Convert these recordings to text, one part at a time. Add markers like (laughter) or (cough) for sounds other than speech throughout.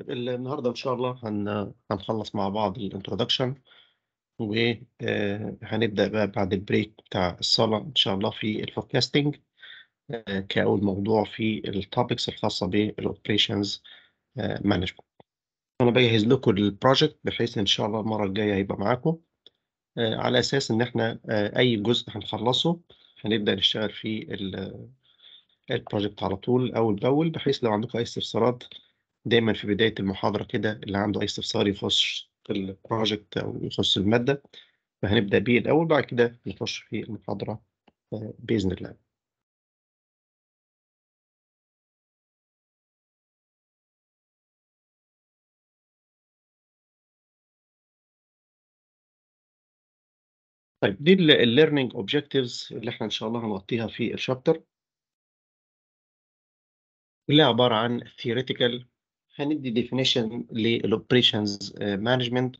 طيب النهارده ان شاء الله هن... هنخلص مع بعض الانترودكشن وهنبدا آه، بقى بعد البريك بتاع الصلاه ان شاء الله في الفوركاستنج آه، كاول موضوع في التوبكس الخاصه بالاوبريشنز آه، مانجمنت انا بجهز لكم البروجكت بحيث ان شاء الله المره الجايه هيبقى معاكم على اساس ان احنا اي جزء هنخلصه هنبدا نشتغل في البروجكت على طول اول باول بحيث لو عندكم اي استفسارات دايما في بداية المحاضرة كده اللي عنده أي استفسار يخص البروجكت أو يخص المادة فهنبدأ بيه الأول بعد كده نخش في المحاضرة آه، بإذن الله طيب دي الليرنينج اوبجكتيفز اللي احنا ان شاء الله هنغطيها في الشابتر اللي عبارة عن theoretical هندي ديفينيشن للاوبريشنز management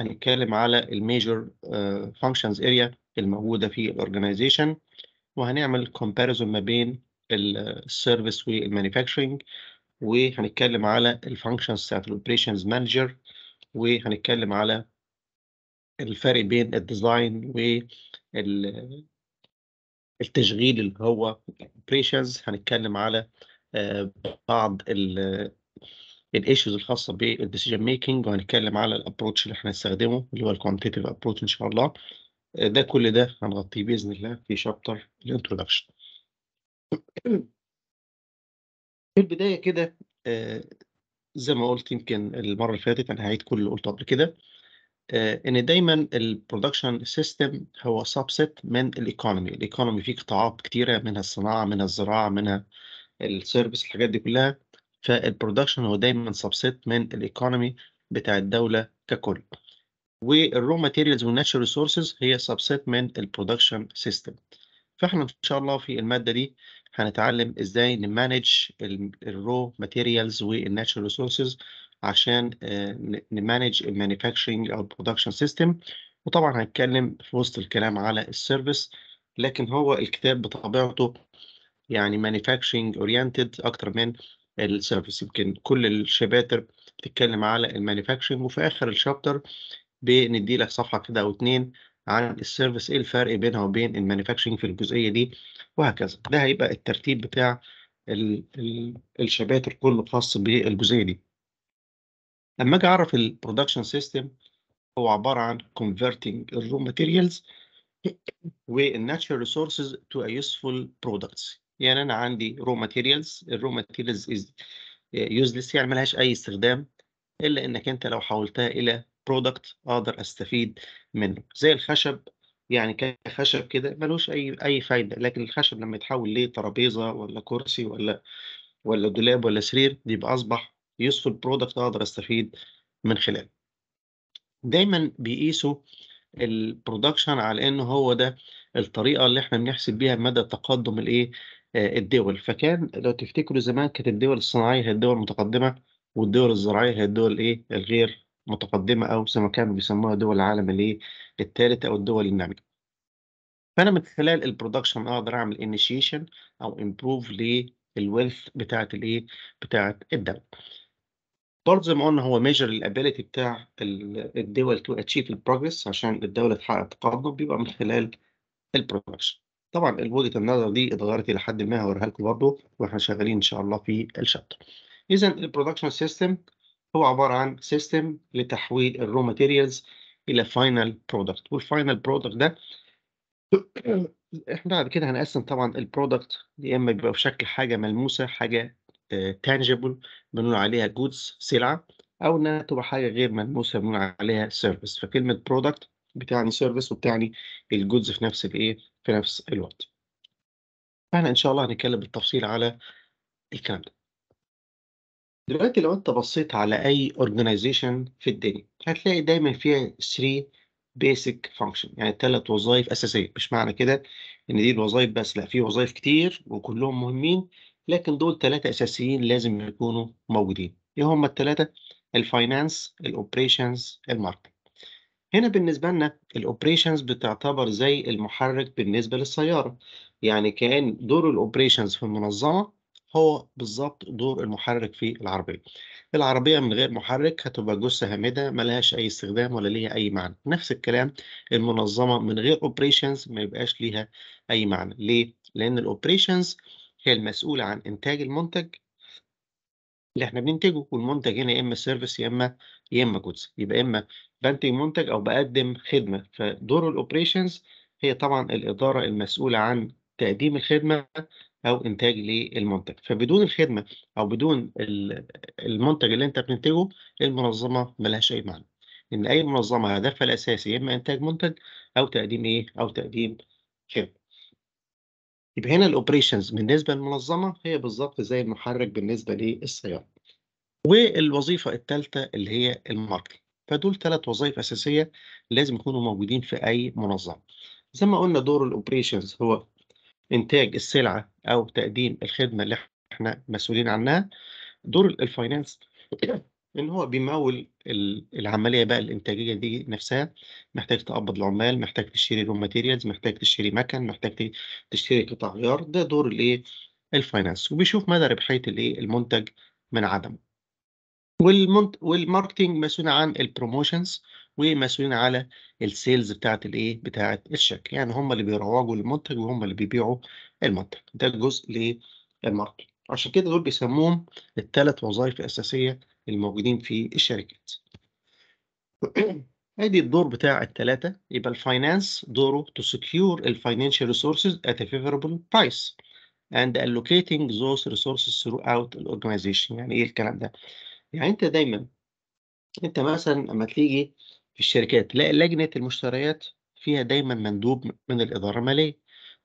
هنتكلم على الميجر آه، functions area الموجودة في الاورجنايزيشن وهنعمل comparison ما بين السيرفيس والمانيفاكتشرنج وهنتكلم على الفانكشنز بتاعت الاوبريشنز مانجر وهنتكلم على الفرق بين الديزاين والتشغيل اللي هو operations هنتكلم على آه، بعض الايشوز الخاصه بالديسيجن ميكنج وهنتكلم على الابروتش اللي احنا هنستخدمه اللي هو الكوانتيتيف ابروتش ان شاء الله آه، ده كل ده هنغطيه باذن الله في شابتر الانترودكشن (clears throat) في البدايه كده آه، زي ما قلت يمكن المره اللي فاتت انا هعيد كل اللي قلته قبل كده آه، ان دايما البرودكشن سيستم هو سبسيت من الايكونومي الايكونومي فيه قطاعات كتيره منها الصناعه منها الزراعه منها السيرفيس الحاجات دي كلها فالبرودكشن هو دايما سبسيت من الايكونومي بتاع الدوله ككل والرو ماتيريالز والناتشرال ريسورسز هي سبسيت من البرودكشن سيستم فاحنا ان شاء الله في الماده دي هنتعلم ازاي نمانج الرو ماتيريالز والناتشرال ريسورسز عشان آه، نمانج المانيفاكتشرنج او البرودكشن سيستم وطبعا هنتكلم في وسط الكلام على السيرفيس لكن هو الكتاب بطبيعته يعني مانيفاكتشرنج اورينتد اكتر من السيرفيس يمكن كل الشباتر بتتكلم على المانيفاكشرنج وفي اخر الشابتر بندي لك صفحه كده او اتنين عن السيرفيس ايه الفرق بينها وبين المانيفاكشرنج في الجزئيه دي وهكذا ده هيبقى الترتيب بتاع الشباتر كله خاص بالجزئيه دي لما اجي اعرف البرودكشن سيستم هو عباره عن converting الرو ماتيريالز والناتشرال ريسورسز تو ا useful products يعني انا عندي رو ماتيريالز الرو ماتيريالز از يوزلس يعني ملهاش اي استخدام الا انك انت لو حولتها الى برودكت اقدر استفيد منه زي الخشب يعني كخشب كده ملوش اي اي فايده لكن الخشب لما يتحول لترابيزه ولا كرسي ولا ولا دولاب ولا سرير بيبقى اصبح يوسفول برودكت اقدر استفيد من خلاله دايما بيقيسوا البرودكشن على ان هو ده الطريقه اللي احنا بنحسب بيها مدى تقدم الايه آه، الدول فكان لو تفتكروا زمان كانت الدول الصناعيه هي الدول المتقدمه والدول الزراعيه هي الدول الايه الغير متقدمه او زي ما كانوا بيسموها دول العالم الايه الثالث او الدول الناميه فانا من خلال البرودكشن اقدر اعمل انيشيشن او امبروف للويلث بتاعه الايه بتاعه الدوله برضه زي ما قلنا هو ميجر الابيليتي بتاع الدول تو اتشيف البروجريس عشان الدوله تحقق تقدم بيبقى من خلال البرودكشن طبعًا الوجهه وجهة النظر دي اتغيّرت إلى حدٍ ما هوريها لكم برضه وإحنا شغالين إن شاء الله في الشابتر. إذًا البرودكشن سيستم هو عبارة عن سيستم لتحويل الرو ماتيريالز إلى فاينل برودكت والفاينل برودكت ده (clears throat) إحنا بعد كده هنقسّم طبعًا البرودكت يا إما بيبقى شكل حاجة ملموسة، حاجة تانجبل آه، بنقول عليها جودز سلعة، أو إنها تبقى حاجة غير ملموسة بنقول عليها سيرفيس فكلمة برودكت بتعني سيرفيس وبتعني الجودز في نفس الايه في نفس الوقت احنا ان شاء الله هنتكلم بالتفصيل على الكلام ده دلوقتي لو انت بصيت على اي اورجانيزيشن في الدنيا هتلاقي دايما فيها 3 بيسك فانكشن يعني ثلاث وظائف اساسيه مش معنى كده ان دي الوظائف بس لا في وظائف كتير وكلهم مهمين لكن دول ثلاثه اساسيين لازم يكونوا موجودين ايه هم الثلاثه الفاينانس الاوبريشنز الماركت هنا بالنسبة لنا الأوبريشنز بتعتبر زي المحرك بالنسبة للسيارة يعني كأن دور الأوبريشنز في المنظمة هو بالظبط دور المحرك في العربية العربية من غير محرك هتبقى جثة هامدة ملهاش أي استخدام ولا ليها أي معنى نفس الكلام المنظمة من غير أوبريشنز ما يبقاش ليها أي معنى ليه؟ لأن الأوبريشنز هي المسؤولة عن إنتاج المنتج اللي احنا بننتجه والمنتج هنا يا اما سيرفيس يا اما يا اما جودز يبقى اما بنتج منتج أو بقدم خدمة فدور الأوبريشنز هي طبعا الإدارة المسؤولة عن تقديم الخدمة أو إنتاج للمنتج فبدون الخدمة أو بدون المنتج اللي أنت بتنتجه المنظمة ملهاش أي معنى إن أي منظمة هدفها الأساسي إما إنتاج منتج أو تقديم إيه أو تقديم خدمة يبقى هنا الاوبريشنز بالنسبه للمنظمه هي بالظبط زي المحرك بالنسبه للسياره والوظيفه الثالثه اللي هي الماركتنج فدول ثلاث وظائف أساسية لازم يكونوا موجودين في أي منظمة زي ما قلنا دور الأوبريشنز هو إنتاج السلعة أو تقديم الخدمة اللي احنا مسؤولين عنها دور الفاينانس (clears throat) ان هو بيمول العمليه بقى الانتاجيه دي نفسها محتاج تقبض العمال محتاج تشتري روم ماتيريالز محتاج تشتري مكن محتاج تشتري قطع غيار ده دور الايه الفاينانس وبيشوف مدى ربحيه الايه المنتج من عدمه والمنت... والماركتنج مسؤول عن البروموشنز ومسؤولين على السيلز بتاعت الايه بتاعت الشركه يعني هم اللي بيروجوا للمنتج وهم اللي بيبيعوا المنتج ده الجزء للماركتنج عشان كده دول بيسموهم الثلاث وظائف الاساسيه الموجودين في الشركات ادي (clears throat) الدور بتاع الثلاثه يبقى الفاينانس دوره تو سكيور الفاينانشال resources at a favorable price and allocating those resources throughout اوت organization يعني ايه الكلام ده يعني انت دايما انت مثلا لما تيجي في الشركات تلاقي لجنه المشتريات فيها دايما مندوب من الاداره الماليه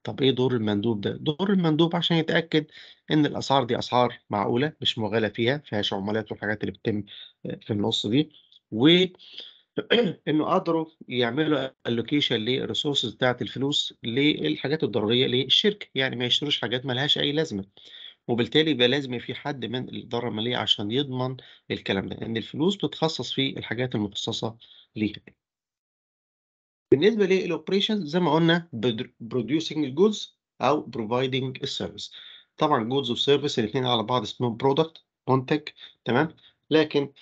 طب ايه دور المندوب ده دور المندوب عشان يتاكد ان الاسعار دي اسعار معقوله مش مغالاه فيها فيهاش عمولات والحاجات اللي بتتم في النص دي و (clears throat) انه قدروا يعملوا الوكيشن للريسورسز بتاعت الفلوس للحاجات الضروريه للشركه يعني ما يشتروش حاجات ملهاش اي لازمه وبالتالي يبقى لازم في حد من الإدارة المالية عشان يضمن الكلام ده إن الفلوس بتتخصص في الحاجات المخصصة ليها. بالنسبة للأوبريشن زي ما قلنا producing الجودز أو providing السيرفيس طبعا جودز وسيرفيس الاثنين على بعض اسمهم برودكت منتج تمام لكن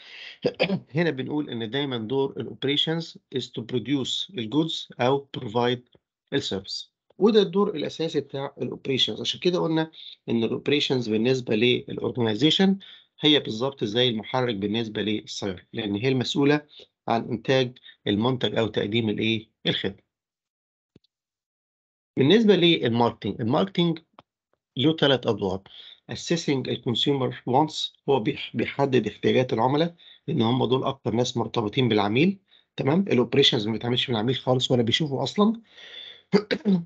(clears throat) هنا بنقول ان دايما دور الاوبريشنز is to produce الجودز او provide السيرفيس وده الدور الاساسي بتاع الاوبريشنز عشان كده قلنا ان الاوبريشنز بالنسبه للاورجنايزيشن هي بالظبط زي المحرك بالنسبه للسياره لان هي المسؤوله عن انتاج المنتج او تقديم الايه الخدمه بالنسبه للماركتنج الماركتنج له ثلاث ادوار assessing الكونسيومر wants هو بيحدد احتياجات العملاء لان هم دول اكتر ناس مرتبطين بالعميل تمام الاوبريشنز ما بتعملش بالعميل خالص ولا بيشوفه اصلا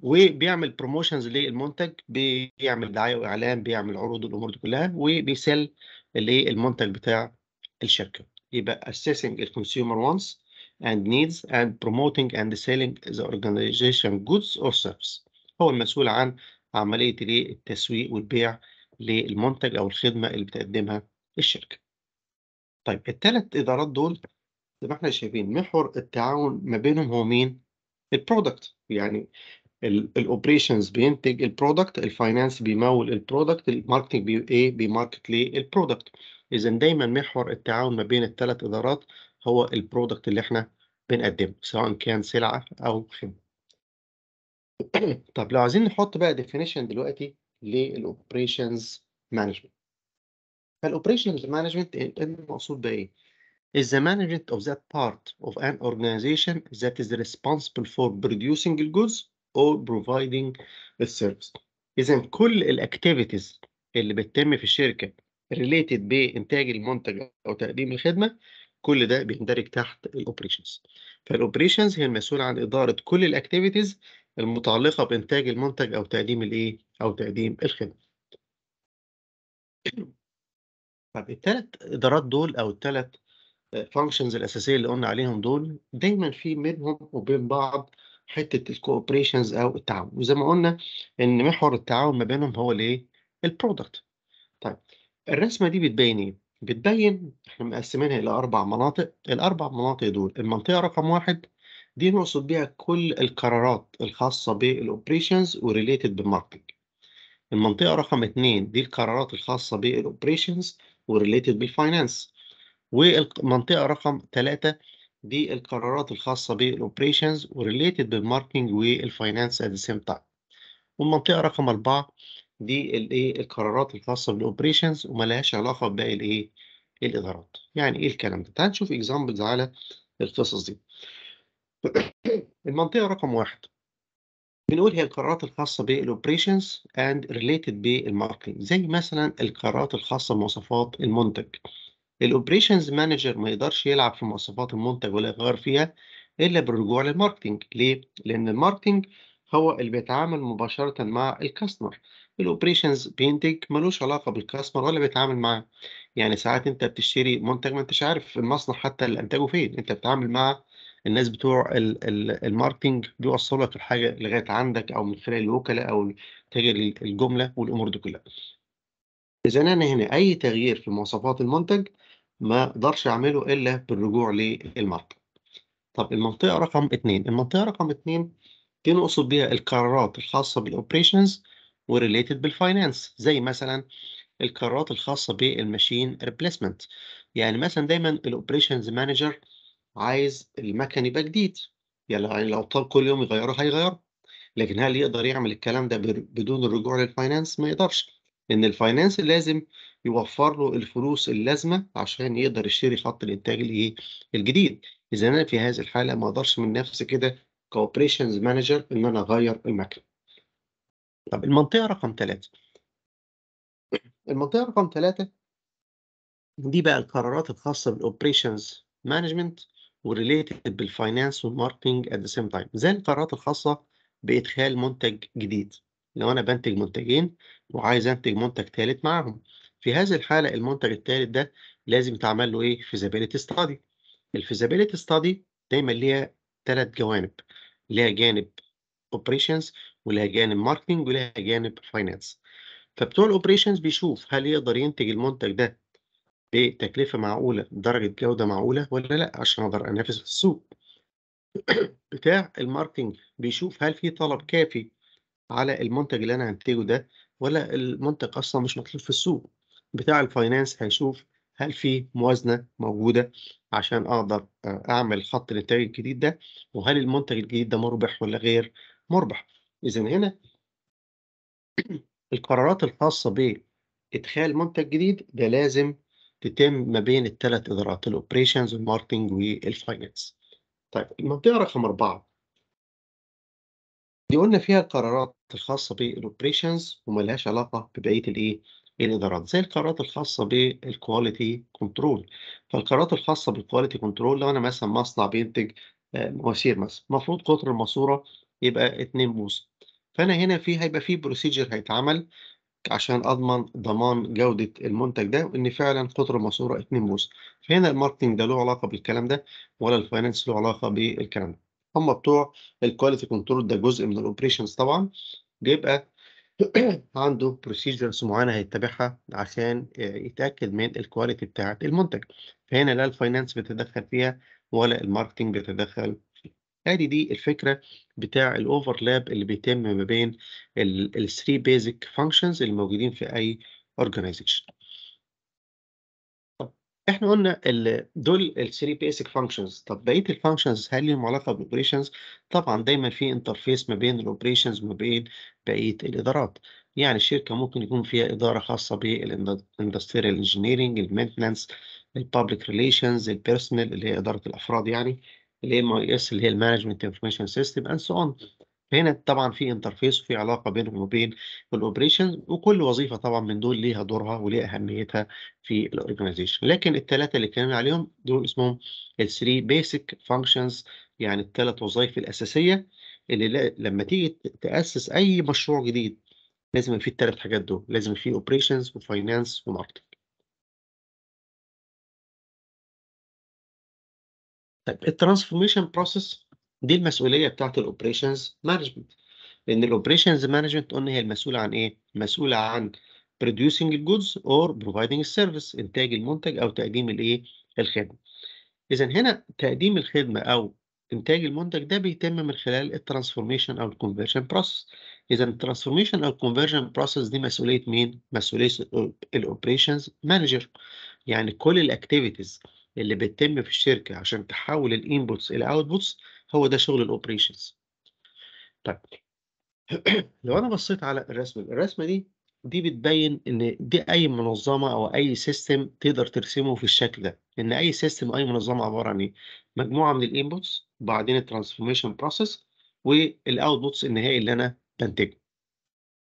وبيعمل بروموشنز للمنتج بيعمل دعايه واعلان بيعمل عروض والامور دي كلها وبيسل للمنتج بتاع الشركه يبقى assessing the consumer wants and needs and promoting and selling the organization goods or service هو المسؤول عن عمليه التسويق والبيع للمنتج او الخدمه اللي بتقدمها الشركه طيب الثلاث ادارات دول زي ما احنا شايفين محور التعاون ما بينهم هو مين البرودكت يعني الاوبريشنز بينتج البرودكت الفاينانس بيمول البرودكت الماركتنج بي ايه بيماركت للبرودكت اذا دايما محور التعاون ما بين الثلاث ادارات هو البرودكت اللي احنا بنقدمه سواء كان سلعه او خدمه (clears throat) طب لو عايزين نحط بقى ديفينيشن دلوقتي للاوبريشنز مانجمنت فالاوبريشنز مانجمنت المقصود بايه is the management of that part of an organization that is responsible for producing the goods or providing the service. إذا كل الاكتيفيتيز اللي بتتم في الشركة related بإنتاج المنتج أو تقديم الخدمة كل ده بيندرج تحت الاوبريشنز فالاوبريشنز هي المسؤولة عن إدارة كل الاكتيفيتيز المتعلقة بإنتاج المنتج أو تقديم الإيه أو تقديم الخدمة. طب الثلاث إدارات دول أو الثلاث فانكشنز الاساسيه اللي قلنا عليهم دول دايما في منهم وبين بعض حته الكوبريشنز او التعاون وزي ما قلنا ان محور التعاون ما بينهم هو الايه البرودكت طيب الرسمه دي بتبين ايه بتبين احنا مقسمينها الى اربع مناطق الاربع مناطق دول المنطقه رقم واحد دي نقصد بيها كل القرارات الخاصه بالاوبريشنز وريليتد بالماركتنج المنطقه رقم اثنين دي القرارات الخاصه بالاوبريشنز وريليتد بالفاينانس والمنطقة رقم 3 دي القرارات الخاصة بالأوبريشنز وريليتد بالماركتنج والفاينانس ات ذا سيم تايم والمنطقة رقم أربعة دي الإيه القرارات الخاصة بالأوبريشنز وملهاش علاقة بباقي الإيه الإدارات يعني إيه الكلام ده تعال نشوف إكزامبلز على القصص دي (coughs) المنطقة رقم واحد بنقول هي القرارات الخاصة بالأوبريشنز اند ريليتد بالماركتنج زي مثلا القرارات الخاصة بمواصفات المنتج الاوبريشنز مانجر ما يقدرش يلعب في مواصفات المنتج ولا يغير فيها الا بالرجوع للماركتنج ليه لان الماركتنج هو اللي بيتعامل مباشره مع الكاستمر الاوبريشنز بينتج ملوش علاقه بالكاستمر ولا بيتعامل معاه يعني ساعات انت بتشتري منتج ما انتش عارف المصنع حتى اللي انتجه فين انت بتتعامل مع الناس بتوع الماركتنج بيوصلوا لك الحاجه لغايه عندك او من خلال الوكلاء او تاجر الجمله والامور دي كلها اذا انا هنا اي تغيير في مواصفات المنتج ما اقدرش اعمله الا بالرجوع للمرقم طب المنطقه رقم اتنين المنطقه رقم اتنين دي نقصد بيها القرارات الخاصه بالاوبريشنز وريليتد بالفاينانس زي مثلا القرارات الخاصه بالماشين ريبليسمنت يعني مثلا دايما الاوبريشنز مانجر عايز المكن يبقى جديد يعني لو طال كل يوم يغيره هيغيره لكن هل يقدر يعمل الكلام ده بدون الرجوع للفاينانس ما يقدرش ان الفاينانس لازم يوفر له الفلوس اللازمه عشان يقدر يشتري خط الانتاج الايه الجديد اذا انا في هذه الحاله ما اقدرش من نفسي كده كوبريشنز مانجر ان انا اغير المكنه طب المنطقه رقم ثلاثة المنطقه رقم ثلاثة دي بقى القرارات الخاصه بالاوبريشنز مانجمنت وريليتد بالفاينانس والماركتنج ات ذا سيم تايم زي القرارات الخاصه بادخال منتج جديد لو انا بنتج منتجين وعايز أنتج منتج تالت معاهم في هذه الحالة المنتج التالت ده لازم يتعمل له إيه فيزابيلتي ستادي الفيزابيليتي ستادي دايما ليها ثلاث جوانب ليها جانب اوبريشنز ولها جانب ماركتنج ولها جانب فاينانس فبتوع الاوبريشنز بيشوف هل يقدر ينتج المنتج ده بتكلفة معقولة درجة جودة معقولة ولا لا عشان اقدر انافس في السوق (coughs) بتاع الماركتنج بيشوف هل في طلب كافي على المنتج اللي انا هنتجه ده ولا المنطق اصلا مش مطلوب في السوق بتاع الفاينانس هيشوف هل في موازنه موجوده عشان اقدر آه، اعمل خط الانتاج الجديد ده وهل المنتج الجديد ده مربح ولا غير مربح اذا هنا (clears throat) القرارات الخاصه بادخال منتج جديد ده لازم تتم ما بين الثلاث ادارات الاوبريشنز والماركتنج والفاينانس طيب المنطقه رقم اربعه دي قلنا فيها القرارات الخاصة وما وملهاش علاقة ببقية الإيه؟ الإدارات زي القرارات الخاصة بالكواليتي كنترول فالقرارات الخاصة بالكواليتي كنترول لو أنا مثلا مصنع بينتج آه، مواسير مثلا المفروض قطر الماسورة يبقى 2 بوصة فأنا هنا في هيبقى في بروسيجر هيتعمل عشان اضمن ضمان جودة المنتج ده وان فعلا قطر الماسوره 2 بوصة فهنا الماركتنج ده له علاقة بالكلام ده ولا الفاينانس له علاقة بالكلام ده هم بتوع الكواليتي كنترول ده جزء من الاوبريشنز طبعا بيبقى (clears throat) عنده بروسيجرز معينه هيتبعها عشان يتاكد من الكواليتي بتاعه المنتج فهنا لا الفاينانس بتتدخل فيها ولا الماركتنج بتتدخل ادي دي الفكره بتاع الاوفرلاب اللي بيتم ما بين الثري بيزك فانكشنز اللي موجودين في اي اورجانيزيشن احنا قلنا ال دول ال 3 بيسك فانكشنز طب بقيه الفانكشنز هل لهم علاقه بالاوبريشنز طبعا دايما في انترفيس ما بين الاوبريشنز وما بين بقيه الادارات يعني الشركه ممكن يكون فيها اداره خاصه بالاندستريال انجينيرنج المينتنس البابليك ريليشنز البيرسونال اللي هي اداره الافراد يعني الام اي اس اللي هي المانجمنت انفورميشن سيستم اند سو اون هنا طبعا في انترفيس وفي علاقه بينهم وبين الاوبريشنز وكل وظيفه طبعا من دول ليها دورها وليها اهميتها في الاورجنايزيشن لكن الثلاثه اللي اتكلمنا عليهم دول اسمهم الثري بيسك فانكشنز يعني الثلاث وظائف الاساسيه اللي لما تيجي تاسس اي مشروع جديد لازم يبقى فيه الثلاث حاجات دول لازم يبقى فيه اوبريشنز وفاينانس وماركتنج طيب الترانسفورميشن بروسيس دي المسؤولية بتاعة الأوبريشنز مانجمنت لأن الأوبريشنز مانجمنت قلنا هي المسؤولة عن إيه؟ مسؤولة عن producing الجودز اور providing السيرفيس إنتاج المنتج أو تقديم الإيه؟ الخدمة. إذا هنا تقديم الخدمة أو إنتاج المنتج ده بيتم من خلال الترانسفورميشن أو الكونفرجن بروسس. إذا الترانسفورميشن أو الكونفرجن بروسس دي مسؤولية مين؟ مسؤولية الأوبريشنز مانجر. يعني كل الأكتيفيتيز اللي بتتم في الشركة عشان تحول الإنبوتس إلى أوتبوتس هو ده شغل الاوبريشنز طيب (clears throat) لو انا بصيت على الرسمه الرسمه دي دي بتبين ان دي اي منظمه او اي سيستم تقدر ترسمه في الشكل ده ان اي سيستم اي منظمه عباره عن ايه مجموعه من الانبوتس وبعدين الترانسفورميشن بروسيس والاوتبوتس النهائي اللي انا بنتجه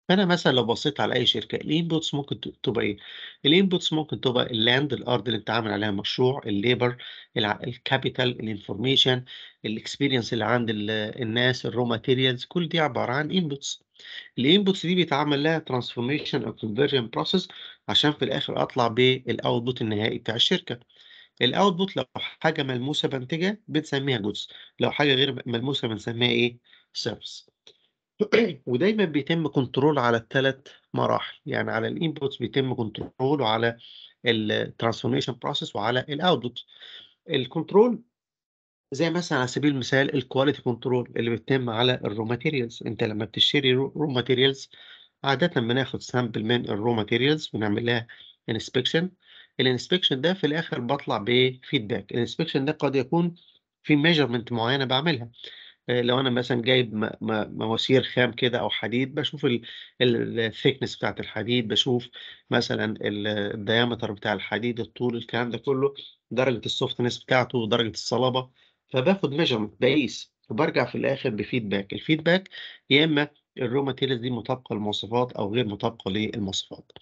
فانا مثلًا لو بصيت على أي شركة الانبوتس إيه؟ ممكن تبقى إيه، الانبوتس ممكن تبقى اللاند الأرض اللي أنت عامل عليها مشروع الليبر الكابيتال الانفورميشن الاكسبيرينس اللي عند الناس، الرو materials كل دي عبارة عن inputs. الانبوتس دي بيتعمل لها transformation أو conversion process عشان في الآخر أطلع بالاوتبوت النهائي بتاع الشركة. الاوتبوت لو حاجة ملموسة بنتجها بنسميها جودز، لو حاجة غير ملموسة بنسميها إيه service. (clears throat) ودايما بيتم كنترول علي الثلاث مراحل، يعني على الانبوتس بيتم كنترول وعلى الترانسفورميشن بروسيس وعلى الاوتبوت الكنترول زي مثلا على سبيل المثال الكواليتي كنترول اللي بيتم على الرو ماتيريالز، انت لما بتشتري رو ماتيريالز عادة بناخد سامبل من الرو ماتيريالز بنعمل لها انسبكشن الانسبكشن ده في الاخر بطلع بفيدباك الانسبكشن ده قد يكون في ميجرمنت معينه بعملها آه، لو انا مثلا جايب مواسير خام كده او حديد بشوف الثيكنس بتاعت الحديد بشوف مثلا الديامتر بتاع الحديد الطول الكلام ده كله درجه السوفتنس بتاعته ودرجه الصلابه فباخد ميجرمنت بقيس وبرجع في الاخر بفيدباك الفيدباك يا اما الروماتيريال ماتيريالز دي مطابقه للمواصفات او غير مطابقه للمواصفات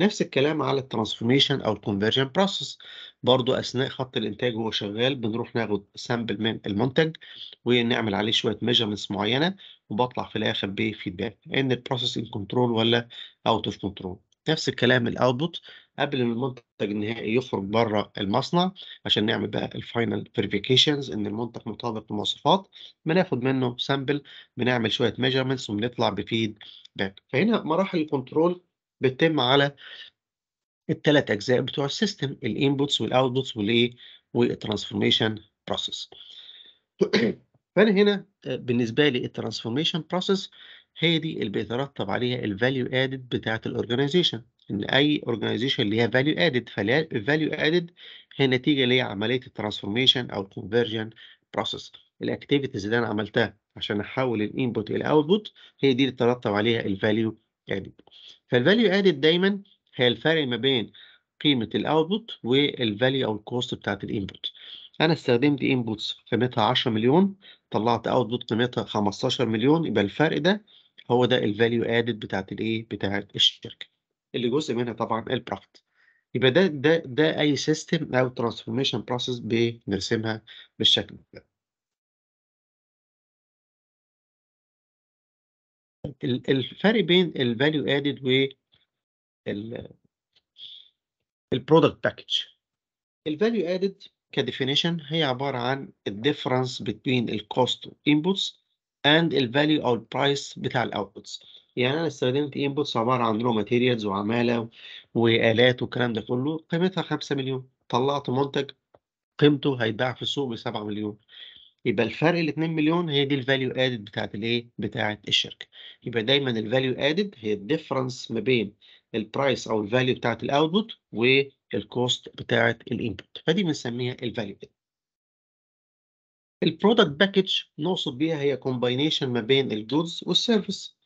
نفس الكلام على الترانسفورميشن او الكونفرجن بروسس برضو اثناء خط الانتاج وهو شغال بنروح ناخد سامبل من المنتج ونعمل عليه شويه ميجرمنتس معينه وبطلع في الاخر بفيدباك ان البروسيس ان كنترول ولا اوت اوف كنترول نفس الكلام الاوتبوت قبل ما المنتج النهائي يخرج بره المصنع عشان نعمل بقى الفاينل فيريفيكيشنز ان المنتج مطابق للمواصفات بناخد منه سامبل بنعمل شويه ميجرمنتس وبنطلع بفيدباك فهنا مراحل الكنترول بتتم على الثلاث اجزاء بتوع السيستم الانبوتس والاوتبوتس والايه والترانسفورميشن بروسيس فانا هنا آه، بالنسبه لي الترانسفورميشن بروسيس هي دي اللي بيترتب عليها الفاليو ادد بتاعه الاورجانيزيشن ان اي اورجانيزيشن ليها فاليو ادد فالفاليو ادد هي نتيجه لعمليه الترانسفورميشن او الكونفرجن بروسيس الاكتيفيتيز اللي انا عملتها عشان احول الانبوت الى اوتبوت هي دي اللي ترتب عليها الفاليو ادد فالفاليو ادد دايما هي الفرق ما بين قيمه الاوتبوت والفاليو او الكوست بتاعت الانبوت انا استخدمت انبوتس قيمتها 10 مليون طلعت اوتبوت قيمتها 15 مليون يبقى الفرق ده هو ده الفاليو ادد بتاعت الايه بتاعت الشركه اللي جزء منها طبعا البروفيت يبقى ده ده ده اي سيستم او ترانسفورميشن بروسيس بنرسمها بالشكل ده الفرق بين الفاليو ادد و باكج الفاليو ادد كديفينيشن هي عباره عن الديفرنس بين الكوست انبوتس اند الفاليو او البرايس بتاع الاوتبوتس يعني انا استخدمت انبوتس عباره عن رو ماتيريالز وعماله والات والكلام ده كله قيمتها 5 مليون طلعت منتج قيمته هيتباع في السوق ب 7 مليون يبقى الفرق ال 2 مليون هي دي الفاليو ادد بتاعت الايه؟ بتاعت الشركه. يبقى دايما الفاليو ادد هي الديفرنس ما بين البرايس او الفاليو بتاعت الاوتبوت والكوست بتاعت الانبوت فدي بنسميها الفاليو ادد. البرودكت باكج نقصد بيها هي كومباينيشن ما بين الجودز والسيرفيس.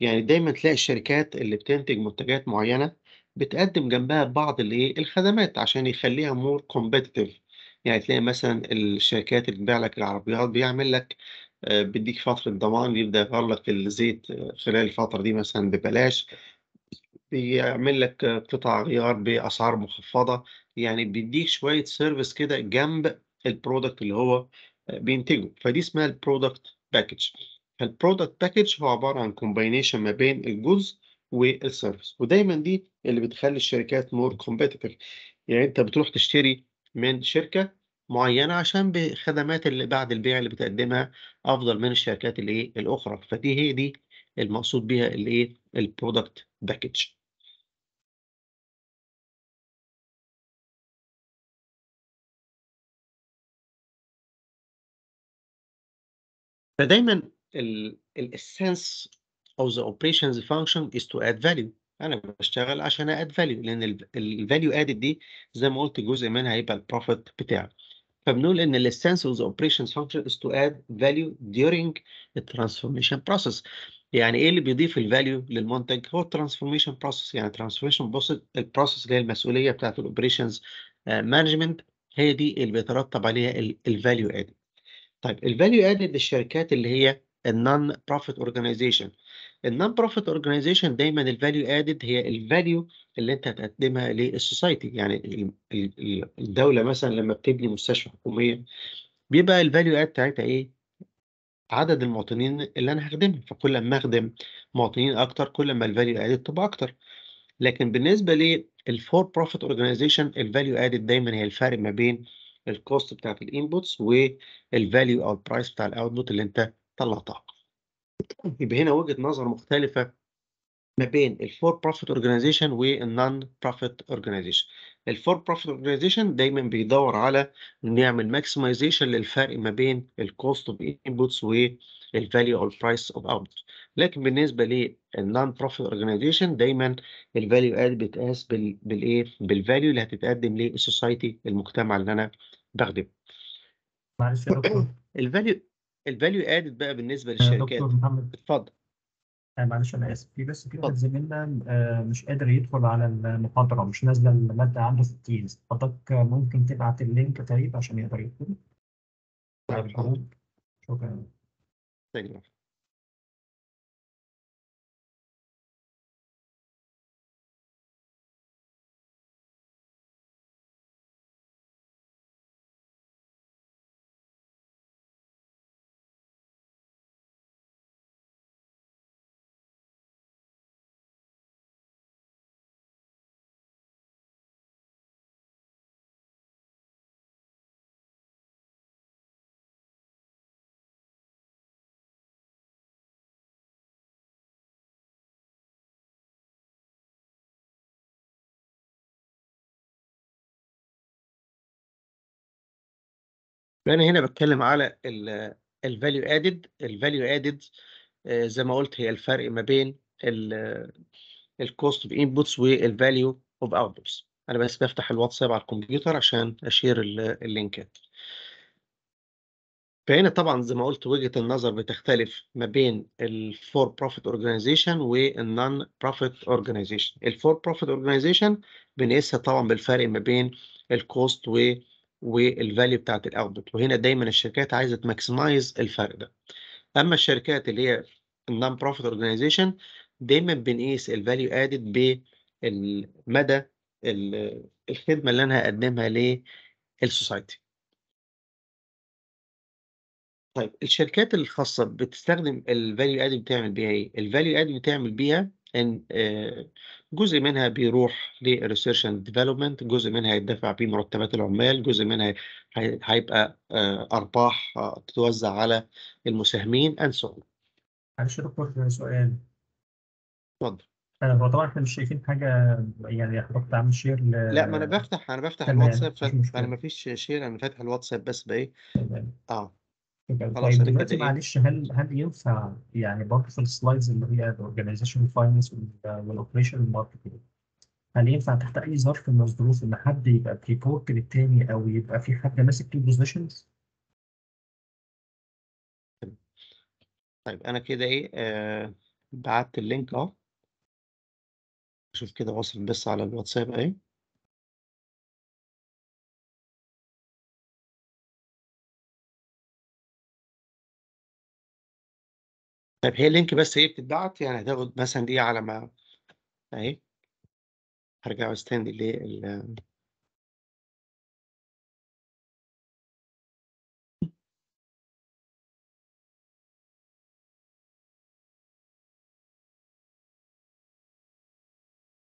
يعني دايما تلاقي الشركات اللي بتنتج منتجات معينه بتقدم جنبها بعض الايه؟ الخدمات عشان يخليها مور كومبيتيتيف يعني تلاقي مثلا الشركات اللي بتبيع لك العربيات بيعمل لك آه، بيديك فترة ضمان يبدأ يغير لك الزيت آه، خلال الفترة دي مثلا ببلاش بيعمل لك قطع غيار بأسعار مخفضة يعني بيديك شوية سيرفيس كده جنب البرودكت اللي هو بينتجه فدي اسمها البرودكت باكج فالبرودكت باكج هو عبارة عن كومباينيشن ما بين الجزء والسيرفيس ودايما دي اللي بتخلي الشركات مور كومبيتيتف يعني انت بتروح تشتري من شركة معينة عشان بخدمات اللي بعد البيع اللي بتقدمها أفضل من الشركات الإيه الأخرى فدي هي دي المقصود بيها الإيه البرودكت باكج. فدايما الاسنس of the operations function is to add value انا بشتغل عشان اد فاليو لان الفاليو ادد دي زي ما قلت جزء منها هيبقى البروفيت بتاعي فبنقول ان الاسنسز اوبريشنز فانكشن از تو اد فاليو ديورينج الترانسفورميشن بروسيس يعني ايه اللي بيضيف الفاليو للمنتج هو الترانسفورميشن بروسيس يعني الترانسفورميشن البروسيس اللي هي المسؤوليه بتاعت الاوبريشنز مانجمنت هي دي اللي بيترتب عليها الفاليو ادد طيب الفاليو ادد للشركات اللي هي النون بروفيت اورجانيزيشن النون بروفيت اورجانيزيشن دايما الفاليو ادد هي الفاليو اللي انت هتقدمها للسوسايتي يعني الدوله مثلا لما بتبني مستشفى حكوميه بيبقى الفاليو اد بتاعتها ايه عدد المواطنين اللي انا هخدمهم فكل ما اخدم مواطنين اكتر كل ما الفاليو ادد تبقى اكتر لكن بالنسبه للفور بروفيت اورجانيزيشن الفاليو ادد دايما هي الفرق ما بين الكوست بتاعت الانبوتس والفاليو او البرايس بتاع الاوتبوت اللي انت طلع طاقه يبقى هنا وجهه نظر مختلفه ما بين الفور بروفيت اورجانيزيشن والنون بروفيت اورجانيزيشن الفور بروفيت اورجانيزيشن دايما بيدور على انه يعمل ماكسمايزيشن للفرق ما بين الكوست اوف انبوتس والفاليو او البرايس اوف اوت لكن بالنسبه للنون بروفيت اورجانيزيشن دايما الفاليو اد بتقاس بالايه بالفاليو اللي هتتقدم للسوسايتي المجتمع اللي انا بخدمه معلش يا دكتور الفاليو الفاليو ادد بقى بالنسبه آه، للشركات دكتور محمد اتفضل آه، معلش انا اسف في بس في واحد زميلنا آه، مش قادر يدخل على المحاضره مش نازله الماده عنده في التيمز حضرتك ممكن تبعت اللينك تقريبا عشان يقدر يدخل طيب، شكرا طيب. فانا هنا بتكلم على الفاليو ادد الفاليو ادد زي ما قلت هي الفرق ما بين الكوست اوف انبوتس والفاليو اوف اوتبوتس انا بس بفتح الواتساب على الكمبيوتر عشان اشير اللينكات فهنا طبعا زي ما قلت وجهه النظر بتختلف ما بين الفور بروفيت اورجانيزيشن والنون بروفيت اورجانيزيشن الفور بروفيت اورجانيزيشن بنقيسها طبعا بالفرق ما بين الكوست والفاليو والفاليو بتاعت الاوتبوت وهنا دايما الشركات عايزه تماكسمايز الفرق ده اما الشركات اللي هي النون بروفيت اورجانيزيشن دايما بنقيس الفاليو ادد بالمدى الخدمه اللي انا هقدمها للسوسايتي طيب الشركات الخاصه بتستخدم الفاليو ادد بتعمل بيها ايه الفاليو ادد بتعمل بيها ان آه، جزء منها بيروح للريسيرش اند ديفلوبمنت جزء منها يدفع بيه مرتبات العمال جزء منها هيبقى آه، ارباح آه، تتوزع على المساهمين اند سو معلش يا دكتور سؤال اتفضل هو طبعا احنا مش شايفين حاجه يعني حضرتك تعمل شير ل... لا ما انا بفتح انا بفتح الواتساب فانا ما فيش شير انا فاتح الواتساب بس بايه اه طيب، خلاص طيب دلوقتي إيه؟ معلش هل هل ينفع يعني برضه في السلايدز اللي هي الاورجنايزيشن فاينانس والاوبريشن ماركتنج هل ينفع تحت اي ظرف من الظروف ان حد يبقى بريبورت للتاني او يبقى في حد ماسك تو بوزيشنز؟ طيب أنا كده إيه آه بعت اللينك أهو شوف كده واصل بس على الواتساب ايه طيب هي اللينك بس هي ايه بتتبعت يعني هتاخد مثلا دي على ما اهي هرجع بس لل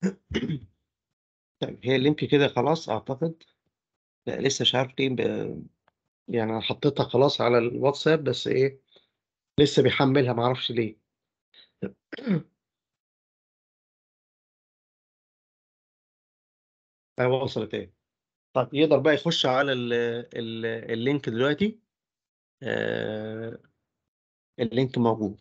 (coughs) طيب هي اللينك كده خلاص اعتقد لا لسه مش عارف ليه يعني انا حطيتها خلاص على الواتساب بس ايه لسه بيحملها معرفش ليه (clears throat) ايوه وصلت ايه طب يقدر بقى يخش على الـ الـ اللينك دلوقتي آه اللينك موجود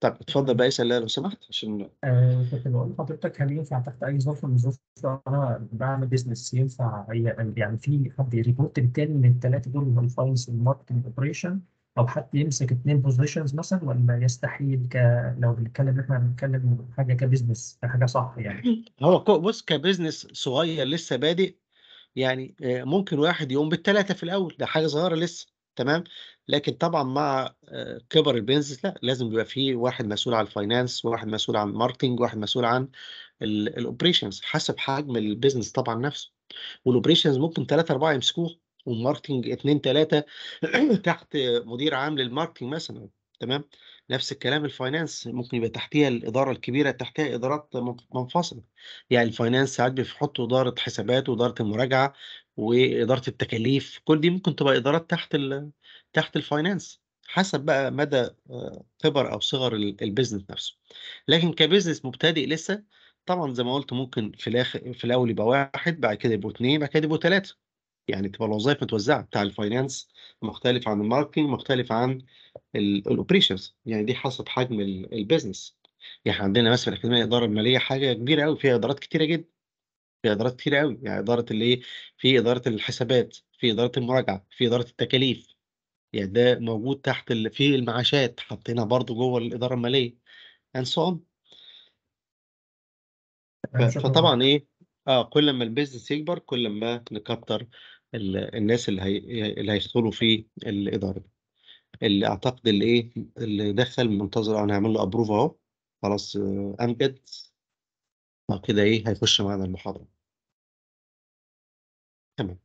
طب اتفضل بقى اسال لو سمحت عشان آه، كنت بقول لحضرتك هل ينفع تحت اي ظرف من الظروف انا بعمل بزنس ينفع يعني في حد ريبورت بالتالي من الثلاثه دول الفاينس والماركتنج اوبريشن او حتى يمسك اثنين بوزيشنز مثلا ولا يستحيل ك لو بنتكلم احنا بنتكلم حاجه كبزنس حاجه صح يعني هو بص كبزنس صغير لسه بادئ يعني آه، ممكن واحد يقوم بالثلاثه في الاول ده حاجه صغيره لسه تمام لكن طبعا مع آه، كبر البيزنس لا لازم يبقى فيه واحد مسؤول عن الفاينانس وواحد مسؤول عن الماركتنج وواحد مسؤول عن الاوبريشنز حسب حجم البيزنس طبعا نفسه والاوبريشنز ممكن ثلاثه اربعه يمسكوه والماركتنج اتنين تلاته (clears throat) تحت مدير عام للماركتنج مثلا تمام نفس الكلام الفاينانس ممكن يبقى تحتيها الاداره الكبيره تحتها ادارات منفصله يعني الفاينانس ساعات بيحطوا اداره حسابات واداره المراجعه واداره التكاليف كل دي ممكن تبقى ادارات تحت الـ تحت الفاينانس حسب بقى مدى كبر آه، او صغر البيزنس نفسه لكن كبيزنس مبتدئ لسه طبعا زي ما قلت ممكن في الاخر في الاول يبقى واحد بعد كده يبقوا اثنين بعد كده يبقوا ثلاثه يعني تبقى الوظائف متوزعه بتاع الفاينانس مختلف عن الماركتنج مختلف عن الاوبريشنز يعني دي حسب حجم البيزنس يعني عندنا مثلا في الاكاديميه الاداره الماليه حاجه كبيره قوي فيها ادارات كتيره جدا في ادارات كتيره قوي يعني اداره اللي إيه؟ في اداره الحسابات في اداره المراجعه في اداره التكاليف يعني ده موجود تحت اللي في المعاشات حطينا برضو جوه الاداره الماليه and so on فطبعا ايه اه كل ما البيزنس يكبر كل ما نكتر الناس اللي هي اللي هيدخلوا في الاداره اللي اعتقد اللي ايه اللي دخل منتظر انا هعمل له ابروف اهو خلاص امجد آه، كده ايه هيخش معانا المحاضره تمام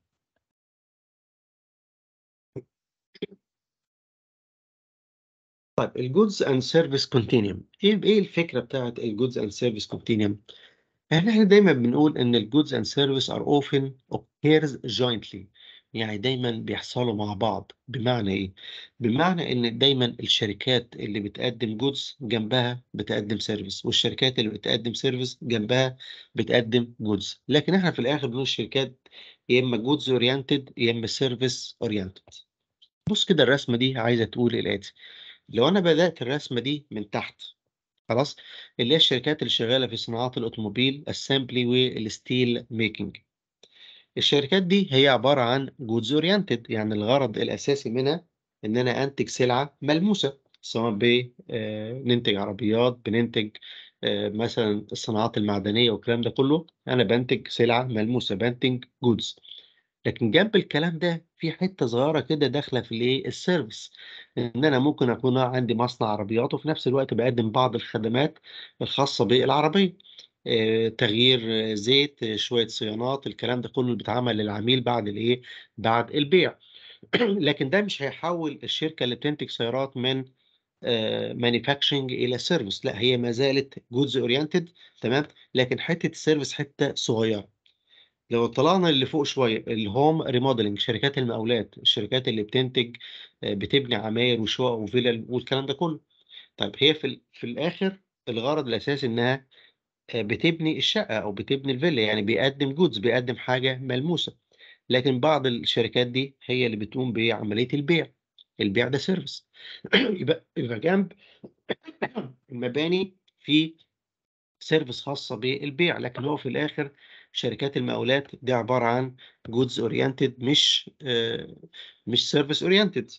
طيب الجودز اند سيرفيس كونتينيوم ايه ايه الفكره بتاعت الجودز اند سيرفيس كونتينيوم احنا احنا دايما بنقول ان الجودز اند سيرفيس ار اوفن اوكيرز جوينتلي يعني دايما بيحصلوا مع بعض بمعنى ايه بمعنى ان دايما الشركات اللي بتقدم جودز جنبها بتقدم سيرفيس والشركات اللي بتقدم سيرفيس جنبها بتقدم جودز لكن احنا في الاخر بنقول الشركات يا اما جودز اورينتد يا اما سيرفيس اورينتد بص كده الرسمه دي عايزه تقول إيه الاتي لو انا بدات الرسمه دي من تحت خلاص اللي هي الشركات اللي شغاله في صناعات الاوتوموبيل اسامبلي والستيل ميكنج الشركات دي هي عباره عن جودز اورينتد يعني الغرض الاساسي منها ان انا انتج سلعه ملموسه سواء بننتج آه، عربيات بننتج آه، مثلا الصناعات المعدنيه والكلام ده كله انا بنتج سلعه ملموسه بنتج جودز لكن جنب الكلام ده في حته صغيره كده داخله في الايه السيرفيس ان انا ممكن اكون عندي مصنع عربيات وفي نفس الوقت بقدم بعض الخدمات الخاصه بالعربيه آه، تغيير زيت شويه صيانات الكلام ده كله بيتعمل للعميل بعد الايه بعد البيع (clears throat) لكن ده مش هيحول الشركه اللي بتنتج سيارات من مانيفاكشنج آه، الى سيرفيس لا هي ما زالت جودز اورينتد تمام لكن حته السيرفيس حته صغيره لو طلعنا اللي فوق شويه الهوم ريموديلنج شركات المقاولات الشركات اللي بتنتج آه، بتبني عماير وشقق وفيلل والكلام ده كله طيب هي في, في الاخر الغرض الاساسي انها آه، بتبني الشقه او بتبني الفيلا يعني بيقدم جودز بيقدم حاجه ملموسه لكن بعض الشركات دي هي اللي بتقوم بعمليه البيع البيع ده سيرفيس (coughs) يبقى يبقى جنب (coughs) المباني في سيرفيس خاصه بالبيع لكن هو في الاخر شركات المقاولات دي عباره عن جودز اورينتد مش آه، مش سيرفيس اورينتد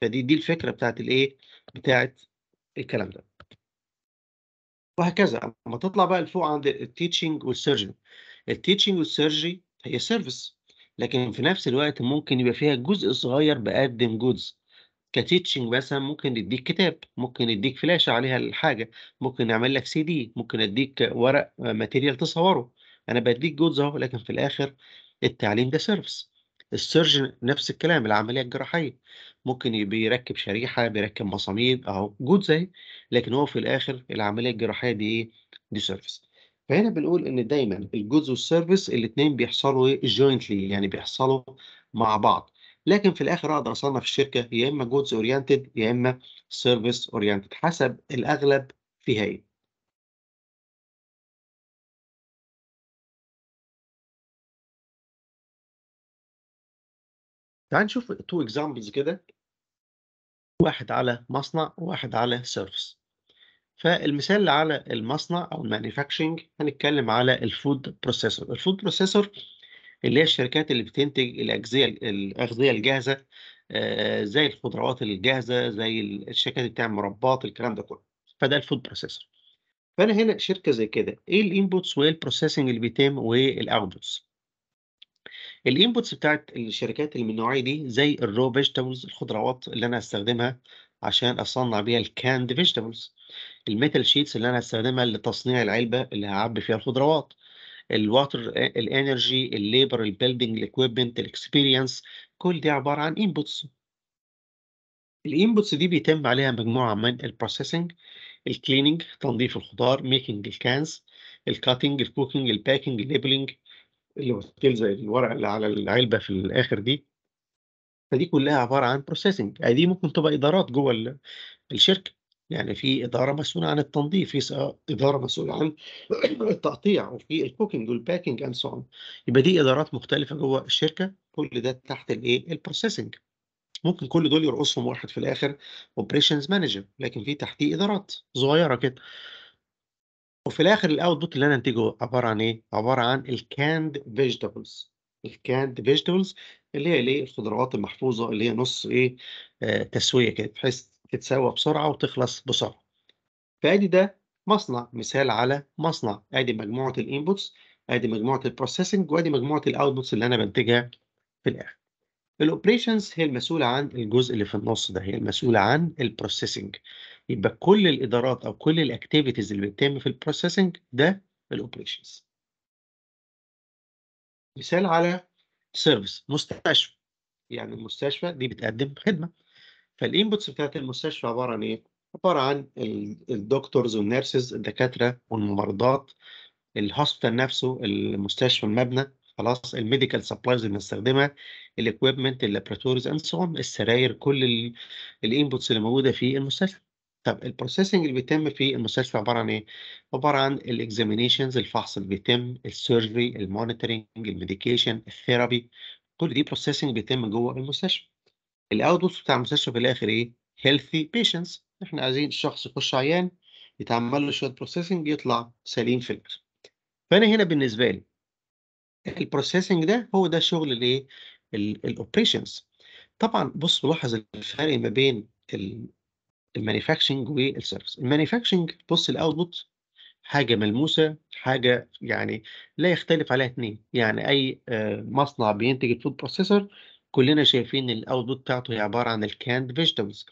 فدي دي الفكره بتاعت الايه بتاعت الكلام ده وهكذا اما تطلع بقى لفوق عند التيتشنج والسيرجري التيتشنج والسيرجري هي سيرفيس لكن في نفس الوقت ممكن يبقى فيها جزء صغير بقدم جودز كتيتشنج مثلا ممكن يديك كتاب ممكن يديك فلاشة عليها الحاجة ممكن يعمل لك سي دي ممكن يديك ورق ماتيريال آه، تصوره انا بديك جودز اهو لكن في الاخر التعليم ده سيرفيس السيرجن نفس الكلام العمليه الجراحيه ممكن بيركب شريحه بيركب مصاميم اهو جودز اهي لكن هو في الاخر العمليه الجراحيه دي ايه دي سيرفيس فهنا بنقول ان دايما الجودز والسيرفيس الاثنين بيحصلوا ايه جوينتلي يعني بيحصلوا مع بعض لكن في الاخر اقدر اصنف الشركه يا اما جودز اورينتد يا اما سيرفيس اورينتد حسب الاغلب فيها ايه تعال نشوف تو اكزامبلز كده واحد على مصنع وواحد على سيرفيس فالمثال على المصنع او المانيفاكتشنج هنتكلم على الفود بروسيسور الفود بروسيسور اللي هي الشركات اللي بتنتج الاجزيه الاغذيه الجاهزه آه، زي الخضروات الجاهزه زي الشركات اللي بتعمل مربات الكلام ده كله فده الفود بروسيسور فانا هنا شركه زي كده ايه الانبوتس وايه البروسيسنج اللي بيتم والاوتبوتس الانبوتس بتاعت الشركات اللي من النوعيه دي زي الرو فيجيتابلز الخضروات اللي انا هستخدمها عشان اصنع بيها الكاند فيجيتابلز الميتال شيتس اللي انا هستخدمها لتصنيع العلبه اللي هعبي فيها الخضروات الواتر الانرجي الليبر البيلدنج الاكويبمنت الاكسبيرينس كل دي عباره عن انبوتس الانبوتس دي بيتم عليها مجموعه من البروسيسنج الكليننج تنظيف الخضار ميكنج الكانز الكاتنج الكوكينج الباكينج الليبلنج الاوستيل زي الورق اللي على العلبه في الاخر دي فدي كلها عباره عن بروسيسنج يعني دي ممكن تبقى ادارات جوه الشركه يعني في اداره مسؤوله عن التنظيف في اداره مسؤوله عن (coughs) التقطيع وفي الكوكينج والباكينج اند سو يبقى دي ادارات مختلفه جوه الشركه كل ده تحت الايه البروسيسنج ممكن كل دول يرقصهم واحد في الاخر اوبريشنز مانجر لكن في تحتيه ادارات صغيره كده وفي الاخر الاوتبوت اللي انا انتجه عباره عن ايه؟ عباره عن الكاند فيجيتابلز الكاند فيجيتابلز اللي هي الايه؟ الخضروات المحفوظه اللي هي نص ايه؟ آه تسويه كده بحيث تتسوى بسرعه وتخلص بسرعه. فادي ده مصنع مثال على مصنع ادي مجموعه الانبوتس ادي مجموعه البروسيسنج وادي مجموعه الاوتبوتس اللي انا بنتجها في الاخر. الاوبريشنز هي المسؤوله عن الجزء اللي في النص ده هي المسؤوله عن البروسيسنج يبقى كل الادارات او كل الاكتيفيتيز اللي بتتم في البروسيسنج ده الاوبريشنز مثال على سيرفيس مستشفى يعني المستشفى دي بتقدم خدمه فالانبوتس بتاعت المستشفى عباره عن ايه عباره عن الدكتورز والنيرسز الدكاتره والممرضات الهوسبيتال نفسه المستشفى المبنى خلاص الميديكال سبلايز اللي بنستخدمها الاكويبمنت اللابراتوريز اند سون السراير كل الانبوتس اللي موجوده في المستشفى طب البروسيسنج اللي بيتم في المستشفى عباره عن ايه؟ عباره عن الاكزامينيشنز الفحص اللي بيتم السيرجري المونيتورنج الميديكيشن الثيرابي كل دي بروسيسنج بيتم جوه المستشفى الاوتبوت بتاع المستشفى في الاخر ايه؟ healthy patients احنا عايزين الشخص يخش عيان يتعمل له شويه بروسيسنج يطلع سليم في الاخر فانا هنا بالنسبه لي البروسيسنج ده هو ده شغل الايه الاوبريشنز طبعا بص لاحظ الفرق ما بين المانيفاكشنج والسيرفيس المانيفاكشنج بص الاوتبوت حاجه ملموسه حاجه يعني لا يختلف عليها اثنين يعني اي آه، مصنع بينتج الفود بروسيسور كلنا شايفين الاوتبوت بتاعته هي عباره عن الكاند فيجيتابلز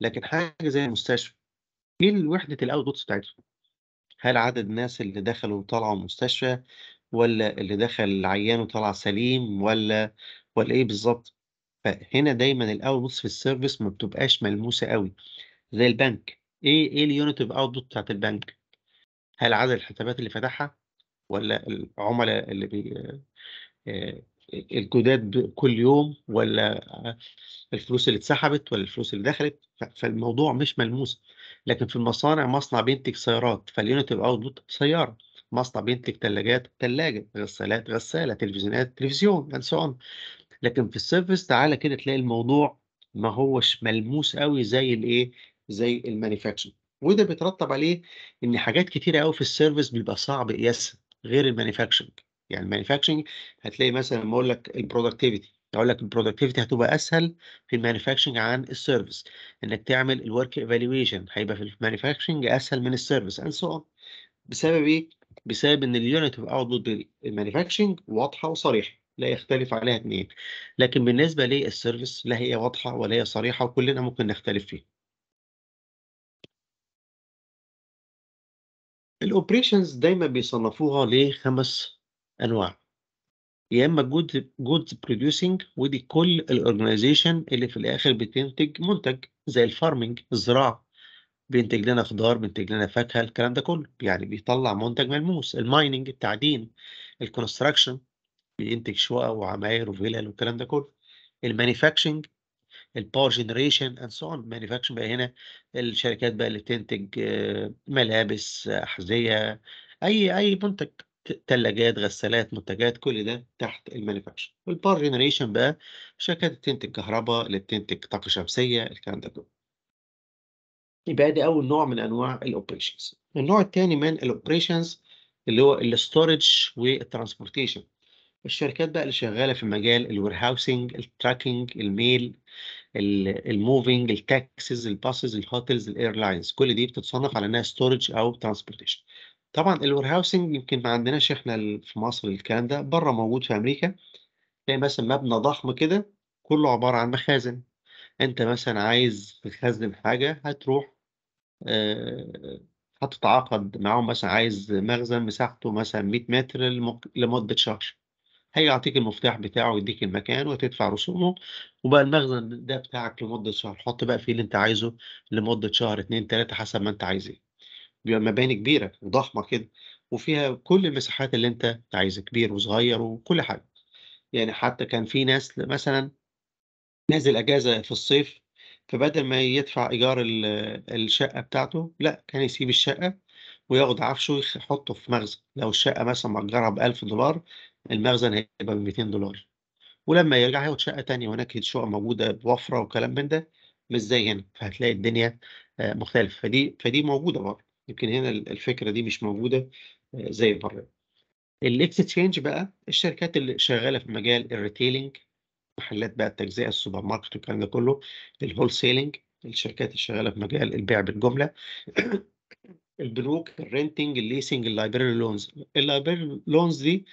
لكن حاجه زي المستشفى ايه وحده الاوتبوتس بتاعته هل عدد الناس اللي دخلوا وطلعوا المستشفى ولا اللي دخل عيّان وطلع سليم ولا ولا إيه بالظبط فهنا دايمًا الoutputs في السيرفيس ما بتبقاش ملموسة قوي زي البنك إيه إيه اليونت اوت بوت بتاعة البنك؟ هل عدد الحسابات اللي فتحها ولا العملاء اللي بي آه، الجداد كل يوم ولا الفلوس اللي اتسحبت ولا الفلوس اللي دخلت؟ فالموضوع مش ملموس، لكن في المصانع مصنع بينتج سيارات فاليونت اوت بوت سيارة. مصنع بينتج ثلاجات ثلاجة غسالات غسالة تلفزيونات تلفزيون أند لكن في السيرفيس تعالى كده تلاقي الموضوع ما هوش ملموس قوي زي الايه زي المانيفاكشن وده بيترتب عليه ان حاجات كتيرة قوي في السيرفيس بيبقى صعب قياسها غير المانيفاكشن يعني المانيفاكشن هتلاقي مثلا لما اقول لك البرودكتيفيتي اقول لك البرودكتيفيتي هتبقى اسهل في المانيفاكشن عن السيرفيس انك تعمل الورك ايفالويشن هيبقى في المانيفاكشن اسهل من السيرفيس اند سو بسبب ايه بسبب ان اليونت اوف اوتبوت مانيفاكتشنج واضحه وصريحه لا يختلف عليها اثنين لكن بالنسبه للسيرفيس لا هي واضحه ولا هي صريحه وكلنا ممكن نختلف فيها الاوبريشنز دايما بيصنفوها لخمس انواع يا اما جود جود بروديوسنج ودي كل الاورجنايزيشن اللي في الاخر بتنتج منتج زي الفارمنج الزراعه بينتج لنا خضار بينتج لنا فاكهه الكلام ده كله يعني بيطلع منتج ملموس المايننج التعدين الكونستراكشن بينتج شقق وعماير وفلل والكلام ده كله المانيفاكشنج الباور جنريشن اند سو اون مانيفاكشن بقى هنا الشركات بقى اللي بتنتج آه، ملابس احذيه اي اي منتج ثلاجات غسالات منتجات كل ده تحت المانيفاكشن والباور جنريشن بقى شركات بتنتج كهرباء اللي بتنتج طاقه شمسيه الكلام ده كله يبقى ده اول نوع من انواع الاوبريشنز النوع الثاني من الاوبريشنز اللي هو الاستورج والترانسبورتيشن الشركات بقى اللي شغاله في مجال الوير هاوسنج التراكنج الميل الموفينج التاكسز الباسز الهوتيلز، الايرلاينز كل دي بتتصنف على انها ستورج او ترانسبورتيشن طبعا الوير هاوسنج يمكن ما عندناش احنا في مصر الكلام ده بره موجود في امريكا تلاقي مثلا مبنى ضخم كده كله عباره عن مخازن انت مثلا عايز تخزن حاجه هتروح هتتعاقد آه، معاهم مثلا عايز مخزن مساحته مثلا 100 متر لمدة شهر هيعطيك المفتاح بتاعه ويديك المكان وتدفع رسومه وبقى المخزن ده بتاعك لمدة شهر حط بقى فيه اللي انت عايزه لمدة شهر اتنين تلاتة حسب ما انت عايز ايه بيبقى مباني كبيرة وضخمة كده وفيها كل المساحات اللي انت عايزها كبير وصغير وكل حاجة يعني حتى كان في ناس مثلا نازل اجازة في الصيف فبدل ما يدفع إيجار الشقة بتاعته لأ كان يسيب الشقة وياخد عفشه يحطه في مخزن لو الشقة مثلا مأجرها 1000 دولار المخزن هيبقى 200 دولار ولما يرجع هياخد شقة تانية هناك شقق موجودة بوفرة وكلام من ده مش زي هنا فهتلاقي الدنيا آه، مختلفة فدي فدي موجودة بره يمكن هنا الفكرة دي مش موجودة آه، زي بره الاكستشينج بقى الشركات اللي شغالة في مجال الريتيلينج محلات بقى التجزئه السوبر ماركت والكلام ده كله الهول سيلينج الشركات الشغاله في مجال البيع بالجمله (coughs) البنوك الرينتنج الليسنج اللايبراري لونز اللايبراري لونز دي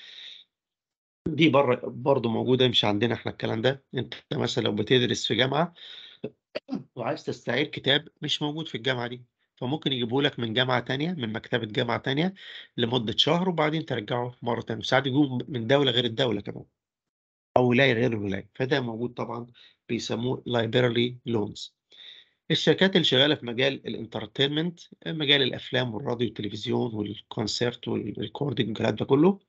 دي بره برضه موجوده مش عندنا احنا الكلام ده انت مثلا لو بتدرس في جامعه (coughs) وعايز تستعير كتاب مش موجود في الجامعه دي فممكن يجيبه لك من جامعه ثانيه من مكتبه جامعه ثانيه لمده شهر وبعدين ترجعه مره ثانيه وساعات يجوا من دوله غير الدوله كمان أو ولاية غير الولاية فده موجود طبعا بيسموه لايبرالي لونز الشركات اللي شغالة في مجال الانترتينمنت مجال الأفلام والراديو والتلفزيون والكونسرت والريكوردنج والكلام ده كله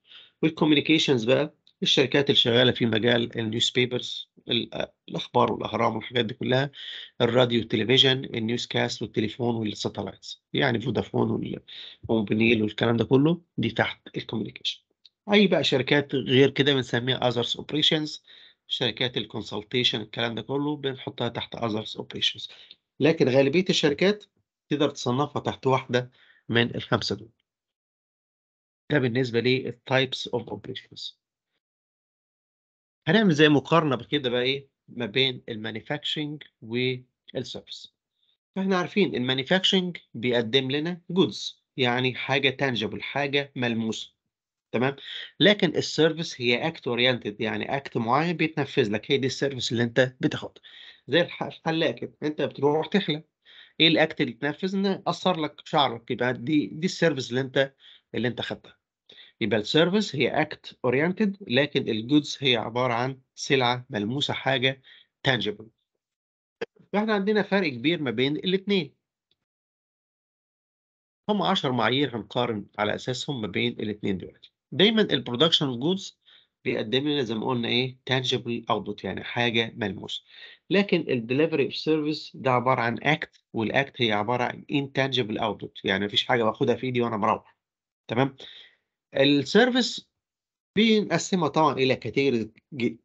والكوميونيكيشنز بقى الشركات اللي شغالة في مجال النيوز بيبرز الأخبار والأهرام والحاجات دي كلها الراديو والتلفزيون النيوز كاست والتليفون والساتلايتس يعني فودافون وموبينيل والكلام ده كله دي تحت الكوميونيكيشن اي بقى شركات غير كده بنسميها اذرز اوبريشنز شركات الكونسلتيشن الكلام ده كله بنحطها تحت اذرز اوبريشنز لكن غالبية الشركات تقدر تصنفها تحت واحدة من الخمسة دول ده بالنسبة للتايبس اوف اوبريشنز هنعمل زي مقارنة كده بقى ايه ما بين المانيفاكتشرنج والسيرفيس فاحنا عارفين المانيفاكتشرنج بيقدم لنا جودز يعني حاجة تانجبل حاجة ملموسة تمام؟ لكن السيرفيس هي اكت اورينتد يعني اكت معين بيتنفذ لك هي دي السيرفيس اللي انت بتاخدها زي الحلاق انت بتروح تحلق ايه الاكت اللي تنفذ ان اثر لك شعرك يبقى دي دي السيرفيس اللي انت اللي انت خدتها يبقى السيرفيس هي اكت اورينتد لكن الجودز هي عباره عن سلعه ملموسه حاجه تانجبل فاحنا عندنا فرق كبير ما بين الاثنين هم 10 معايير هنقارن على اساسهم ما بين الاثنين دلوقتي دايما البرودكشن جودز بيقدم لنا زي ما قلنا ايه تانجبل اوتبوت يعني حاجه ملموسه لكن الدليفري اوف سيرفيس ده عباره عن اكت والاكت هي عباره عن انتانجبل اوتبوت يعني مفيش حاجه باخدها في ايدي وانا مروح تمام السيرفيس بنقسمها طبعا الى كتير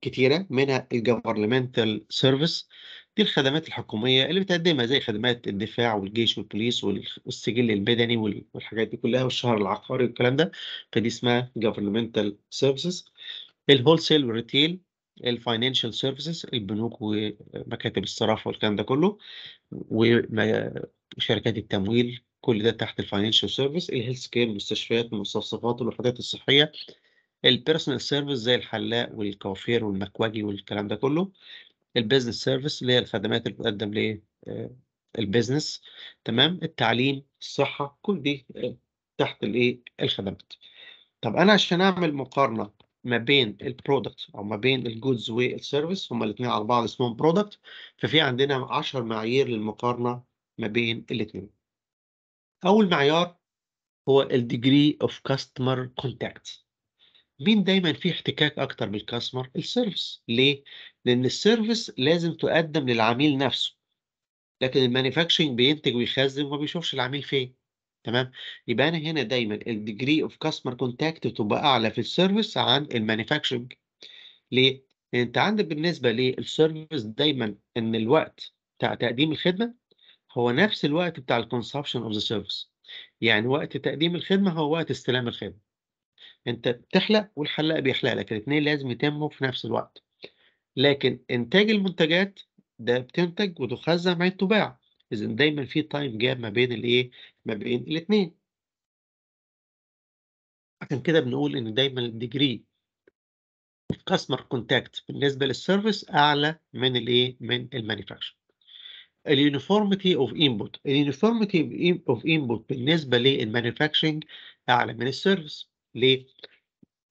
كتيره منها الجفرمنتال سيرفيس دي الخدمات الحكومية اللي بتقدمها زي خدمات الدفاع والجيش والبوليس والسجل المدني والحاجات دي كلها والشهر العقاري والكلام ده فدي اسمها governmental services سيل والريتيل الفاينانشال سيرفيسز البنوك ومكاتب الصرافة والكلام ده كله وشركات التمويل كل ده تحت الفاينانشال سيرفيس الهيلث كير المستشفيات المستوصفات والوحدات الصحية البيرسونال سيرفيس زي الحلاق والكوافير والمكواجي والكلام ده كله البيزنس سيرفيس اللي هي الخدمات اللي بتقدم للبيزنس آه، تمام التعليم الصحه كل دي آه، تحت الايه الخدمات طب انا عشان اعمل مقارنه ما بين البرودكت او ما بين الجودز والسيرفيس هما الاثنين على بعض اسمهم برودكت ففي عندنا 10 معايير للمقارنه ما بين الاثنين اول معيار هو الديجري اوف كاستمر كونتاكت مين دايما فيه احتكاك اكتر بالكاستمر السيرفيس ليه لان السيرفيس لازم تقدم للعميل نفسه لكن المانيفاكتشرنج بينتج ويخزن وما بيشوفش العميل فين تمام يبقى انا هنا دايما الديجري اوف كاستمر كونتاكت بتبقى اعلى في السيرفيس عن المانيفاكتشرنج ليه انت عندك بالنسبه للسيرفيس دايما ان الوقت بتاع تقديم الخدمه هو نفس الوقت بتاع الكونسبشن اوف ذا سيرفيس يعني وقت تقديم الخدمه هو وقت استلام الخدمه انت بتحلق والحلاق بيحلق لك الاثنين لازم يتموا في نفس الوقت لكن انتاج المنتجات ده بتنتج وتخزن مع تباع اذا دايما في تايم جاب ما بين الايه ما بين الاثنين عشان كده بنقول ان دايما الديجري الكاستمر كونتاكت بالنسبه للسيرفيس اعلى من الايه من المانيفاكشر اليونيفورميتي اوف انبوت اليونيفورميتي اوف انبوت بالنسبه للمانيفاكشرنج اعلى من السيرفيس ليه؟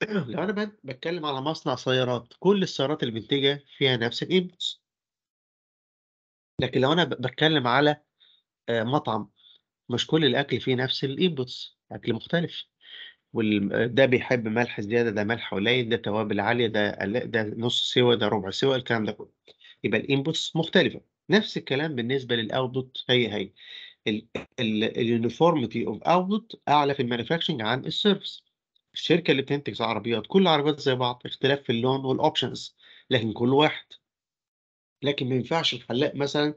(clears throat) لو انا بتكلم على مصنع سيارات كل السيارات اللي بنتجها فيها نفس الانبوتس لكن لو انا بتكلم على آه، مطعم مش كل الاكل فيه نفس الانبوتس اكل مختلف وده بيحب ملح زياده ده ملح قليل ده توابل عاليه ده ده نص سوا ده ربع سوا الكلام ده كله يبقى الانبوتس مختلفه نفس الكلام بالنسبه للاوتبوت هي هي اليونيفورميتي اوف اوتبوت اعلى في المانيفاكشنج عن السيرفس الشركه اللي بتنتج عربيات كل العربيات زي بعض اختلاف في اللون والاوبشنز لكن كل واحد لكن ما ينفعش الحلاق مثلا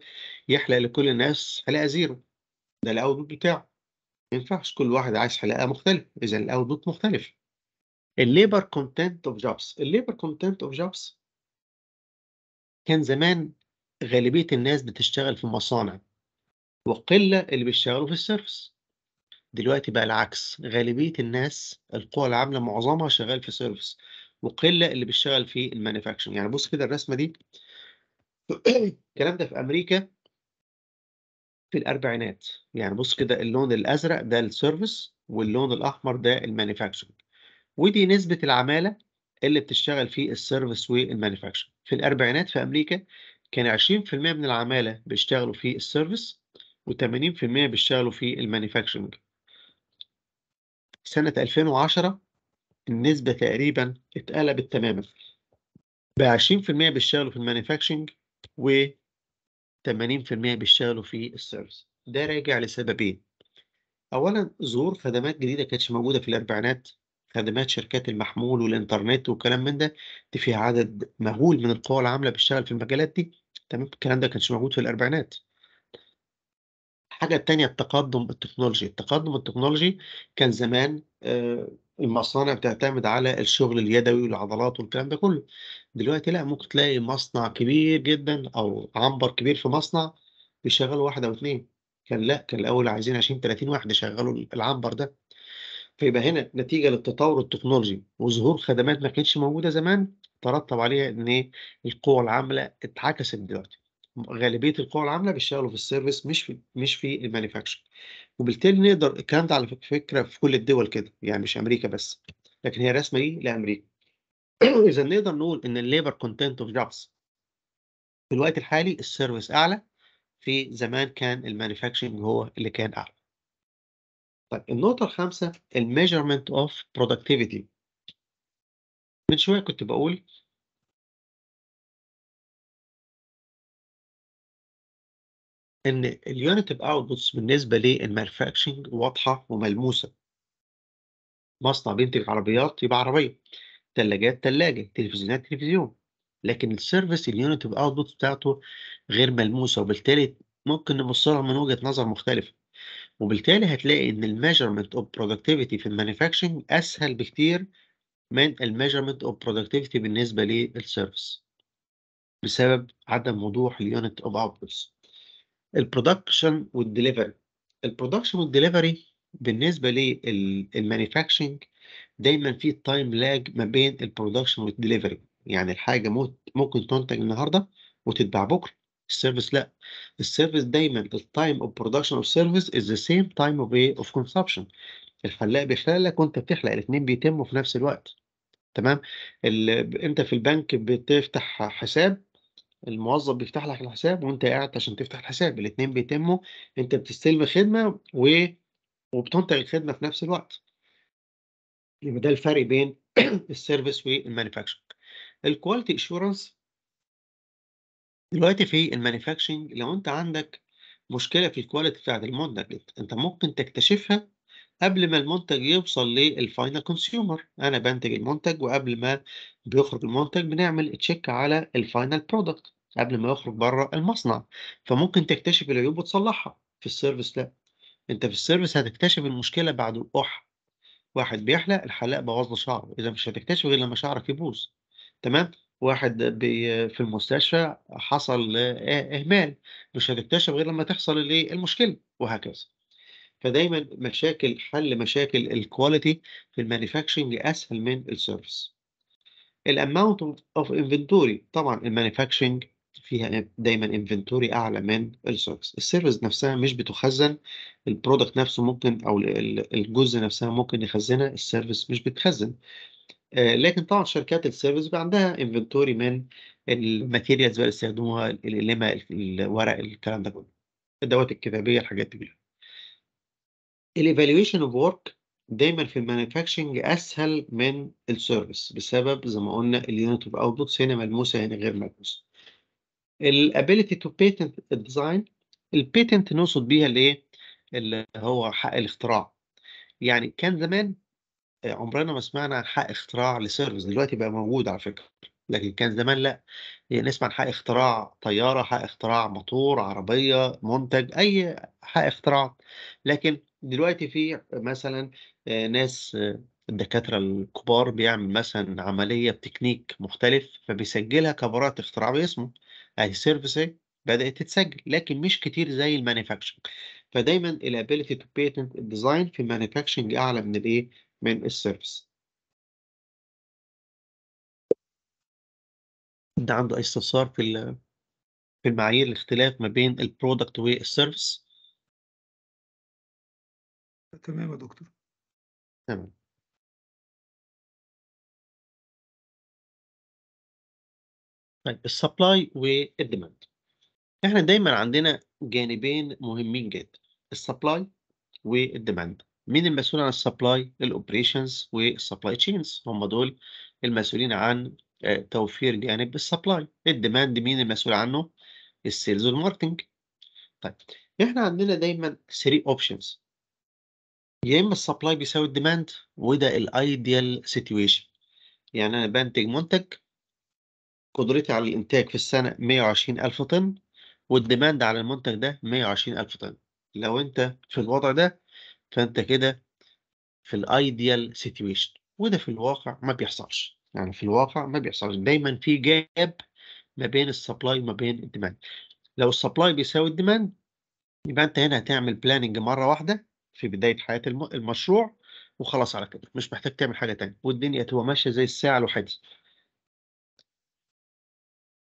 يحلق لكل الناس حلاقه زيرو ده الاوتبوت بتاعه ما ينفعش كل واحد عايز حلاقه مختلفه اذا الاوتبوت مختلف الليبر كونتنت اوف جوبس الليبر كونتنت اوف جوبس كان زمان غالبيه الناس بتشتغل في مصانع وقله اللي بيشتغلوا في السيرفس دلوقتي بقى العكس غالبية الناس القوى العاملة معظمها شغال في سيرفيس وقلة اللي بيشتغل في المانيفاكشن يعني بص كده الرسمة دي (coughs) الكلام ده في أمريكا في الأربعينات يعني بص كده اللون الأزرق ده السيرفيس واللون الأحمر ده المانيفاكشن ودي نسبة العمالة اللي بتشتغل في السيرفيس والمانيفاكشن في الأربعينات في أمريكا كان 20% من العمالة بيشتغلوا في السيرفيس و80% بيشتغلوا في المانيفاكشرنج سنة 2010 النسبة تقريبا اتقلبت تماما ب 20% بيشتغلوا في المانيفاكشنج و 80% بيشتغلوا في السيرفيس ده راجع لسببين اولا ظهور خدمات جديده كانتش موجوده في الاربعينات خدمات شركات المحمول والانترنت والكلام من ده دي فيها عدد مهول من القوى العامله بتشتغل في المجالات دي تمام الكلام ده كانش موجود في الاربعينات الحاجة التانية التقدم التكنولوجي التقدم التكنولوجي كان زمان آه، المصانع بتعتمد على الشغل اليدوي والعضلات والكلام ده كله دلوقتي لا ممكن تلاقي مصنع كبير جدا او عنبر كبير في مصنع بيشغل واحد او اتنين كان لا كان الاول عايزين 20 30 واحد يشغلوا العنبر ده فيبقى هنا نتيجه للتطور التكنولوجي وظهور خدمات ما كانتش موجوده زمان ترتب عليها ان ايه القوى العامله اتعكست دلوقتي غالبيه القوى العامله بيشتغلوا في السيرفيس مش في مش في المانيفاكشر وبالتالي نقدر الكلام ده على فكره في كل الدول كده يعني مش امريكا بس لكن هي رسمه دي إيه؟ لامريكا (clears throat) اذا نقدر نقول ان الليبر كونتنت اوف جوبز في الوقت الحالي السيرفيس اعلى في زمان كان المانيفاكشرنج هو اللي كان اعلى طيب النقطه الخامسه الميجرمنت اوف برودكتيفيتي من شويه كنت بقول ان اليونيتيف اوتبوتس بالنسبه للمانيفاكتشنج واضحه وملموسه مصنع بينتج عربيات يبقى عربيه ثلاجات ثلاجه تلفزيونات تلفزيون لكن السيرفيس اليونيتيف اوتبوت بتاعته غير ملموسه وبالتالي ممكن نبص لها من وجهه نظر مختلفه وبالتالي هتلاقي ان الميجرمنت اوف برودكتيفيتي في المانيفاكتشنج اسهل بكتير من الميجرمنت اوف برودكتيفيتي بالنسبه للسيرفيس بسبب عدم وضوح اليونت اوف اوتبوتس البرودكشن والدليفري البرودكشن والدليفري بالنسبه للمانيفاكشنج دايما في تايم لاج ما بين البرودكشن والدليفري يعني الحاجه ممكن تنتج النهارده وتتباع بكره السيرفيس لا السيرفيس دايما التايم اوف برودكشن اوف سيرفيس از ذا سيم تايم اوف ايه اوف كونسبشن الحلاق بيحلق وانت بتحلق الاثنين بيتموا في نفس الوقت تمام انت في البنك بتفتح حساب الموظف بيفتح لك الحساب وانت قاعد عشان تفتح الحساب الاثنين بيتموا انت بتستلم خدمة و... وبتنتج الخدمة في نفس الوقت يبقى ده الفرق بين السيرفيس والمانيفاكشنج الكواليتي اشورنس دلوقتي في المانيفاكشنج لو انت عندك مشكله في الكواليتي بتاعت المنتج انت ممكن تكتشفها قبل ما المنتج يوصل للفاينل كونسيومر انا بنتج المنتج وقبل ما بيخرج المنتج بنعمل تشيك على الفاينل برودكت قبل ما يخرج بره المصنع فممكن تكتشف العيوب وتصلحها في السيرفيس لا انت في السيرفيس هتكتشف المشكله بعد وقوعها واحد بيحلق الحلاق بوظ له شعره اذا مش هتكتشف غير لما شعرك يبوظ تمام واحد بي في المستشفى حصل اهمال مش هتكتشف غير لما تحصل المشكله وهكذا فدايما مشاكل حل مشاكل الكواليتي في المانيفاكتشرنج اسهل من السيرفيس الاماونت اوف انفنتوري طبعا المانيفاكتشرنج فيها دايما انفنتوري اعلى من السيرفيس السيرفيس نفسها مش بتخزن البرودكت نفسه ممكن او الجزء نفسها ممكن يخزنها السيرفيس مش بتخزن آه، لكن طبعا شركات السيرفيس بقى عندها انفنتوري من الماتيريالز بقى اللي استخدموها الورق الكلام ده كله الادوات الكتابيه الحاجات دي كلها الايفالويشن اوف ورك دايما في المانيفاكتشنج اسهل من السيرفيس بسبب زي ما قلنا اليونت اوف اوتبوتس هنا ملموسه هنا غير ملموسه الابيليتي تو بيتنت الديزاين البيتنت نقصد بيها الايه اللي هو حق الاختراع يعني كان زمان آه، عمرنا ما سمعنا عن حق اختراع لسيرفيس دلوقتي بقى موجود على فكره لكن كان زمان لا يعني نسمع عن حق اختراع طياره حق اختراع موتور عربيه منتج اي حق اختراع لكن دلوقتي في مثلا آه، ناس آه، الدكاترة الكبار بيعمل مثلا عملية بتكنيك مختلف فبيسجلها كبراءة اختراع باسمه اي سيرفيس بدأت تتسجل لكن مش كتير زي المانيفاكتشنج فدايما الابيلتي تو بيتنت الديزاين في المانيفاكشنج أعلى من الإيه؟ من السيرفيس ده عنده استفسار في في المعايير الاختلاف ما بين البرودكت والسيرفيس تمام يا دكتور تمام طيب السبلاي والديماند احنا دايما عندنا جانبين مهمين جدا السبلاي والديماند مين المسؤول عن السبلاي الاوبريشنز والسبلاي تشينز هم دول المسؤولين عن آه، توفير جانب السبلاي الديماند مين المسؤول عنه السيلز والماركتنج طيب احنا عندنا دايما 3 اوبشنز يا اما السبلاي بيساوي الديماند وده الايديال سيتويشن يعني انا بنتج منتج قدرتي على الانتاج في السنه 120 الف طن والديماند على المنتج ده 120 الف طن لو انت في الوضع ده فانت كده في الايديال سيتويشن وده في الواقع ما بيحصلش يعني في الواقع ما بيحصلش دايما في جاب ما بين السبلاي وما بين الديماند لو السبلاي بيساوي الديماند يبقى انت هنا هتعمل بلاننج مره واحده في بدايه حياه الم... المشروع وخلاص على كده مش محتاج تعمل حاجه تانية والدنيا تبقى ماشيه زي الساعه الواحده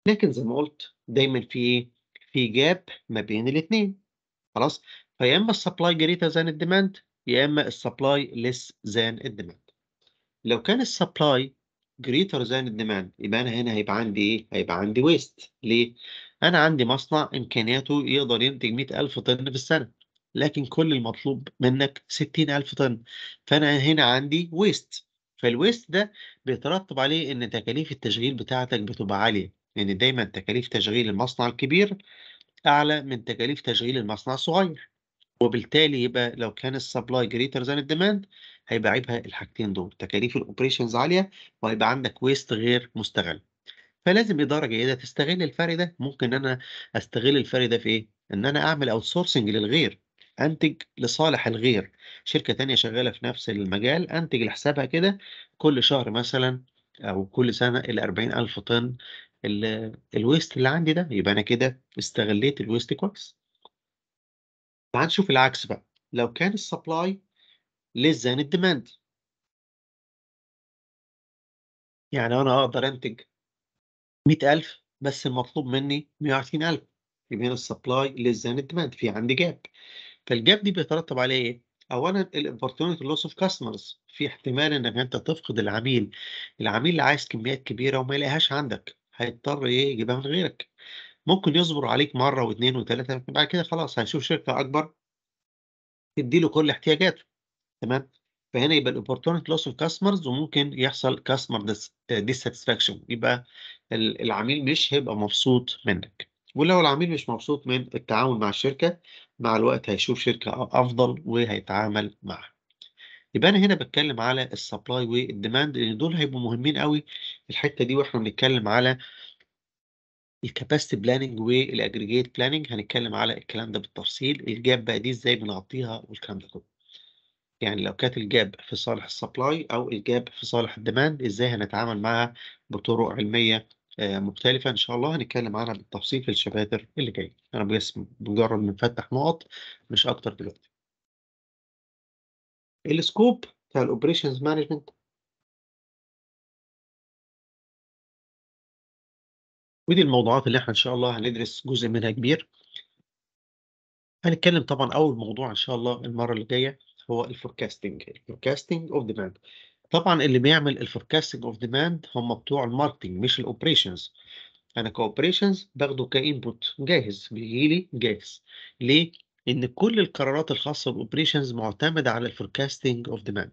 لكن زي ما قلت دايما في ايه في جاب ما بين الاثنين خلاص فيا اما السبلاي greater than الديماند يا اما السبلاي less than الديماند لو كان السبلاي greater than الديماند يبقى انا هنا هيبقى عندي ايه هيبقى عندي ويست ليه انا عندي مصنع امكانياته يقدر ينتج 100000 طن في السنه لكن كل المطلوب منك 60000 طن فأنا هنا عندي ويست فالويست ده بيترتب عليه إن تكاليف التشغيل بتاعتك بتبقى عالية لأن يعني دايما تكاليف تشغيل المصنع الكبير أعلى من تكاليف تشغيل المصنع الصغير وبالتالي يبقى لو كان السبلاي جريتر ذان الديماند هيبقى عيبها الحاجتين دول تكاليف الاوبريشنز عاليه وهيبقى عندك ويست غير مستغل فلازم اداره جيده تستغل الفرق ده ممكن انا استغل الفرق ده في ايه ان انا اعمل اوت سورسنج للغير انتج لصالح الغير شركه تانية شغاله في نفس المجال انتج لحسابها كده كل شهر مثلا او كل سنه ال 40000 طن الويست اللي عندي ده يبقى انا كده استغليت الويست كويس تعال نشوف العكس بقى لو كان السبلاي less than الديماند يعني انا اقدر انتج 100000 بس المطلوب مني 120000 يبقى هنا السبلاي less than الديماند في عندي جاب فالجاب دي بيترتب عليه ايه؟ اولا الاوبورتيونيتي لوس اوف كاستمرز في احتمال انك انت تفقد العميل العميل اللي عايز كميات كبيره وما يلاقيهاش عندك هيضطر ايه يجيبها من غيرك ممكن يصبر عليك مره واثنين وثلاثه بعد كده خلاص هيشوف شركه اكبر تدي له كل احتياجاته تمام فهنا يبقى الاوبورتيونيتي لوس اوف كاستمرز وممكن يحصل كاستمر آه، ديساتسفاكشن يبقى العميل مش هيبقى مبسوط منك ولو العميل مش مبسوط من التعاون مع الشركه مع الوقت هيشوف شركة أفضل وهيتعامل معها يبقى أنا هنا بتكلم على السبلاي والديماند لأن دول هيبقوا مهمين قوي الحتة دي وإحنا بنتكلم على الكاباستي بلاننج والاجريجيت بلاننج هنتكلم على الكلام ده بالتفصيل الجاب بقى دي ازاي بنغطيها والكلام ده كله يعني لو كانت الجاب في صالح السبلاي او الجاب في صالح الديماند ازاي هنتعامل معها بطرق علميه آه، مختلفة إن شاء الله هنتكلم عنها بالتفصيل في الشباتر اللي جاية أنا بس مجرد بنفتح نقط مش أكتر دلوقتي السكوب بتاع الأوبريشنز مانجمنت ودي الموضوعات اللي احنا ان شاء الله هندرس جزء منها كبير هنتكلم طبعا اول موضوع ان شاء الله المره اللي جايه هو الفوركاستنج الفوركاستنج اوف ديماند طبعا اللي بيعمل الفوركاستنج اوف ديماند هم بتوع الماركتنج مش الاوبريشنز انا كاوبريشنز باخده كانبوت جاهز بيجي لي جاهز ليه ان كل القرارات الخاصه بالاوبريشنز معتمده على الفوركاستنج اوف ديماند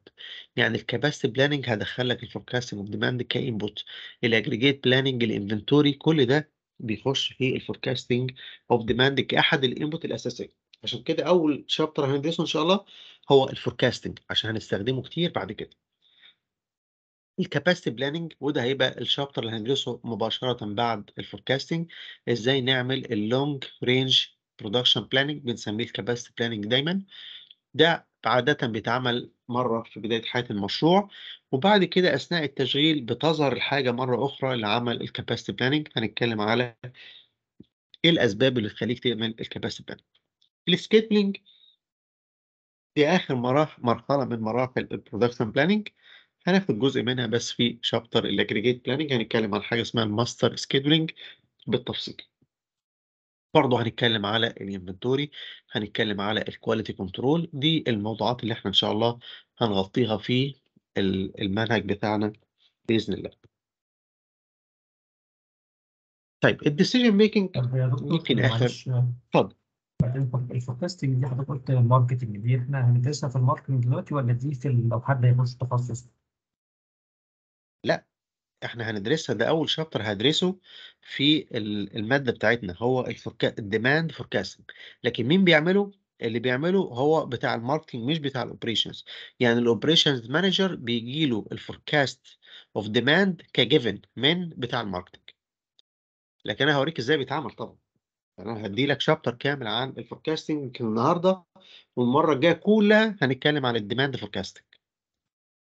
يعني الكاباستي بلاننج هدخل لك الفوركاستنج اوف ديماند كانبوت الاجريجيت بلاننج الانفنتوري كل ده بيخش في الفوركاستنج اوف ديماند كاحد الانبوت الاساسيه عشان كده اول شابتر هندرسه ان شاء الله هو الفوركاستنج عشان هنستخدمه كتير بعد كده الكاباسيتي بلاننج وده هيبقى الشابتر اللي هندرسه مباشره بعد الفوركاستنج ازاي نعمل اللونج رينج برودكشن بلاننج بنسميه الكاباسيتي بلاننج دايما ده عادة بيتعمل مرة في بداية حياة المشروع وبعد كده أثناء التشغيل بتظهر الحاجة مرة أخرى لعمل الكاباسيتي بلاننج هنتكلم على إيه الأسباب اللي تخليك تعمل الكاباسيتي بلاننج السكيدلينج دي آخر مرحلة من مراحل البرودكشن بلاننج هناخد جزء منها بس في شابتر الاجريجيت بلاننج هنتكلم عن حاجه اسمها الماستر سكيدولينج بالتفصيل برضه هنتكلم على الانفنتوري هنتكلم على الكواليتي كنترول دي الموضوعات اللي احنا ان شاء الله هنغطيها في المنهج بتاعنا باذن الله طيب الديسيجن ميكنج ممكن اخر اتفضل الفوركاستنج دي حضرتك قلت الماركتنج دي احنا هندرسها في الماركتنج دلوقتي ولا دي في لو حد هيخش تخصص؟ لأ، إحنا هندرسها ده أول شابتر هدرسه في المادة بتاعتنا، هو الديماند فوركاستنج لكن مين بيعمله؟ اللي بيعمله هو بتاع الماركتنج مش بتاع الاوبريشنز يعني الاوبريشنز مانجر بيجي له الفوركاست اوف ديماند كجيفن من بتاع الماركتنج لكن أنا هوريك إزاي بيتعمل طبعًا، يعني أنا هدي لك شابتر كامل عن الفوركاستنج يمكن النهارده والمرة الجاية كلها هنتكلم عن الديماند فوركاستنج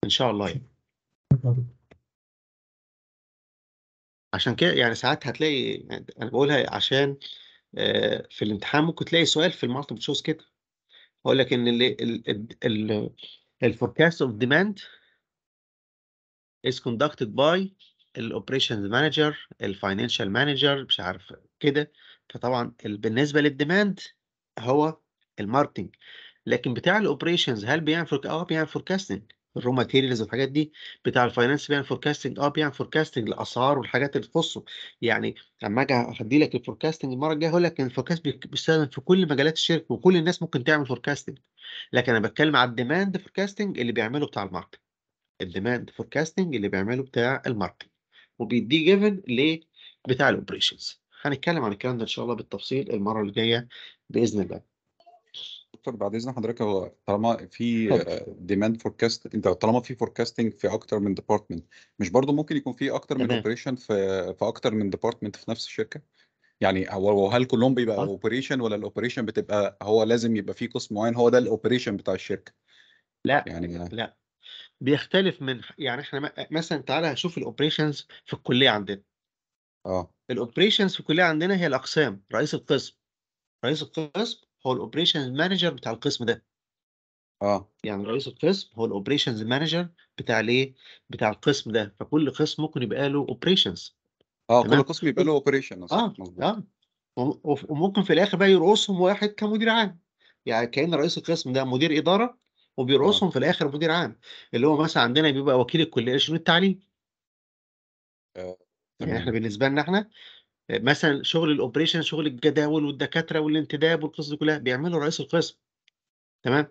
إن شاء الله يعني. عشان كده يعني ساعات هتلاقي يعني انا بقولها عشان آه، في الامتحان ممكن تلاقي سؤال في المالتيبل تشوز كده اقول لك ان الفوركاست اوف ديماند از كوندكتد باي الاوبريشنز مانجر الفاينانشال مانجر مش عارف كده فطبعا بالنسبه للديماند هو الماركتنج لكن بتاع الاوبريشنز هل بيعمل اه بيعمل فوركاستنج الرو ماتيريالز والحاجات دي بتاع الفاينانس بيعمل فوركاستنج اه بيعمل فوركاستنج الاسعار والحاجات اللي تخصه يعني لما اجي هدي لك الفوركاستنج المره الجايه هقول لك ان الفوركاست بيستخدم في كل مجالات الشركه وكل الناس ممكن تعمل فوركاستنج لكن انا بتكلم على الديماند فوركاستنج اللي بيعمله بتاع الماركت الديماند فوركاستنج اللي بيعمله بتاع الماركت وبيديه جيفن ل بتاع الاوبريشنز هنتكلم عن الكلام ده ان شاء الله بالتفصيل المره الجايه باذن الله دكتور بعد اذن حضرتك هو طالما في ديماند فوركاست آه، انت طالما في فوركاستنج في اكتر من ديبارتمنت مش برضو ممكن يكون في اكتر من اوبريشن في في اكتر من ديبارتمنت في نفس الشركه يعني هو هل كلهم بيبقى اوبريشن أه. ولا الاوبريشن بتبقى هو لازم يبقى في قسم معين هو ده الاوبريشن بتاع الشركه لا يعني آه. لا بيختلف من يعني احنا مثلا تعالى هشوف الاوبريشنز في الكليه عندنا اه الاوبريشنز في الكليه عندنا هي الاقسام رئيس القسم رئيس القسم هو الاوبريشنز مانجر بتاع القسم ده اه يعني رئيس القسم هو الاوبريشنز مانجر بتاع الايه بتاع القسم ده فكل قسم ممكن يبقى له اوبريشنز اه كل قسم يبقى له اوبريشن اه مظبوط اه وممكن في الاخر بقى يرقصهم واحد كمدير عام يعني كان رئيس القسم ده مدير اداره آه. وبيرقصهم آه. في الاخر مدير عام اللي هو مثلا عندنا بيبقى وكيل الكليه لشؤون التعليم آه. يعني احنا بالنسبه لنا احنا مثلا شغل الاوبريشن شغل الجداول والدكاتره والانتداب والقصص دي كلها بيعمله رئيس القسم تمام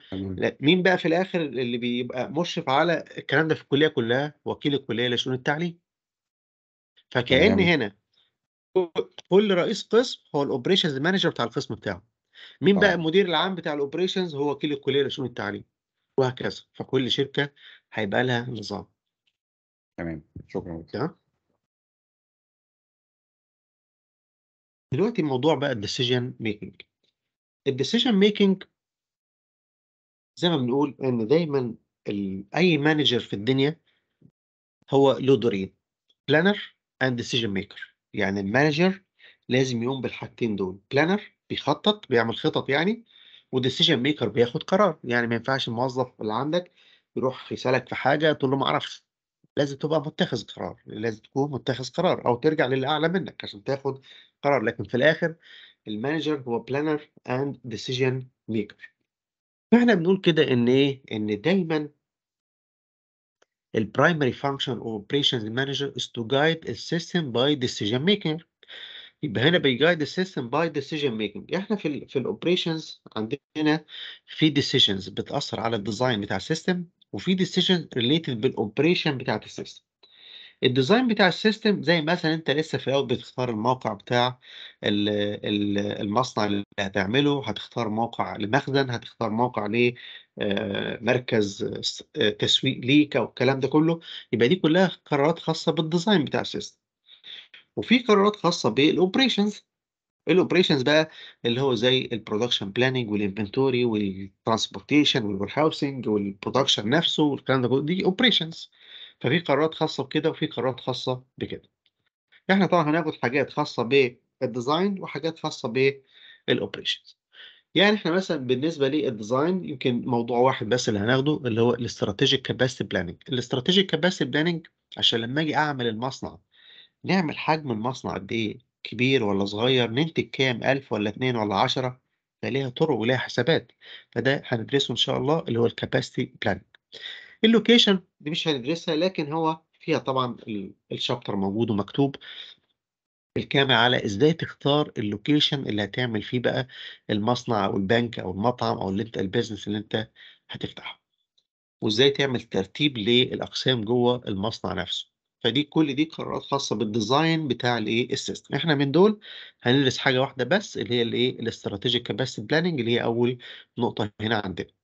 مين بقى في الاخر اللي بيبقى مشرف على الكلام ده في الكليه كلها وكيل الكليه لشؤون التعليم فكأن هنا كل رئيس قسم هو الاوبريشنز مانجر بتاع القسم بتاعه مين بقى المدير العام بتاع الاوبريشنز هو وكيل الكليه لشؤون التعليم وهكذا فكل شركه هيبقى لها نظام تمام شكرا تمام دلوقتي موضوع بقى الديسيجن ميكنج الديسيجن ميكنج زي ما بنقول ان دايما اي مانجر في الدنيا هو له دورين بلانر اند ديسيجن ميكر يعني المانجر لازم يقوم بالحاجتين دول بلانر بيخطط بيعمل خطط يعني وديسيجن ميكر بياخد قرار يعني ما ينفعش الموظف اللي عندك يروح يسالك في حاجه تقول له ما اعرفش لازم تبقى متخذ قرار لازم تكون متخذ قرار او ترجع للاعلى منك عشان تاخد قرار لكن في الاخر المانجر هو بلانر اند ديسيجن ميكر فاحنا بنقول كده ان ايه ان دايما البرايمري فانكشن اوف اوبريشنز مانجر از تو جايد السيستم باي ديسيجن decision يبقى هنا بيجايد السيستم باي ديسيجن ميكنج احنا في الـ في الاوبريشنز عندنا في ديسيجنز بتاثر على الديزاين بتاع السيستم وفي ديسيجن ريليتد بالاوبريشن بتاعت السيستم الديزاين بتاع السيستم زي مثلا انت لسه في الاول بتختار الموقع بتاع المصنع اللي هتعمله هتختار موقع لمخزن هتختار موقع لمركز آه، آه، تسويق ليك او الكلام ده كله يبقى دي كلها قرارات خاصه بالديزاين بتاع السيستم وفي قرارات خاصه بالاوبريشنز الاوبريشنز بقى اللي هو زي البرودكشن بلاننج والانفنتوري والترانسبورتيشن والورهاوسنج هاوسنج والبرودكشن نفسه والكلام ده كله دي اوبريشنز ففي قرارات خاصة بكده وفي قرارات خاصة بكده. إحنا طبعًا هناخد حاجات خاصة بالديزاين وحاجات خاصة بالأوبريشنز. يعني إحنا مثلًا بالنسبة للديزاين يمكن موضوع واحد بس اللي هناخده اللي هو الاستراتيجيك كاباسيتي بلاننج الاستراتيجيك كاباسيتي بلاننج عشان لما آجي أعمل المصنع نعمل حجم المصنع قد إيه؟ كبير ولا صغير؟ ننتج كام؟ 1000 ولا 2 ولا 10؟ فليها طرق وليها حسابات. فده هندرسه إن شاء الله اللي هو الكاباسيتي planning. اللوكيشن دي مش هندرسها لكن هو فيها طبعا الشابتر موجود ومكتوب الكامل على ازاي تختار اللوكيشن اللي هتعمل فيه بقى المصنع او البنك او المطعم او اللي انت البيزنس اللي انت هتفتحه وازاي تعمل ترتيب للاقسام جوه المصنع نفسه فدي كل دي قرارات خاصه بالديزاين بتاع الايه السيستم احنا من دول هندرس حاجه واحده بس اللي هي الايه الاستراتيجيك كاباسيتي بلاننج اللي هي اول نقطه هنا عندنا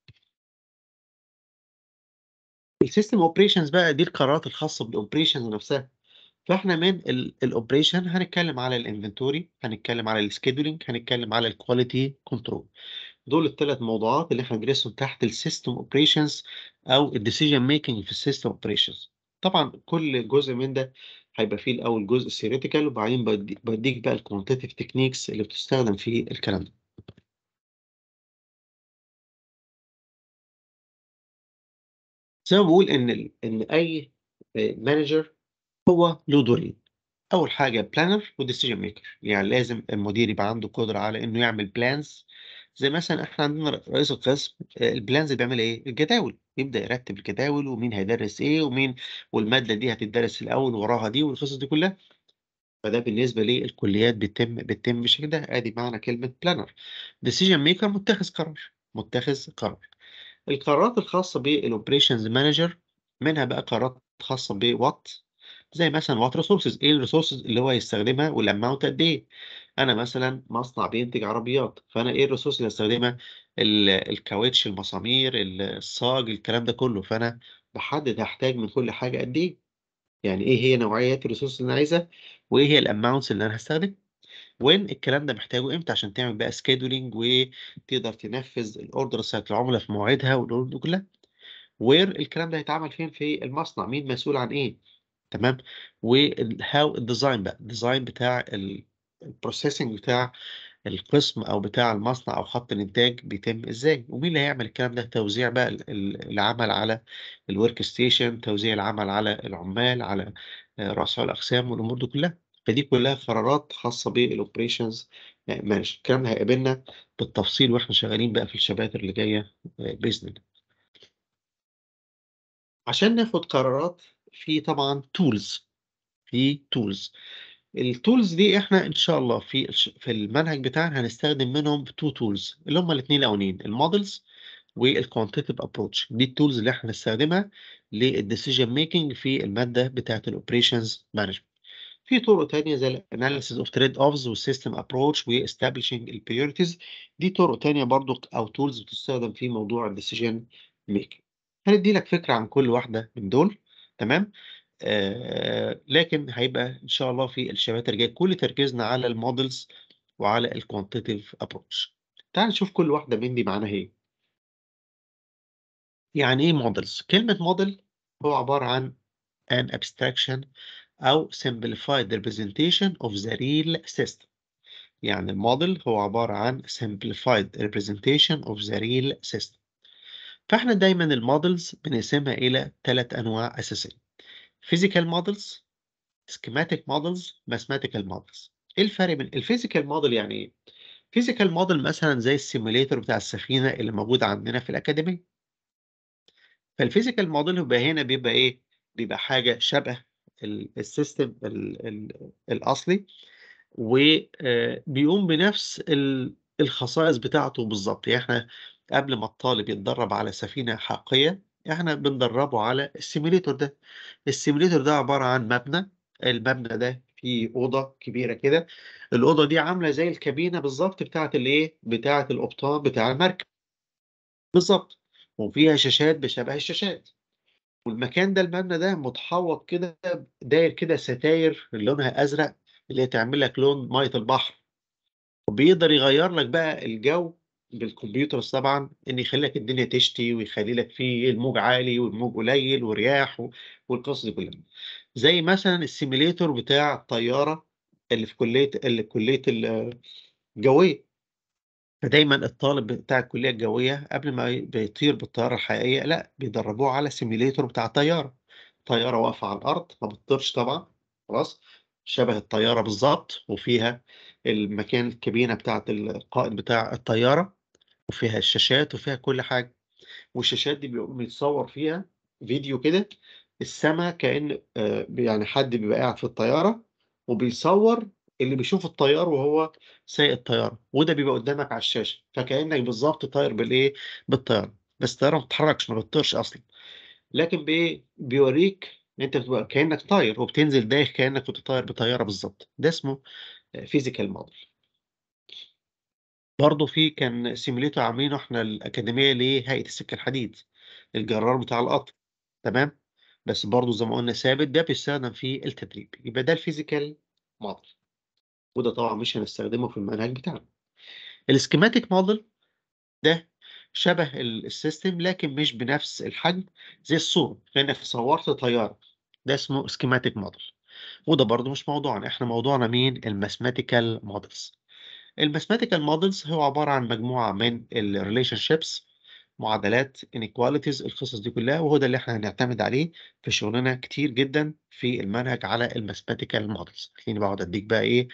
السيستم اوبريشنز بقى دي القرارات الخاصه بالاوبريشنز نفسها فاحنا من الاوبريشن هنتكلم على الانفنتوري هنتكلم على السكيدولينج هنتكلم على الكواليتي كنترول دول الثلاث موضوعات اللي احنا بندرسهم تحت السيستم اوبريشنز او الديسيجن ميكنج في السيستم اوبريشنز طبعا كل جزء من ده هيبقى فيه الاول جزء ثيوريتيكال وبعدين بديك بقى الكوانتيتيف تكنيكس اللي بتستخدم في الكلام ده زي ما بقول ان ان اي مانجر هو له دورين اول حاجه بلانر وديسيجن ميكر يعني لازم المدير يبقى عنده قدره على انه يعمل بلانز زي مثلا احنا عندنا رئيس القسم آه، البلانز بيعمل ايه الجداول يبدا يرتب الجداول ومين هيدرس ايه ومين والماده دي هتدرس الاول وراها دي والقصص دي كلها فده بالنسبه للكليات بتتم بتتم بالشكل ده ادي معنى كلمه بلانر ديسيجن ميكر متخذ قرار متخذ قرار القرارات الخاصة بالاوبريشنز مانجر منها بقى قرارات خاصة بوات زي مثلا وات ريسورسز ايه الريسورسز اللي هو هيستخدمها والاماونت قد ايه انا مثلا مصنع بينتج عربيات فانا ايه الريسورس اللي هستخدمها الكاوتش المسامير الصاج الكلام ده كله فانا بحدد هحتاج من كل حاجة قد ايه يعني ايه هي نوعيات الريسورس اللي انا عايزها وايه هي الاماونتس اللي انا هستخدمها وين الكلام ده محتاجه امتى عشان تعمل بقى سكيدولينج وتقدر تنفذ الاوردر بتاعت العملاء في مواعيدها والاوردر دي كلها وير الكلام ده هيتعمل فين في المصنع مين مسؤول عن ايه تمام وهاو الديزاين بقى الديزاين بتاع البروسيسنج بتاع القسم او بتاع المصنع او خط الانتاج بيتم ازاي ومين اللي هيعمل الكلام ده توزيع بقى العمل على الورك ستيشن توزيع العمل على العمال على آه، رؤساء الاقسام والامور دي كلها فدي كلها قرارات خاصه بالاوبريشنز آه، مانجر الكلام هيقابلنا بالتفصيل واحنا شغالين بقى في الشباتر اللي جايه آه، باذن الله عشان ناخد قرارات في طبعا تولز في تولز التولز دي احنا ان شاء الله في في المنهج بتاعنا هنستخدم منهم تو تولز اللي هما الاثنين الاولين المودلز والكوانتيتيف ابروتش دي التولز اللي احنا هنستخدمها للديسيجن ميكنج في الماده بتاعه الاوبريشنز مانجمنت في طرق تانية زي الاناليسيز اوف تريد اوفز والسيستم ابروتش واستابليشنج البريورتيز دي طرق تانية برضو او تولز بتستخدم في موضوع الديسيجن ميكنج هندي لك فكرة عن كل واحدة من دول تمام آه لكن هيبقى ان شاء الله في الشباب الجايه كل تركيزنا على المودلز وعلى الكوانتيتيف ابروتش تعال نشوف كل واحده من دي معناها ايه يعني ايه مودلز كلمه موديل هو عباره عن ان ابستراكشن أو simplified representation of the real system يعني الموديل هو عبارة عن simplified representation of the real system فإحنا دايما المودلز بنقسمها إلى ثلاث أنواع أساسية physical models schematic models mathematical models إيه الفرق بين الفيزيكال موديل يعني إيه؟ فيزيكال model مثلا زي السيموليتور بتاع السفينة اللي موجود عندنا في الأكاديمية فالفيزيكال model بيبقى هنا بيبقى إيه؟ بيبقى حاجة شبه السيستم الاصلي وبيقوم آه، بنفس الخصائص بتاعته بالظبط يعني احنا قبل ما الطالب يتدرب على سفينه حقيقيه احنا بندربه على السيميليتور ده السيميليتور ده عباره عن مبنى المبنى ده في اوضه كبيره كده الاوضه دي عامله زي الكابينه بالظبط بتاعه الايه بتاعه القبطان بتاع المركب بالظبط وفيها شاشات بشبه الشاشات والمكان ده المبنى ده متحوط كده داير كده ستاير لونها ازرق اللي تعمل لك لون ميه البحر وبيقدر يغير لك بقى الجو بالكمبيوتر طبعا ان يخلي لك الدنيا تشتي ويخلي لك فيه الموج عالي والموج قليل ورياح والقصص دي كلها زي مثلا السيميليتور بتاع الطياره اللي في كليه اللي في كليه الجويه فدايما الطالب بتاع الكلية الجوية قبل ما بيطير بالطيارة الحقيقية لأ، بيدربوه على سيميليتور بتاع طيارة، طيارة واقفة على الأرض ما بتطيرش طبعًا خلاص، شبه الطيارة بالظبط وفيها المكان الكابينة بتاعة القائد بتاع الطيارة، وفيها الشاشات وفيها كل حاجة، والشاشات دي بيقوم يتصور فيها فيديو كده السما كأن آه، يعني حد بيبقى قاعد في الطيارة وبيصور اللي بيشوف الطيار وهو سايق الطيارة، وده بيبقى قدامك على الشاشة، فكأنك بالظبط طاير بالإيه؟ بالطيارة، بس الطيارة ما بتتحركش ما بتطيرش أصلًا، لكن بإيه؟ بيوريك إن أنت بتبقى كأنك طاير وبتنزل دايخ كأنك كنت طاير بطيارة بالظبط ده اسمه فيزيكال موديل برضه في كان simulator عاملينه إحنا الأكاديمية لهيئة السكة الحديد، الجرار بتاع القطر، تمام؟ بس برضه زي ما قلنا ثابت ده بيستخدم في التدريب، يبقى ده الفيزيكال موديل وده طبعا مش هنستخدمه في المنهج بتاعنا السكيماتيك موديل ده شبه السيستم لكن مش بنفس الحجم زي الصورة لانك صورت طيارة ده اسمه سكيماتيك موديل وده برضو مش موضوعنا احنا موضوعنا مين الماثماتيكال موديلز الماثماتيكال موديلز هو عبارة عن مجموعة من الريليشن شيبس معادلات انيكواليتيز القصص دي كلها وهو ده اللي احنا هنعتمد عليه في شغلنا كتير جدا في المنهج على الماثماتيكال موديلز خليني بقعد اديك بقى ايه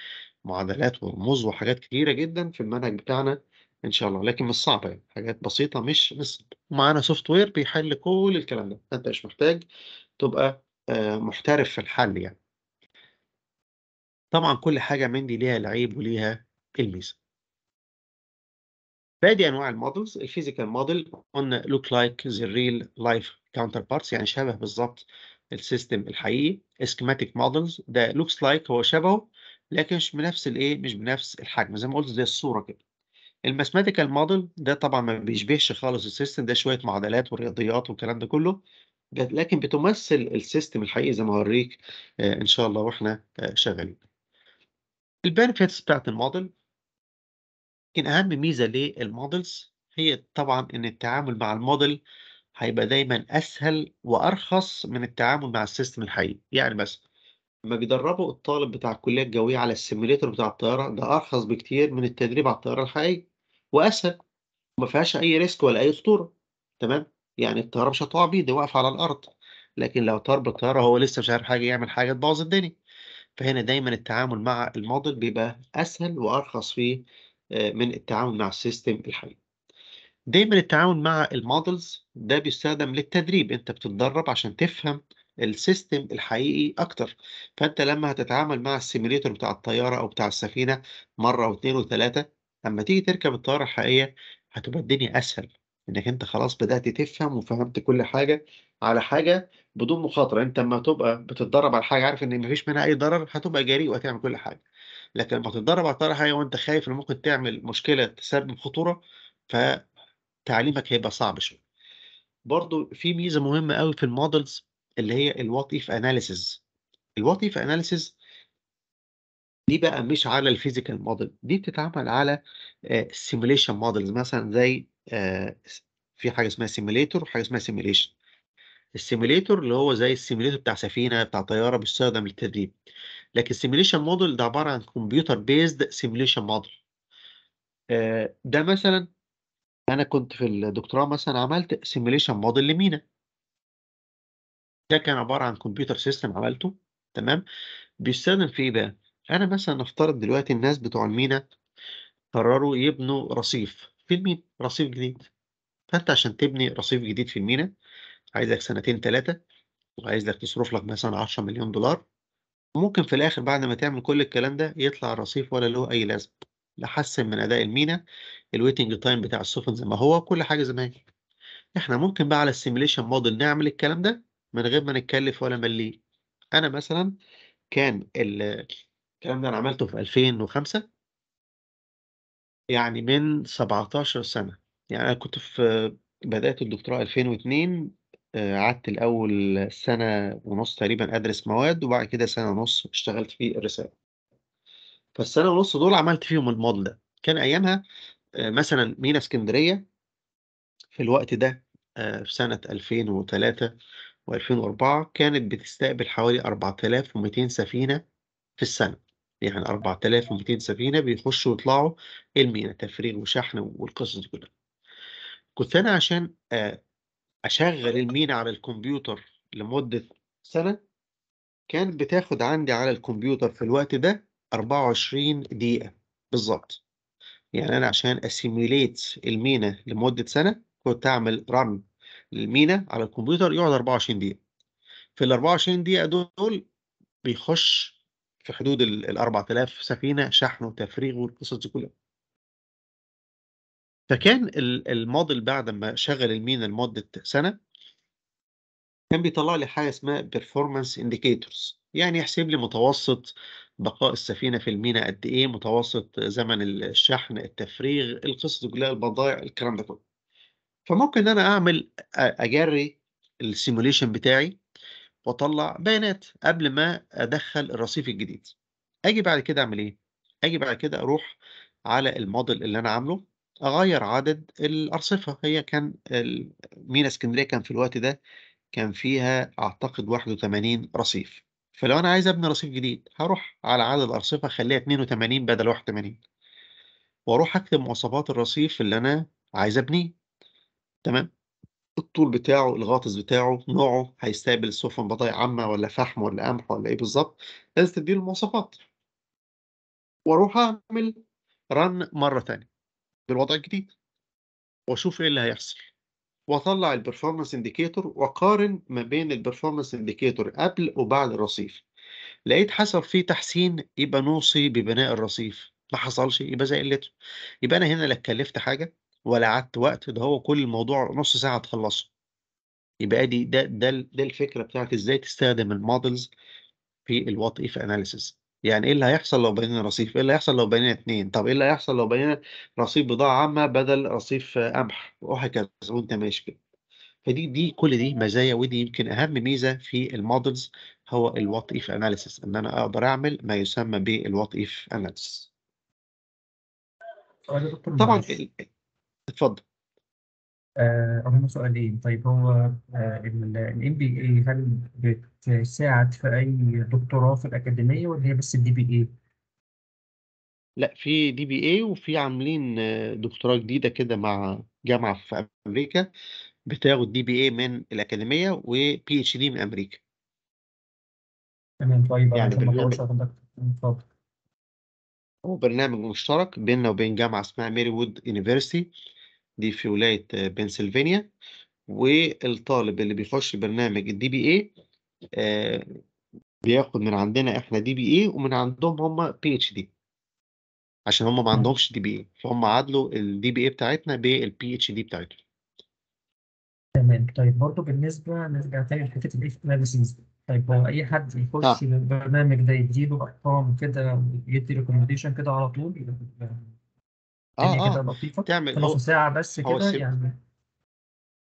معادلات ورموز وحاجات كتيرة جدًا في المنهج بتاعنا إن شاء الله، لكن مش صعبة يعني، حاجات بسيطة مش مش صعبة، ومعانا سوفت وير بيحل كل الكلام ده، فأنت مش محتاج تبقى آه، محترف في الحل يعني. طبعًا كل حاجة من دي ليها العيب وليها الميزة. بادي أنواع المودلز الفيزيكال موديل قلنا لوك لايك ذا ريل لايف كاونتر بارتس يعني شبه بالظبط السيستم الحقيقي. اسكيماتيك مودلز ده لوكس لايك هو شبهه لكن مش بنفس الايه مش بنفس الحجم زي ما قلت زي الصوره كده الماثماتيكال موديل ده طبعا ما بيشبهش خالص السيستم ده شويه معادلات ورياضيات والكلام ده كله لكن بتمثل السيستم الحقيقي زي ما هوريك آه، ان شاء الله واحنا آه، شغالين البنفيتس بتاعت الموديل يمكن اهم ميزه للمودلز هي طبعا ان التعامل مع الموديل هيبقى دايما اسهل وارخص من التعامل مع السيستم الحقيقي يعني مثلا ما بيدربوا الطالب بتاع الكلية الجوية على السيميليتور بتاع الطيارة ده أرخص بكتير من التدريب على الطيارة الحقيقية وأسهل وما فيهاش أي ريسك ولا أي خطورة تمام يعني الطيارة مش هتقع بيه ده واقفة على الأرض لكن لو طار بالطيارة هو لسه مش عارف حاجة يعمل حاجة تبوظ الدنيا فهنا دايما التعامل مع الموديل بيبقى أسهل وأرخص فيه آه، من التعامل مع السيستم الحقيقي دايما التعامل مع المودلز ده بيستخدم للتدريب انت بتتدرب عشان تفهم السيستم الحقيقي اكتر فانت لما هتتعامل مع السيميليتور بتاع الطياره او بتاع السفينه مره واثنين وثلاثه لما تيجي تركب الطياره الحقيقيه هتبقى الدنيا اسهل انك انت خلاص بدات تفهم وفهمت كل حاجه على حاجه بدون مخاطره انت لما تبقى بتتدرب على حاجه عارف ان مفيش منها اي ضرر هتبقى جريء وهتعمل كل حاجه لكن لما تتدرب على الطياره الحقيقيه وانت خايف ان ممكن تعمل مشكله تسبب خطوره فتعليمك هيبقى صعب شويه برضو في ميزه مهمه قوي في المودلز اللي هي الوات اف اناليسز الوات اف اناليسز دي بقى مش على الفيزيكال موديل دي بتتعمل على سيميليشن آه، موديلز مثلا زي آه، في حاجه اسمها سيميليتور وحاجه اسمها سيميليشن السيميليتور اللي هو زي السيميليتور بتاع سفينه بتاع طياره بيستخدم للتدريب لكن السيميليشن موديل ده عباره عن كمبيوتر بيزد سيميليشن موديل ده مثلا انا كنت في الدكتوراه مثلا عملت سيميليشن موديل لمينا ده كان عبارة عن كمبيوتر سيستم عملته تمام، بيستخدم في إيه بقى؟ أنا مثلًا نفترض دلوقتي الناس بتوع المينا قرروا يبنوا رصيف في المينا، رصيف جديد، فأنت عشان تبني رصيف جديد في المينا عايزك سنتين تلاتة وعايز لك تصرف لك مثلًا مليون دولار وممكن في الآخر بعد ما تعمل كل الكلام ده يطلع الرصيف ولا له أي لازمة، لحسن من أداء المينا، الويتنج تايم بتاع السفن زي ما هو، كل حاجة زي ما هي. إحنا ممكن بقى على السيميليشن موديل نعمل الكلام ده من غير ما نتكلف ولا ملي انا مثلا كان الكلام ده انا عملته في 2005 يعني من 17 سنه يعني انا كنت في بدات الدكتوراه 2002 آه، قعدت الاول سنه ونص تقريبا ادرس مواد وبعد كده سنه ونص اشتغلت في الرساله فالسنه ونص دول عملت فيهم الموديل ده كان ايامها آه، مثلا مينا اسكندريه في الوقت ده آه، في سنه 2003 و2004 كانت بتستقبل حوالي 4200 سفينة في السنة يعني 4200 سفينة بيخشوا ويطلعوا المينا يعني تفريغ وشحن والقصص دي كلها كنت أنا عشان آه، أشغل المينا على الكمبيوتر لمدة سنة كانت بتاخد عندي على الكمبيوتر في الوقت ده 24 دقيقة بالظبط يعني أنا عشان أسيميليت المينا لمدة سنة كنت أعمل رن المينا على الكمبيوتر يقعد 24 دقيقه في ال 24 دقيقه دول بيخش في حدود ال 4000 سفينه شحن وتفريغ والقصص دي كلها فكان الموديل بعد ما شغل المينا لمده سنه كان بيطلع لي حاجه اسمها performance indicators يعني يحسب لي متوسط بقاء السفينه في المينا قد ايه متوسط زمن الشحن التفريغ القصص كلها البضائع الكلام ده كله فممكن ان انا اعمل اجري السيموليشن بتاعي واطلع بيانات قبل ما ادخل الرصيف الجديد اجي بعد كده اعمل ايه اجي بعد كده اروح على الموديل اللي انا عامله اغير عدد الارصفه هي كان مينا اسكندريه كان في الوقت ده كان فيها اعتقد 81 رصيف فلو انا عايز ابني رصيف جديد هروح على عدد الارصفه اخليها 82 بدل 81 واروح اكتب مواصفات الرصيف اللي انا عايز ابنيه تمام الطول بتاعه الغاطس بتاعه نوعه هيستقبل السفن بضايع عامة ولا فحم ولا قمح ولا ايه بالظبط لازم تديله المواصفات واروح اعمل رن مرة ثانيه بالوضع الجديد واشوف ايه اللي هيحصل واطلع البرفورمانس انديكيتور واقارن ما بين البرفورمانس انديكيتور قبل وبعد الرصيف لقيت حصل فيه تحسين يبقى نوصي ببناء الرصيف ما حصلش يبقى زي قلته يبقى انا هنا لا اتكلفت حاجه ولا قعدت وقت ده هو كل الموضوع نص ساعة تخلصه يبقى دي ده ده ده الفكرة بتاعت ازاي تستخدم المودلز في الوات اف اناليسيس يعني ايه اللي هيحصل لو بنينا رصيف؟ ايه اللي هيحصل لو بنينا اثنين طب ايه اللي هيحصل لو بنينا رصيف بضاعة عامة بدل رصيف قمح وهكذا وانت ماشي كده. فدي دي كل دي مزايا ودي يمكن اهم ميزه في المودلز هو الوات اف اناليسيس ان انا اقدر اعمل ما يسمى بالوات اف اناليسيس. طبعا اتفضل آه، هم سؤالين طيب هو ام بي اي هل بتساعد في اي دكتوراه في الاكاديميه ولا هي بس الدي بي اي؟ لا في دي بي اي وفي عاملين آه، دكتوراه جديده كده مع جامعه في امريكا بتاخد دي بي اي من الاكاديميه وبي اتش دي من امريكا تمام طيب يعني عشان ما برنامج اتفضل هو برنامج مشترك بيننا وبين جامعه اسمها ميري وود يونيفرسيتي دي في ولاية بنسلفانيا والطالب اللي بيخش برنامج الدي بي اي آه، بياخد من عندنا احنا دي بي اي ومن عندهم هم بي اتش دي عشان هم ما عندهمش دي بي اي فهم عادلوا الدي بي اي بتاعتنا بالبي اتش دي بتاعتهم تمام طيب برضه بالنسبه نرجع تاني لحته الاكتيفيتيز طيب هو اي حد يخش البرنامج نعم. ده يديله ارقام كده يدي ريكومنديشن كده على طول يعني آه،, آه كده لطيفه تعمل نص ساعه بس كده يعني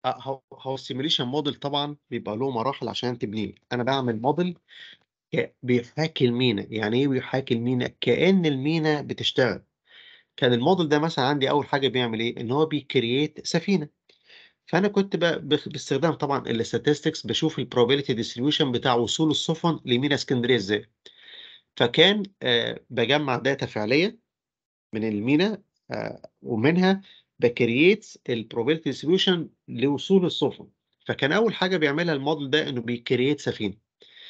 آه، هو هو السيميوليشن موديل طبعا بيبقى له مراحل عشان تبنيه انا بعمل موديل بيحاكي المينا يعني ايه بيحاكي المينا كان المينا بتشتغل كان الموديل ده مثلا عندي اول حاجه بيعمل ايه ان هو بيكرييت سفينه فانا كنت باستخدام طبعا الاستاتستكس بشوف البروبابيلتي ديستريبيوشن بتاع وصول السفن لمينا اسكندريه ازاي فكان آه، بجمع داتا فعليه من المينا آه، ومنها بكرييتس البروبابيلتي ديستريبيوشن لوصول السفن فكان اول حاجه بيعملها الموديل ده انه بيكرييت سفينه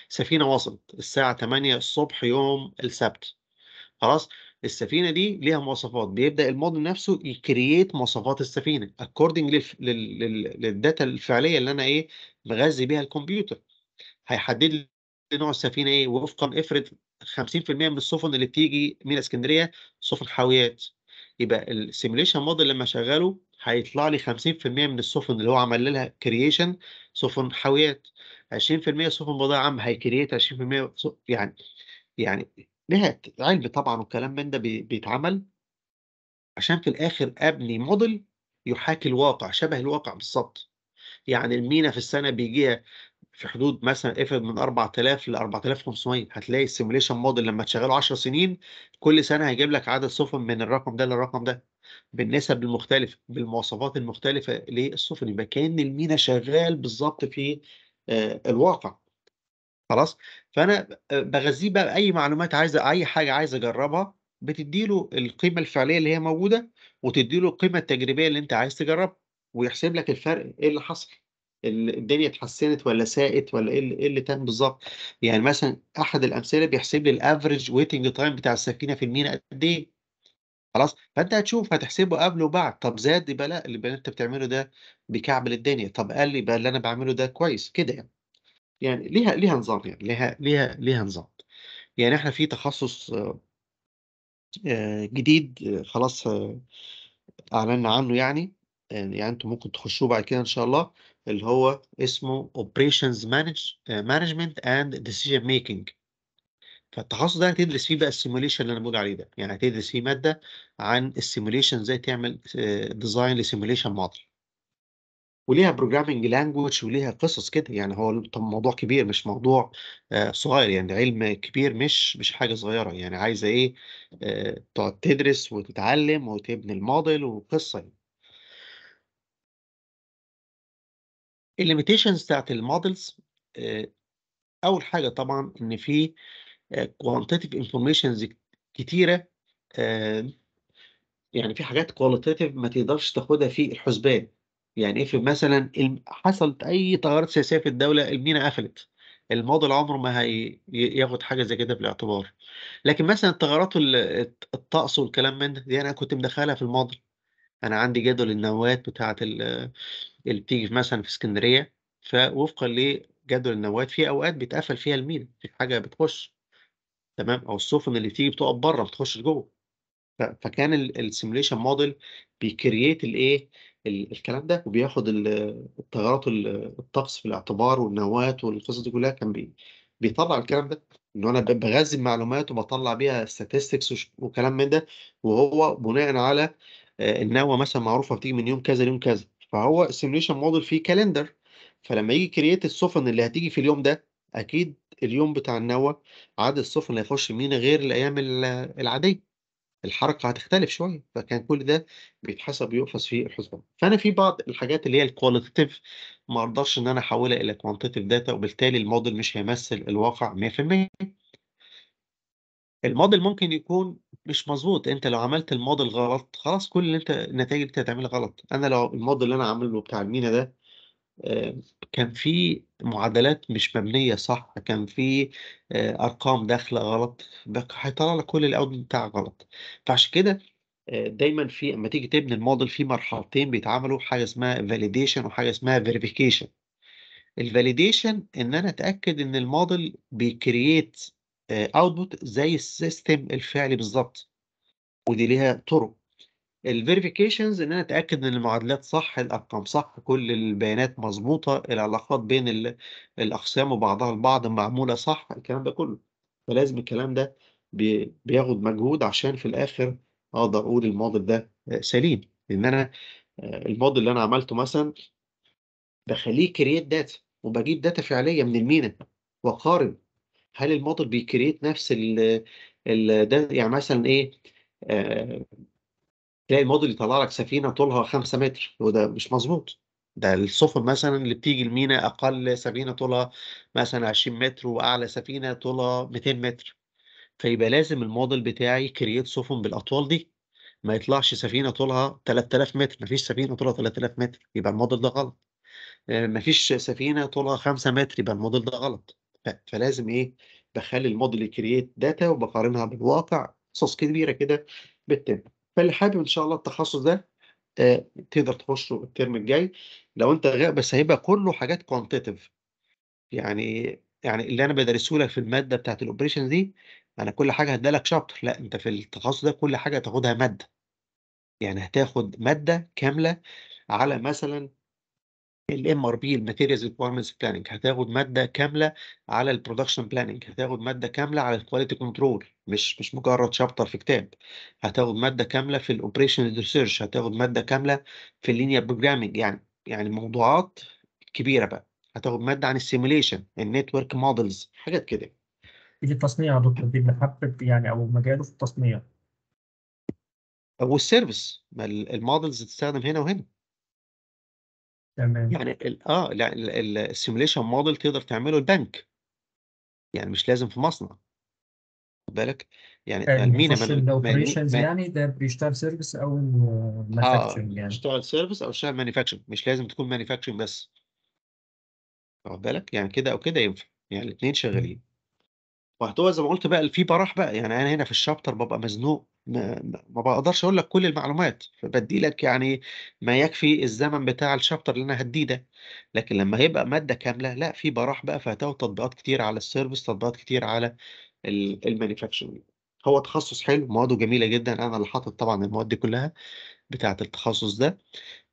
سفينه وصلت الساعه 8 الصبح يوم السبت خلاص السفينه دي ليها مواصفات بيبدا الموديل نفسه يكرييت مواصفات السفينه اكوردنج للداتا الفعليه اللي انا ايه مغذي بيها الكمبيوتر هيحدد لي نوع السفينه ايه وفقا افرض 50% من السفن اللي بتيجي من اسكندريه سفن حاويات يبقى السيميليشن موديل لما اشغله هيطلع لي 50% من السفن اللي هو عمل لها كرييشن سفن حاويات 20% سفن بضائع عامه هيكرييت 20% يعني يعني نهايه علم طبعا والكلام من ده بيتعمل عشان في الاخر ابني موديل يحاكي الواقع شبه الواقع بالظبط يعني المينا في السنه بيجيها في حدود مثلا افرض من 4000 ل 4500 هتلاقي السيموليشن موديل لما تشغله 10 سنين كل سنه هيجيب لك عدد سفن من الرقم ده للرقم ده بالنسب المختلفه بالمواصفات المختلفه للسفن يبقى كان المينا شغال بالظبط في آه، الواقع خلاص فانا آه، بغذيه بقى اي معلومات عايزه اي حاجه عايز اجربها بتديله القيمه الفعليه اللي هي موجوده وتديله القيمه التجريبيه اللي انت عايز تجربها ويحسب لك الفرق ايه اللي حصل الدنيا اتحسنت ولا ساءت ولا ايه اللي, إيه اللي تم بالظبط يعني مثلا احد الامثله بيحسب لي الافريج ويتنج تايم بتاع السفينه في المينا قد ايه خلاص فانت هتشوف هتحسبه قبل وبعد طب زاد يبقى لا اللي انت بتعمله ده بيكعبل الدنيا طب قال لي يبقى اللي انا بعمله ده كويس كده يعني يعني ليها ليها نظام يعني ليها ليها ليها نظام يعني احنا في تخصص آه، جديد خلاص آه، اعلنا عنه يعني يعني انتم ممكن تخشوه بعد كده ان شاء الله اللي هو اسمه Operations آه، Management and Decision Making فالتخصص ده هتدرس فيه بقى السيموليشن اللي انا بقول عليه ده يعني هتدرس فيه ماده عن السيموليشن ازاي تعمل ديزاين لسيموليشن موديل وليها بروجرامنج لانجويج وليها قصص كده يعني هو موضوع كبير مش موضوع آه، صغير يعني علم كبير مش مش حاجه صغيره يعني عايزه ايه آه، تقعد تدرس وتتعلم وتبني الموديل وقصه يعني. الليميتيشنز بتاعت المودلز آه، اول حاجه طبعا ان في كوانتيتيف آه، انفورميشنز كتيره آه، يعني في حاجات كواليتاتيف ما تقدرش تاخدها في الحسبان يعني افرض إيه؟ مثلا حصلت اي تغيرات سياسيه في الدوله المينا قفلت الموديل عمره ما هياخد حاجه زي كده في الاعتبار لكن مثلا التغيرات الطقس والكلام من دي انا كنت مدخلها في الموديل انا عندي جدول النواة بتاعه اللي بتيجي مثلا في اسكندرية فوفقًا لجدول النوّاد في أوقات بيتقفل فيها المينا، في حاجة بتخش تمام، أو السفن اللي بتيجي بتقف برّه ما بتخشش جوّه. فكان السيميليشن موديل بيكرييت الإيه، الكلام ده وبياخد التغيرات الطقس في الاعتبار والنواة والقصص دي كلّها كان بيطلّع الكلام ده، إن هو أنا بغذي المعلومات وبطلع بيها ستاتستكس وكلام من ده، وهو بناءً على آه، النواه مثلًا معروفة بتيجي من يوم كذا ليوم كذا. فهو السيميوليشن موديل فيه كالندر فلما يجي كرييت السفن اللي هتيجي في اليوم ده اكيد اليوم بتاع النوى عدد السفن اللي هيخش المينا غير الايام العاديه الحركه هتختلف شويه فكان كل ده بيتحسب ويؤخذ في الحسبان فانا في بعض الحاجات اللي هي الكواليتيف ما اقدرش ان انا احولها الى كوانتيتيف داتا وبالتالي الموديل مش هيمثل الواقع 100% الموديل ممكن يكون مش مظبوط انت لو عملت الموديل غلط خلاص كل اللي انت النتائج اللي انت هتعملها غلط انا لو الموديل اللي انا عامله بتاع المينا ده آه، كان في معادلات مش مبنيه صح كان في آه، ارقام داخله غلط هيطلع لك كل الاوت بتاعك غلط فعشان كده آه، دايما في اما تيجي تبني الموديل في مرحلتين بيتعملوا حاجه اسمها فاليديشن وحاجه اسمها فيريفيكيشن الفاليديشن ان انا اتاكد ان الموديل بيكرييت اوتبوت آه، زي السيستم الفعلي بالظبط ودي ليها طرق الفيريفيكيشنز ان انا اتاكد ان المعادلات صح الارقام صح كل البيانات مظبوطه العلاقات بين الاقسام وبعضها البعض معموله صح الكلام ده كله فلازم الكلام ده بياخد مجهود عشان في الاخر اقدر اقول الموديل ده آه، سليم لان انا آه، الموديل اللي انا عملته مثلا بخليه كرييت داتا وبجيب داتا فعليه من المينا واقارن هل الموديل بيكريت نفس ال ال ده يعني مثلا ايه آه تلاقي الموديل يطلع لك سفينه طولها 5 متر وده مش مظبوط ده السفن مثلا اللي بتيجي المينا اقل سفينه طولها مثلا 20 متر واعلى سفينه طولها 200 متر فيبقى لازم الموديل بتاعي كريت سفن بالاطوال دي ما يطلعش سفينه طولها 3000 متر ما فيش سفينه طولها 3000 متر يبقى الموديل ده غلط آه، ما فيش سفينه طولها 5 متر يبقى الموديل ده غلط فلازم ايه بخلي الموديل يكريت داتا وبقارنها بالواقع قصص كبيره كده بالتم فاللي حابب ان شاء الله التخصص ده آه، تقدر تخشه الترم الجاي لو انت بس هيبقى كله حاجات كوانتيتيف يعني يعني اللي انا بدرسه لك في الماده بتاعت الاوبريشن دي انا كل حاجه هدالك شابتر لا انت في التخصص ده كل حاجه هتاخدها ماده يعني هتاخد ماده كامله على مثلا الام ار بي الماتيريالز ريكويرمنتس بلاننج هتاخد ماده كامله على البرودكشن بلاننج هتاخد ماده كامله على الكواليتي كنترول مش مش مجرد شابتر في كتاب هتاخد ماده كامله في الاوبريشن ريسيرش هتاخد ماده كامله في اللينير بروجرامنج يعني يعني موضوعات كبيره بقى هتاخد ماده عن السيموليشن النتورك مودلز حاجات كده دي التصنيع يا دكتور دي محبب يعني او مجاله في التصنيع والسيرفيس المودلز تستخدم هنا وهنا تمام. يعني الـ آه، السيموليشن موديل تقدر تعمله البنك. يعني مش لازم في مصنع. واخد بالك؟ يعني, آه، يعني ما المينا من الاوبريشنز يعني ده بيشتغل سيرفيس أو آه، manufacturing يعني. اشتغل سيرفيس أو اشتغل مانيفاكشن مش لازم تكون مانيفاكشن بس. واخد بالك؟ يعني كده أو كده ينفع، يعني الاثنين شغالين. وهتبقى زي ما قُلت بقى في براح بقى، يعني أنا هنا في الشابتر ببقى مزنوق. ما بقدرش أقول لك كل المعلومات، فبدي لك يعني ما يكفي الزمن بتاع الشابتر اللي أنا هديه ده، لكن لمّا هيبقى مادة كاملة لأ، في براح بقى فهتاخد تطبيقات كتير على السيرفس تطبيقات كتير على ال هو تخصُّص حلو، مواده جميلة جدًا، أنا اللي حاطط طبعًا المواد دي كلّها بتاعة التخصُّص ده،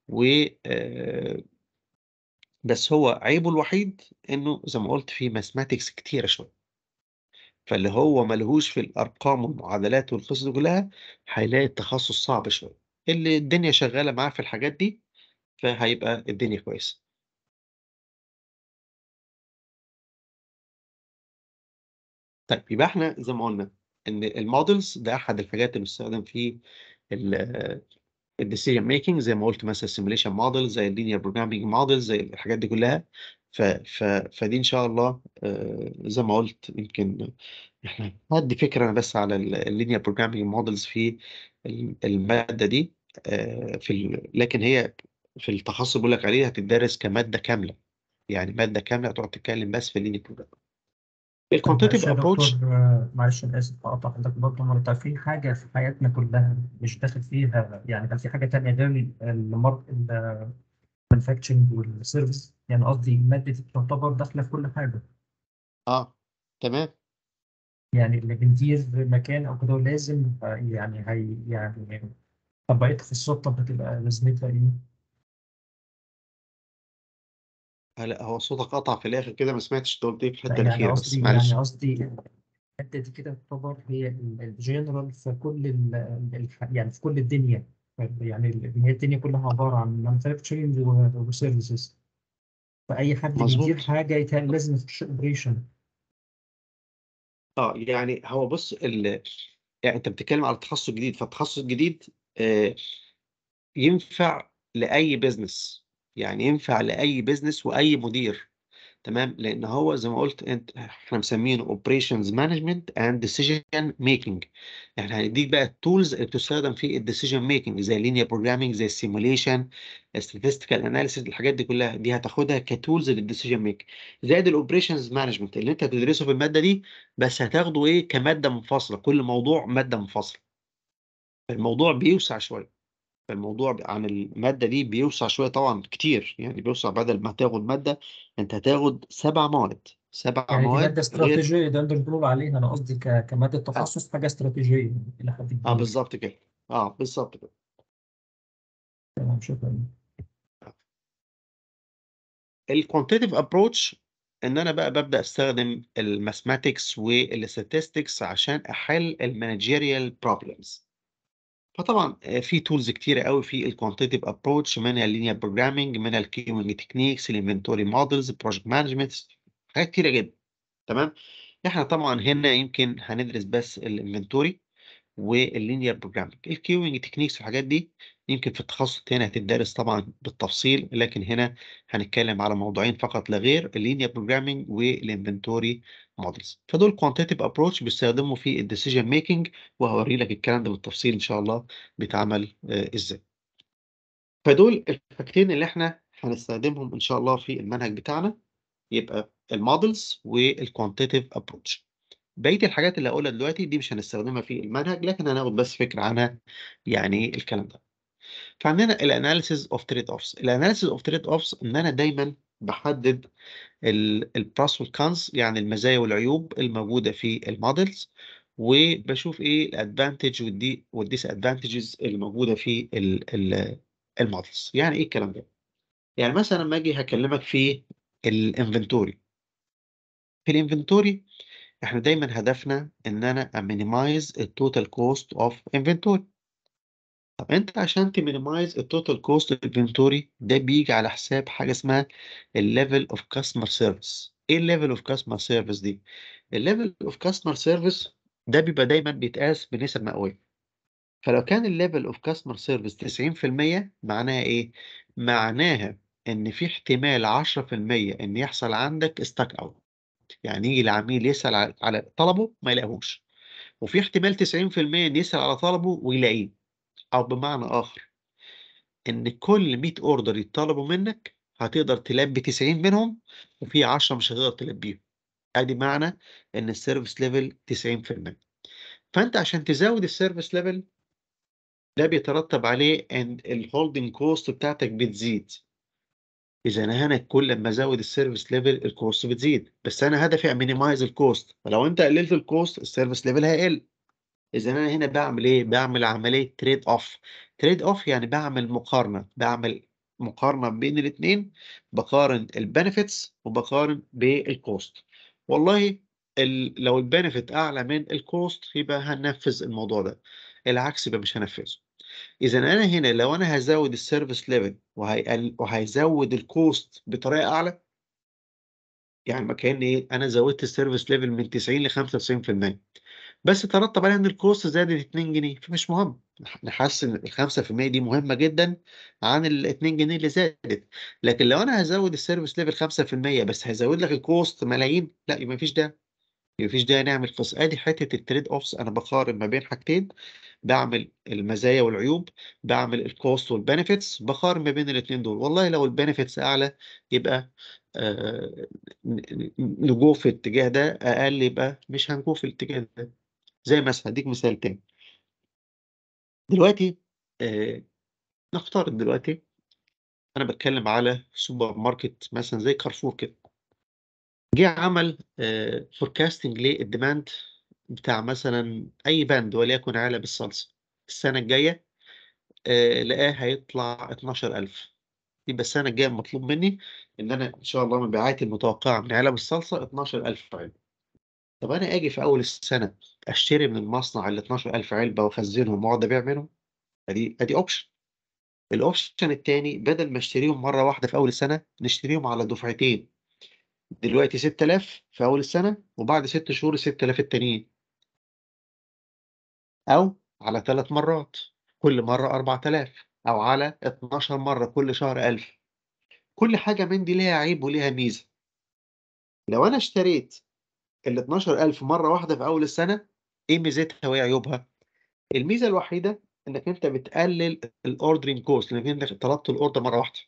و آه، بس هو عيبه الوحيد إنه زي ما قُلت في ماثماتكس كتيرة شوية. فاللي هو ملهوش في الارقام والمعادلات والقصص دي كلها هيلاقي التخصص صعب شويه اللي الدنيا شغاله معاه في الحاجات دي فهيبقى الدنيا كويسه طيب يبقى احنا زي ما قلنا ان المودلز ده احد الحاجات اللي بتستخدم في الديسيجن ميكنج زي ما قلت مثلا السيميليشن موديل زي اللينير بروجرامينج موديل زي الحاجات دي كلها ف... ف... فدي ان شاء الله آه، زي ما قلت يمكن احنا هدي فكره انا بس على اللينير بروجرامينج مودلز في الماده دي آه، في ال... لكن هي في التخصص بقول لك عليه هتدرس كماده كامله يعني ماده كامله تقعد تتكلم بس في اللينير بروجرامينج الكوانتيتيف ابروتش معلش انا اسف هقطع حضرتك برضه مره في حاجه في حياتنا كلها مش داخل فيها يعني كان في حاجه ثانيه غير المانيفاكتشرنج والسيرفيس يعني قصدي الماده دي تعتبر داخله في كل حاجه اه تمام يعني اللي بندير مكان او كده لازم آه، يعني هي يعني طبقتها في السلطه بتبقى لازمتها ايه آه، لا هو صوتك قطع في الاخر كده ما سمعتش انت قلت ايه في الحته يعني الاخيره بس معلش يعني قصدي الحته دي كده تعتبر هي الجنرال في كل يعني في كل الدنيا يعني هي الدنيا كلها عبارة عن مانيفاكتشرنج وسيرفيسز فأي حد بيدير حاجة يتهيألي لازم اوبريشن اه يعني هو بص ال... يعني انت بتتكلم على تخصص جديد فالتخصص الجديد آه ينفع لاي بزنس يعني ينفع لاي بزنس واي مدير تمام لان هو زي ما قلت انت احنا مسمينه اوبريشنز مانجمنت اند ديسيجن ميكنج احنا هنديك بقى التولز اللي بتستخدم في الديسيجن ميكنج زي اللينير بروجرامنج زي السيموليشن statistical اناليسيس الحاجات دي كلها دي هتاخدها كتولز للديسيجن ميكنج زائد الاوبريشنز مانجمنت اللي انت هتدرسه في الماده دي بس هتاخده ايه كماده منفصله كل موضوع ماده منفصله الموضوع بيوسع شويه الموضوع عن المادة دي بيوسع شوية طبعا كتير يعني بيوسع بدل ما تاخد مادة أنت هتاخد سبع مواد سبع يعني دي مواد مادة غير استراتيجية ده اندر بنقول عليها أنا قصدي كمادة تخصص حاجة استراتيجية إلى حد آه، كبير بالظبط كده اه بالظبط كده تمام شكرا الكوانتيتيف ابروتش ان انا بقى ببدا استخدم الماثماتكس والستاتستكس عشان احل المانجيريال بروبلمز فطبعا آه، في تولز كتيره قوي في الكوانتيتيف ابروتش منها اللينير بروجرامنج منها الكيوينج تكنيكس الانفنتوري مودلز البروجكت مانجمنت حاجات كتيره جدا تمام احنا طبعا هنا يمكن هندرس بس الانفنتوري واللينير بروجرامنج الكيوينج تكنيكس والحاجات دي يمكن في التخصص هنا هتدرس طبعا بالتفصيل لكن هنا هنتكلم على موضوعين فقط لا غير اللينير بروجرامنج والانفنتوري مودلز فدول كوانتيتيف ابروتش بيستخدموا في الديسيجن ميكنج وهوري لك الكلام ده بالتفصيل ان شاء الله بيتعمل آه، ازاي فدول الحاجتين اللي احنا هنستخدمهم ان شاء الله في المنهج بتاعنا يبقى المودلز والكوانتيتيف ابروتش بقيه الحاجات اللي هقولها دلوقتي دي مش هنستخدمها في المنهج لكن هناخد بس فكره عنها يعني الكلام ده فعندنا الاناليسيز اوف تريد اوفز الاناليسيز اوف تريد اوفز ان انا دايما بحدد البلاس والكانز يعني المزايا والعيوب الموجوده في المودلز وبشوف ايه الادفانتج والدي والديس ادفانتجز اللي موجوده في المودلز يعني ايه الكلام ده يعني مثلا لما اجي هكلمك في الانفنتوري في الانفنتوري احنا دايما هدفنا ان انا امينيمايز التوتال كوست اوف انفنتوري طب انت عشان تمينيمايز التوتال كوست انفنتوري ده بيجي على حساب حاجه اسمها الليفل اوف كاستمر سيرفيس ايه الليفل اوف كاستمر سيرفيس دي الليفل اوف كاستمر سيرفيس ده بيبقى دايما بيتقاس بنسب مئويه فلو كان الليفل اوف كاستمر سيرفيس 90% معناها ايه معناها ان في احتمال 10% ان يحصل عندك ستاك اوت يعني يجي العميل يسال على طلبه ما يلاقيهوش وفي احتمال 90% ان يسال على طلبه ويلاقيه أو بمعنى آخر إن كل 100 أوردر يتطلبوا منك هتقدر تلبي 90 منهم وفي 10 مش هتقدر تلبيهم ادي معنى ان السيرفيس ليفل 90% فانت عشان تزود السيرفيس ليفل ده بيترتب عليه ان الهولدنج كوست بتاعتك بتزيد اذا انا كل ما ازود السيرفيس ليفل الكوست بتزيد بس انا هدفي امينيمايز الكوست فلو انت قللت الكوست السيرفيس ليفل هيقل إذا أنا هنا بعمل إيه؟ بعمل عملية تريد أوف تريد أوف يعني بعمل مقارنة بعمل مقارنة بين الاتنين بقارن البنفيتس وبقارن بالكوست والله ال لو البنفيت أعلى من الكوست يبقى هننفذ الموضوع ده العكس يبقى مش هنفذه إذا أنا هنا لو أنا هزود السيرفيس ليفل وهيقل وهيزود الكوست بطريقة أعلى يعني ما كان إيه أنا زودت السيرفيس ليفل من 90 ل 95% بس ترتب عليها ان الكوست زادت 2 جنيه فمش مهم نحسن ان ال 5% دي مهمه جدا عن ال 2 جنيه اللي زادت لكن لو انا هزود السيرفيس ليفل 5% بس هزود لك الكوست ملايين لا يبقى مفيش ده يبقى مفيش ده نعمل قص ادي حته التريد اوفس انا بقارن ما بين حاجتين بعمل المزايا والعيوب بعمل الكوست والبنفيتس بقارن ما بين الاثنين دول والله لو البنفيتس اعلى يبقى آه، نجو في الاتجاه ده اقل يبقى مش هنجو في الاتجاه ده زي مثلا هديك مثال تاني دلوقتي آه نفترض دلوقتي انا بتكلم على سوبر ماركت مثلا زي كارفور كده جه عمل آه فوركاستنج للديماند بتاع مثلا اي باند وليكن علب الصلصه السنه الجايه آه لقاه هيطلع 12000 يبقى السنه الجايه مطلوب مني ان انا ان شاء الله مبيعاتي المتوقعه من علب الصلصه 12000 علبه طب أنا آجي في أول السنة أشتري من المصنع ال 12000 علبة وأخزنهم وأقعد أبيع منهم؟ أدي أدي أوبشن. الأوبشن الثاني بدل ما أشتريهم مرة واحدة في أول السنة نشتريهم على دفعتين. دلوقتي 6000 في أول السنة وبعد ست شهور 6000 التانيين. أو على ثلاث مرات كل مرة 4000 أو على 12 مرة كل شهر 1000 كل حاجة من دي ليها عيب وليها ميزة لو أنا اشتريت ال 12000 مره واحده في اول السنه ايه ميزتها وايه عيوبها؟ الميزه الوحيده انك انت بتقلل الاوردرنج كوست لانك انت طلبت الاوردر مره واحده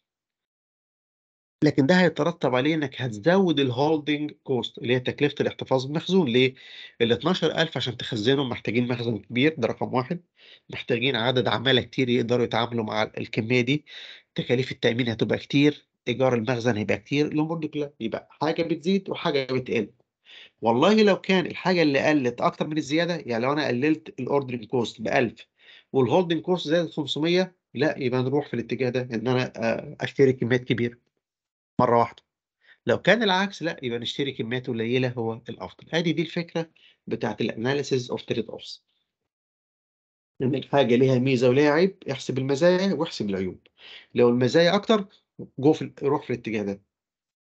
لكن ده هيترتب عليه انك هتزود الهولدنج كوست اللي هي تكلفه الاحتفاظ بالمخزون ليه؟ ال 12000 عشان تخزنهم محتاجين مخزن كبير ده رقم واحد محتاجين عدد عماله كتير يقدروا يتعاملوا مع الكميه دي تكاليف التامين هتبقى كتير ايجار المخزن هيبقى كتير الامور دي كلها يبقى حاجه بتزيد وحاجه بتقل والله لو كان الحاجه اللي قلت اكتر من الزياده يعني لو انا قللت الاوردرنج كوست ب 1000 والهولدنج كوست زادت 500 لا يبقى نروح في الاتجاه ده ان انا آه، اشتري كميات كبيره مره واحده لو كان العكس لا يبقى نشتري كميات قليله هو الافضل ادي دي الفكره بتاعت الاناليسيز اوف تريد اوفس ان الحاجه ليها ميزه وليها عيب احسب المزايا واحسب العيوب لو المزايا اكتر جو في روح في الاتجاه ده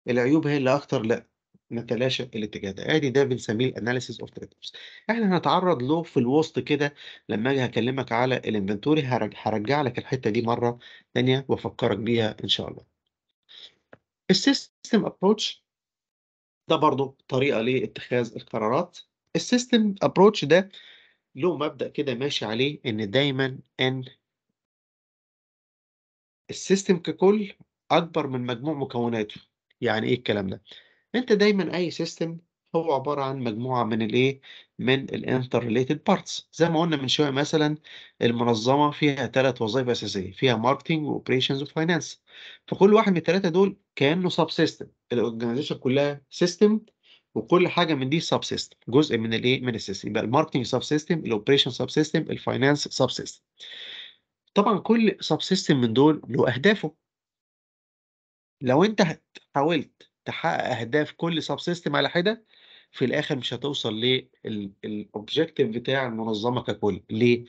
العيوب هي اللي اكتر لا نتلاشى الاتجاه ده ادي ده بنسميه الاناليسيز اوف تريدرز احنا هنتعرض له في الوسط كده لما اجي هكلمك على الانفنتوري هرجع لك الحته دي مره ثانيه وافكرك بيها ان شاء الله السيستم ابروتش ده برضو طريقه لاتخاذ القرارات السيستم ابروتش ده له مبدا كده ماشي عليه ان دايما ان السيستم ككل اكبر من مجموع مكوناته يعني ايه الكلام ده انت دايما اي سيستم هو عباره عن مجموعه من الايه من الانتر ريليتد بارتس زي ما قلنا من شويه مثلا المنظمه فيها ثلاث وظائف اساسيه فيها ماركتنج واوبريشنز وفاينانس فكل واحد من الثلاثه دول كانه سب سيستم الاورجنايزيشن كلها سيستم وكل حاجه من دي سب سيستم جزء من الايه من السيستم يبقى الماركتنج سب سيستم الاوبريشن سب سيستم الفاينانس سب سيستم طبعا كل سب سيستم من دول له اهدافه لو انت حاولت تحقق اهداف كل سب سيستم على حده في الاخر مش هتوصل للاوبجيكتيف بتاع المنظمه ككل ليه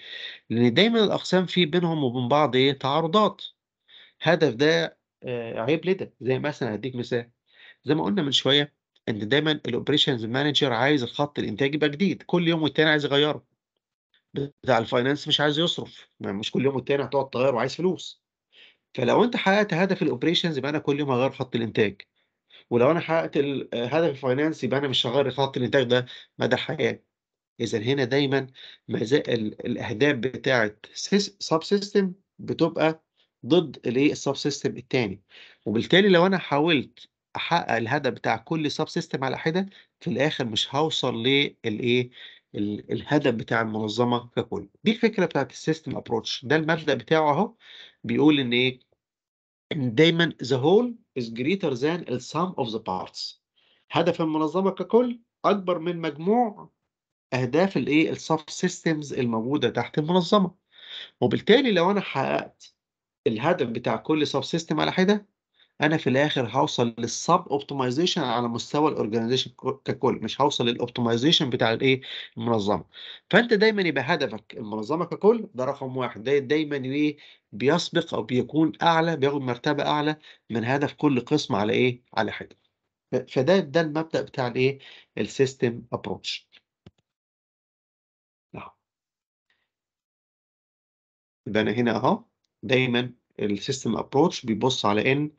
لان دايما الاقسام في بينهم وبين بعض ايه تعارضات هدف ده آه، عيب لده زي مثلا هديك مثال زي ما قلنا من شويه ان دايما الاوبريشنز مانجر عايز الخط الانتاجي يبقى جديد كل يوم والتاني عايز يغيره بتاع الفاينانس مش عايز يصرف مش كل يوم والتاني هتقعد تغير وعايز فلوس فلو انت حققت هدف الاوبريشنز يبقى انا كل يوم هغير خط الانتاج ولو انا حققت الهدف الفاينانسي يبقى انا مش هغير خط الانتاج ده مدى حياتي اذا هنا دايما الاهداف بتاعه سب سيستم بتبقى ضد الايه السب سيستم الثاني وبالتالي لو انا حاولت احقق الهدف بتاع كل سب سيستم على حده في الاخر مش هوصل للايه الهدف بتاع المنظمه ككل دي الفكره بتاعت السيستم ابروتش ده المبدا بتاعه اهو بيقول ان ايه ان دايما ذا هول is greater than the sum of the parts هدف المنظمة ككل أكبر من مجموع أهداف الإيه السب سيستمز الموجودة تحت المنظمة وبالتالي لو أنا حققت الهدف بتاع كل سب سيستم على حدة انا في الاخر هوصل للسب اوبتمايزيشن على مستوى الاورجانيزيشن ككل مش هوصل للاوبتمايزيشن بتاع الايه المنظمه فانت دايما يبقى هدفك المنظمه ككل ده رقم واحد ده دايما ايه بيسبق او بيكون اعلى بياخد مرتبه اعلى من هدف كل قسم على ايه على حاجه فده ده المبدا بتاع الايه السيستم نعم. ابروتش يبقى انا هنا اهو دايما السيستم ابروتش بيبص على ان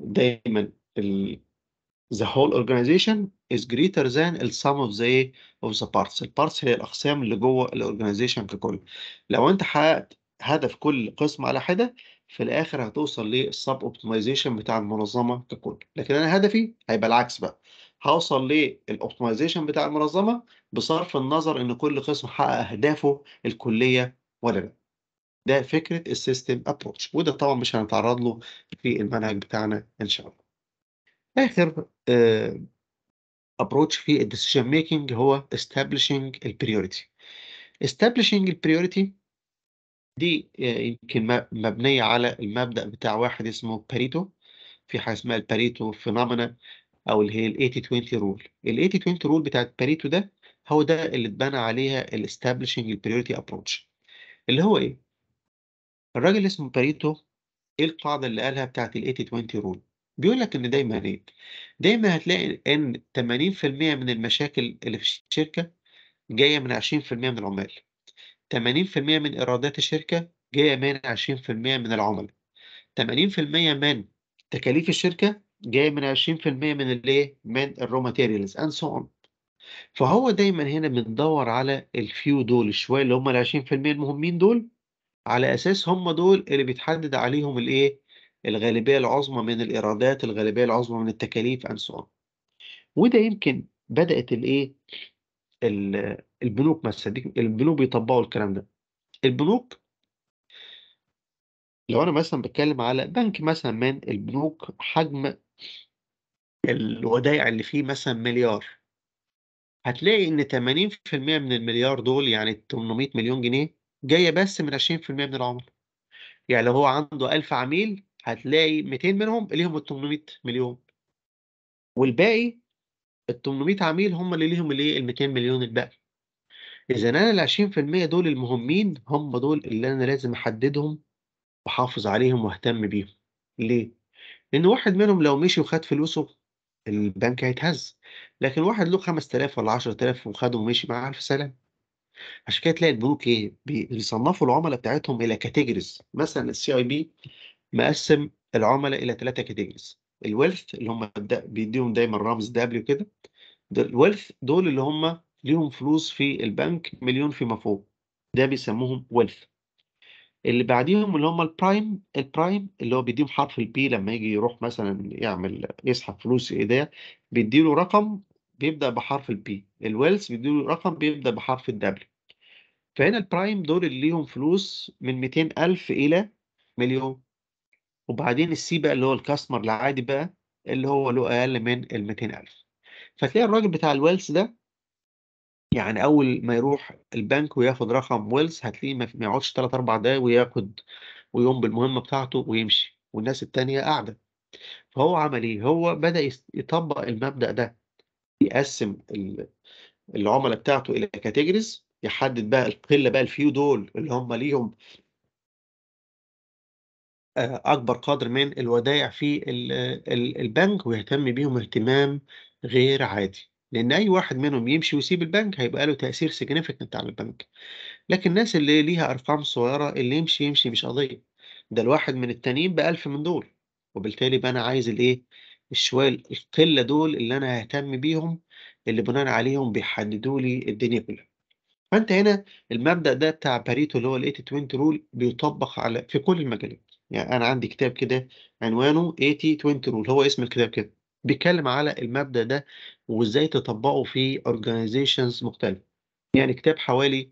دايما ال the whole organization is greater than the sum of the of the parts البارتس هي الأقسام اللي جوه organization ككل لو أنت حققت هدف كل قسم على حدة في الآخر هتوصل لل sub optimization بتاع المنظمة ككل لكن أنا هدفي هيبقى العكس بقى هوصل optimization بتاع المنظمة بصرف النظر إن كل قسم حقق أهدافه الكلية ولا لأ ده فكرة السيستم ابروتش وده طبعا مش هنتعرض له في المنهج بتاعنا ان شاء الله اخر ابروتش آه، في الديسيجن ميكنج هو establishing البريوريتي establishing البريوريتي دي آه، يمكن مبنية على المبدأ بتاع واحد اسمه باريتو في حاجة اسمها الباريتو فينومينا أو اللي هي ال 80 20 رول ال 80 20 رول بتاعت باريتو ده هو ده اللي اتبنى عليها الاستابليشنج establishing البريوريتي ابروتش اللي هو ايه؟ الراجل اسمه باريتو ايه القاعده اللي قالها بتاعت ال 80 20 رول بيقول لك ان دايما ايه دايما هتلاقي ان 80% من المشاكل اللي في الشركه جايه من 20% من العمال 80% من ايرادات الشركه جايه من 20% من العملاء 80% من تكاليف الشركه جايه من 20% من الايه من الرو ماتيريالز اند سو اون فهو دايما هنا بندور على الفيو دول شويه اللي هم ال 20% المهمين دول على اساس هم دول اللي بيتحدد عليهم الايه الغالبيه العظمى من الايرادات الغالبيه العظمى من التكاليف انسون وده يمكن بدات الايه البنوك مثلا البنوك بيطبقوا الكلام ده البنوك لو انا مثلا بتكلم على بنك مثلا من البنوك حجم الودائع اللي فيه مثلا مليار هتلاقي ان 80% من المليار دول يعني 800 مليون جنيه جايه بس من 20% من العملاء يعني لو هو عنده 1000 عميل هتلاقي 200 منهم ليهم ال 800 مليون والباقي ال 800 عميل هم اللي ليهم الايه ال 200 مليون الباقي اذا انا ال 20% دول المهمين هم دول اللي انا لازم احددهم واحافظ عليهم واهتم بيهم ليه لان واحد منهم لو مشي وخد فلوسه البنك هيتهز لكن واحد له 5000 ولا 10000 وخده ومشي معاه الف سلامه. عشان كده تلاقي البنوك ايه بيصنفوا العملاء بتاعتهم الى كاتيجوريز مثلا السي اي بي مقسم العملاء الى ثلاثه كاتيجوريز الويلث اللي هم بيديهم دايما رمز دبليو كده الويلث دول اللي هم ليهم فلوس في البنك مليون فيما فوق ده بيسموهم ويلث اللي بعديهم اللي هم البرايم البرايم اللي هو بيديهم حرف البي لما يجي يروح مثلا يعمل يسحب فلوس ده بيديله رقم بيبدأ بحرف البي الويلز بيدوا رقم بيبدأ بحرف الدبليو فهنا البرايم دول اللي ليهم فلوس من 200000 إلى مليون وبعدين السي بقى اللي هو الكاستمر العادي بقى اللي هو له أقل من ال 200000 فتلاقي الراجل بتاع الويلز ده يعني أول ما يروح البنك وياخد رقم ويلز هتلاقيه ما يقعدش 3 4 دقايق وياخد ويقوم بالمهمة بتاعته ويمشي والناس التانية قاعدة فهو عمل إيه؟ هو بدأ يطبق المبدأ ده يقسم العملاء بتاعته الى كاتيجوريز يحدد بقى القله بقى الفيو دول اللي هم ليهم آه، اكبر قدر من الودائع في البنك ويهتم بيهم اهتمام غير عادي لان اي واحد منهم يمشي ويسيب البنك هيبقى له تاثير سيجنيفيكانت على البنك لكن الناس اللي ليها ارقام صغيره اللي يمشي يمشي مش قضيه ده الواحد من التانيين بألف من دول وبالتالي بقى انا عايز الايه الشوية القلة دول اللي أنا ههتم بيهم، اللي بناءً عليهم بيحددوا لي الدنيا كلّها. فأنت هنا المبدأ ده بتاع باريتو اللي هو ال80/20 رول بيطبّق على في كل المجالات. يعني أنا عندي كتاب كده عنوانه 80/20 رول هو اسم الكتاب كده، بيتكلّم على المبدأ ده وإزاي تطبّقه في اورجانيزيشنز مختلفة. يعني كتاب حوالي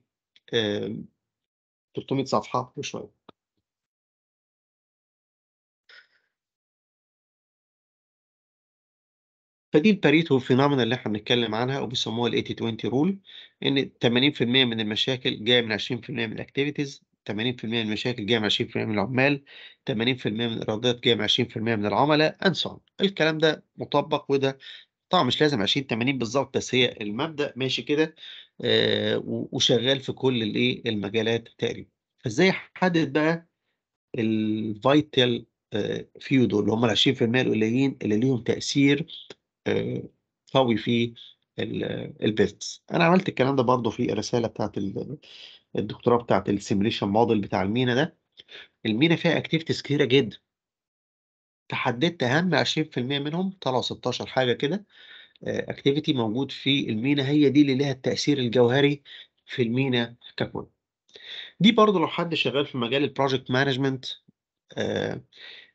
300 صفحة وشوية. فدي الباريتو فينومينا اللي احنا بنتكلم عنها وبيسموها ال 80 20 رول ان 80% من المشاكل جايه من 20% من الاكتيفيتيز 80% من المشاكل جايه من 20% من العمال 80% من الايرادات جايه من 20% من العملاء اند سو الكلام ده مطبق وده طبعا مش لازم 20 80 بالظبط بس هي المبدا ماشي كده آه وشغال في كل الايه المجالات تقريبا فازاي احدد بقى الفايتال فيو آه، دول اللي هم ال 20% القليلين اللي ليهم تاثير قوي في البيتس انا عملت الكلام ده برضو في الرساله بتاعت الدكتوراه بتاعت السيميليشن موديل بتاع المينا ده المينا فيها اكتيفيتيز كتيره جدا تحددت اهم 20% منهم طلعوا 16 حاجه كده اكتيفيتي آه، موجود في المينا هي دي اللي لها التاثير الجوهري في المينا ككل دي برضو لو حد شغال في مجال البروجكت مانجمنت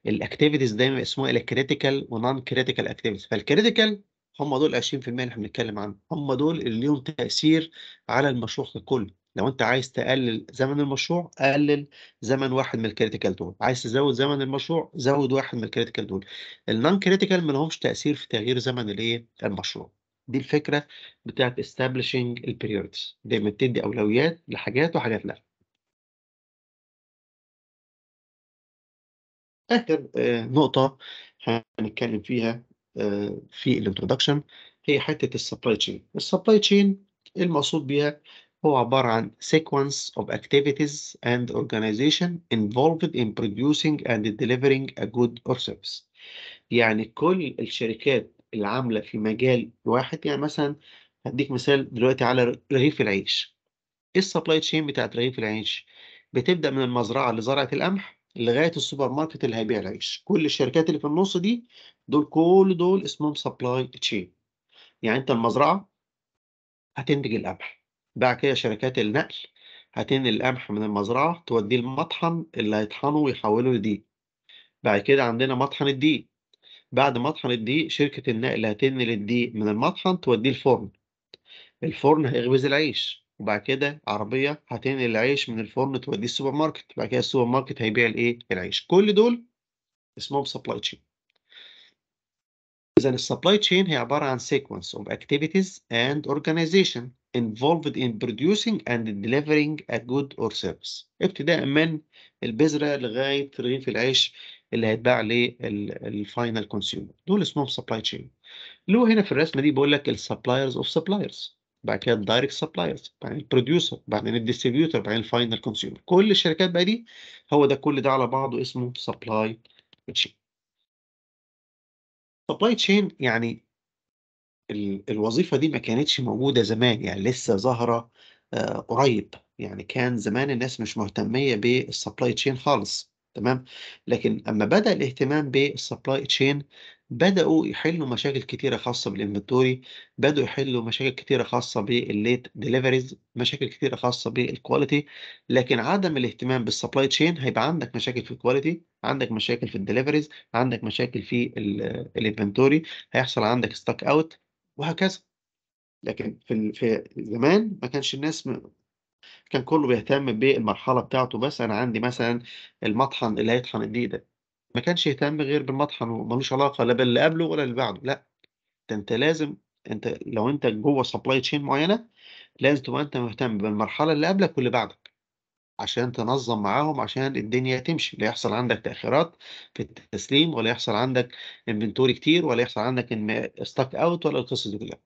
الاكتيفيتيز دايما اسمها الكريتيكال ونون كريتيكال اكتيفيتيز فالكريتيكال هم دول 20% اللي احنا بنتكلم عنهم هم دول اللي ليهم تاثير على المشروع ككل لو انت عايز تقلل زمن المشروع قلل زمن واحد من الكريتيكال دول عايز تزود زمن المشروع زود واحد من الكريتيكال دول النون كريتيكال ما لهمش تاثير في تغيير زمن الايه المشروع دي الفكره بتاعت establishing البريورتيز دايما تدي اولويات لحاجات وحاجات لا آخر آه، نقطة هنتكلم فيها آه، في الانترودكشن هي حتة السبلاي تشين السبلاي تشين المقصود بيها هو عبارة عن sequence of activities and organization involved in producing and delivering a good or service يعني كل الشركات العاملة في مجال واحد يعني مثلا هديك مثال دلوقتي على رغيف العيش ايه السبلاي تشين بتاعت رغيف العيش بتبدأ من المزرعة اللي زرعت القمح لغايه السوبر ماركت اللي هيبيع العيش كل الشركات اللي في النص دي دول كل دول اسمهم سبلاي تشين يعني انت المزرعه هتنتج القمح بعد كده شركات النقل هتنقل القمح من المزرعه توديه المطحن اللي هيطحنه ويحوله لدقيق بعد كده عندنا مطحن الدقيق بعد مطحن الدقيق شركه النقل هتنقل الدقيق من المطحن توديه الفرن الفرن هيخبز العيش وبعد كده عربية هتنقل العيش من الفرن توديه السوبر ماركت بعد كده السوبر ماركت هيبيع الايه العيش كل دول اسمهم سبلاي تشين إذا السبلاي تشين هي عبارة عن sequence of activities and organization involved in producing and delivering a good or service ابتداء من البذرة لغاية رغيف العيش اللي هيتباع للفاينل كونسيومر دول اسمهم سبلاي تشين له هنا في الرسمة دي بيقول لك السبلايرز اوف سبلايرز بعد كده الدايركت سبلايرز بعدين البروديوسر بعدين الديستريبيوتر بعدين الفاينل كونسيومر كل الشركات بقى دي هو ده كل ده على بعضه اسمه سبلاي تشين سبلاي تشين يعني الوظيفه دي ما كانتش موجوده زمان يعني لسه ظاهره آه قريب يعني كان زمان الناس مش مهتميه بالسبلاي تشين خالص تمام لكن اما بدا الاهتمام بالسبلاي تشين بدأوا يحلوا مشاكل كتيرة خاصة بالإنفنتوري، بدأوا يحلوا مشاكل كتيرة خاصة بالليت ديليفريز، مشاكل كتيرة خاصة بالكواليتي، لكن عدم الاهتمام بالسبلاي تشين هيبقى عندك مشاكل في الكواليتي، عندك مشاكل في الديليفريز، عندك مشاكل في الانفنتوري، هيحصل عندك ستاك اوت وهكذا. لكن في في زمان ما كانش الناس م كان كله بيهتم بالمرحلة بتاعته بس، أنا عندي مثلًا المطحن اللي هيطحن الدقيق ده. ما كانش يهتم غير بالمطحن وملوش علاقة لا باللي قبله ولا اللي بعده لأ، ده أنت لازم أنت لو أنت جوّه سبلاي تشين معيّنة، لازم تبقى أنت مهتم بالمرحلة اللي قبلك واللي بعدك، عشان تنظّم معاهم عشان الدنيا تمشي، لا يحصل عندك تأخيرات في التسليم ولا يحصل عندك انفنتوري كتير ولا يحصل عندك إن ستاك اوت ولا القصص دي كلّها.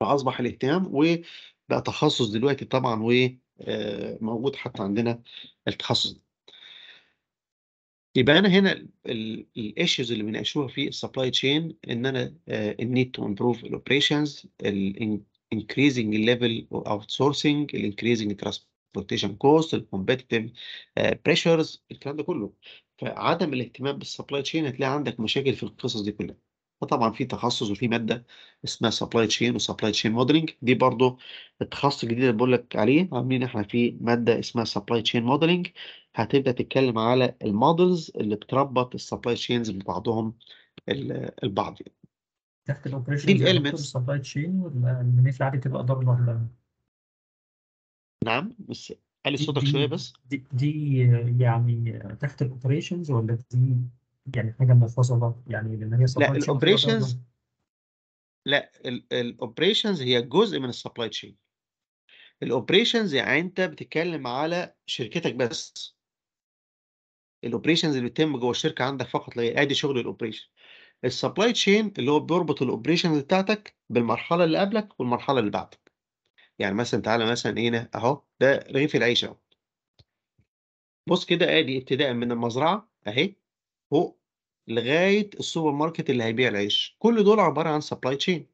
فأصبح الاهتمام وبقى تخصُّص دلوقتي طبعًا وموجود آه، حتّى عندنا التخصُّص ده. يبقى انا هنا الايشوز اللي بنناقشوها في السبلاي تشين ان انا النيد تو امبروف الاوبريشنز increasing level of outsourcing increasing transportation cost competitive بريشرز آه، pressures الكلام ده كله فعدم الاهتمام بالسبلاي تشين هتلاقي عندك مشاكل في القصص دي كلها وطبعا في تخصص وفي ماده اسمها سبلاي تشين وسبلاي تشين موديلنج دي برضو التخصص الجديد اللي بقول لك عليه عاملين احنا في ماده اسمها سبلاي تشين موديلنج هتبدا تتكلم على المودلز اللي بتربط السبلاي تشينز ببعضهم البعض يعني. تحت الاوبريشن دي الالمنتس السبلاي تشين ولا العادي تبقى ضربه واحده نعم بس قال صوتك شويه بس دي, دي يعني تحت الاوبريشنز ولا دي يعني حاجه منفصله يعني لان هي لا الاوبريشنز لا الاوبريشنز هي جزء من السبلاي تشين الاوبريشنز يعني انت بتتكلم على شركتك بس الاوبريشنز اللي بتتم جوه الشركه عندك فقط لا ادي شغل الاوبريشن السبلاي تشين اللي هو بيربط الاوبريشنز بتاعتك بالمرحله اللي قبلك والمرحله اللي بعدك يعني مثلا تعالى مثلا ايه اهو ده رغيف العيش اهو بص كده ادي ابتداء من المزرعه اهي فوق لغايه السوبر ماركت اللي هيبيع العيش كل دول عباره عن سبلاي تشين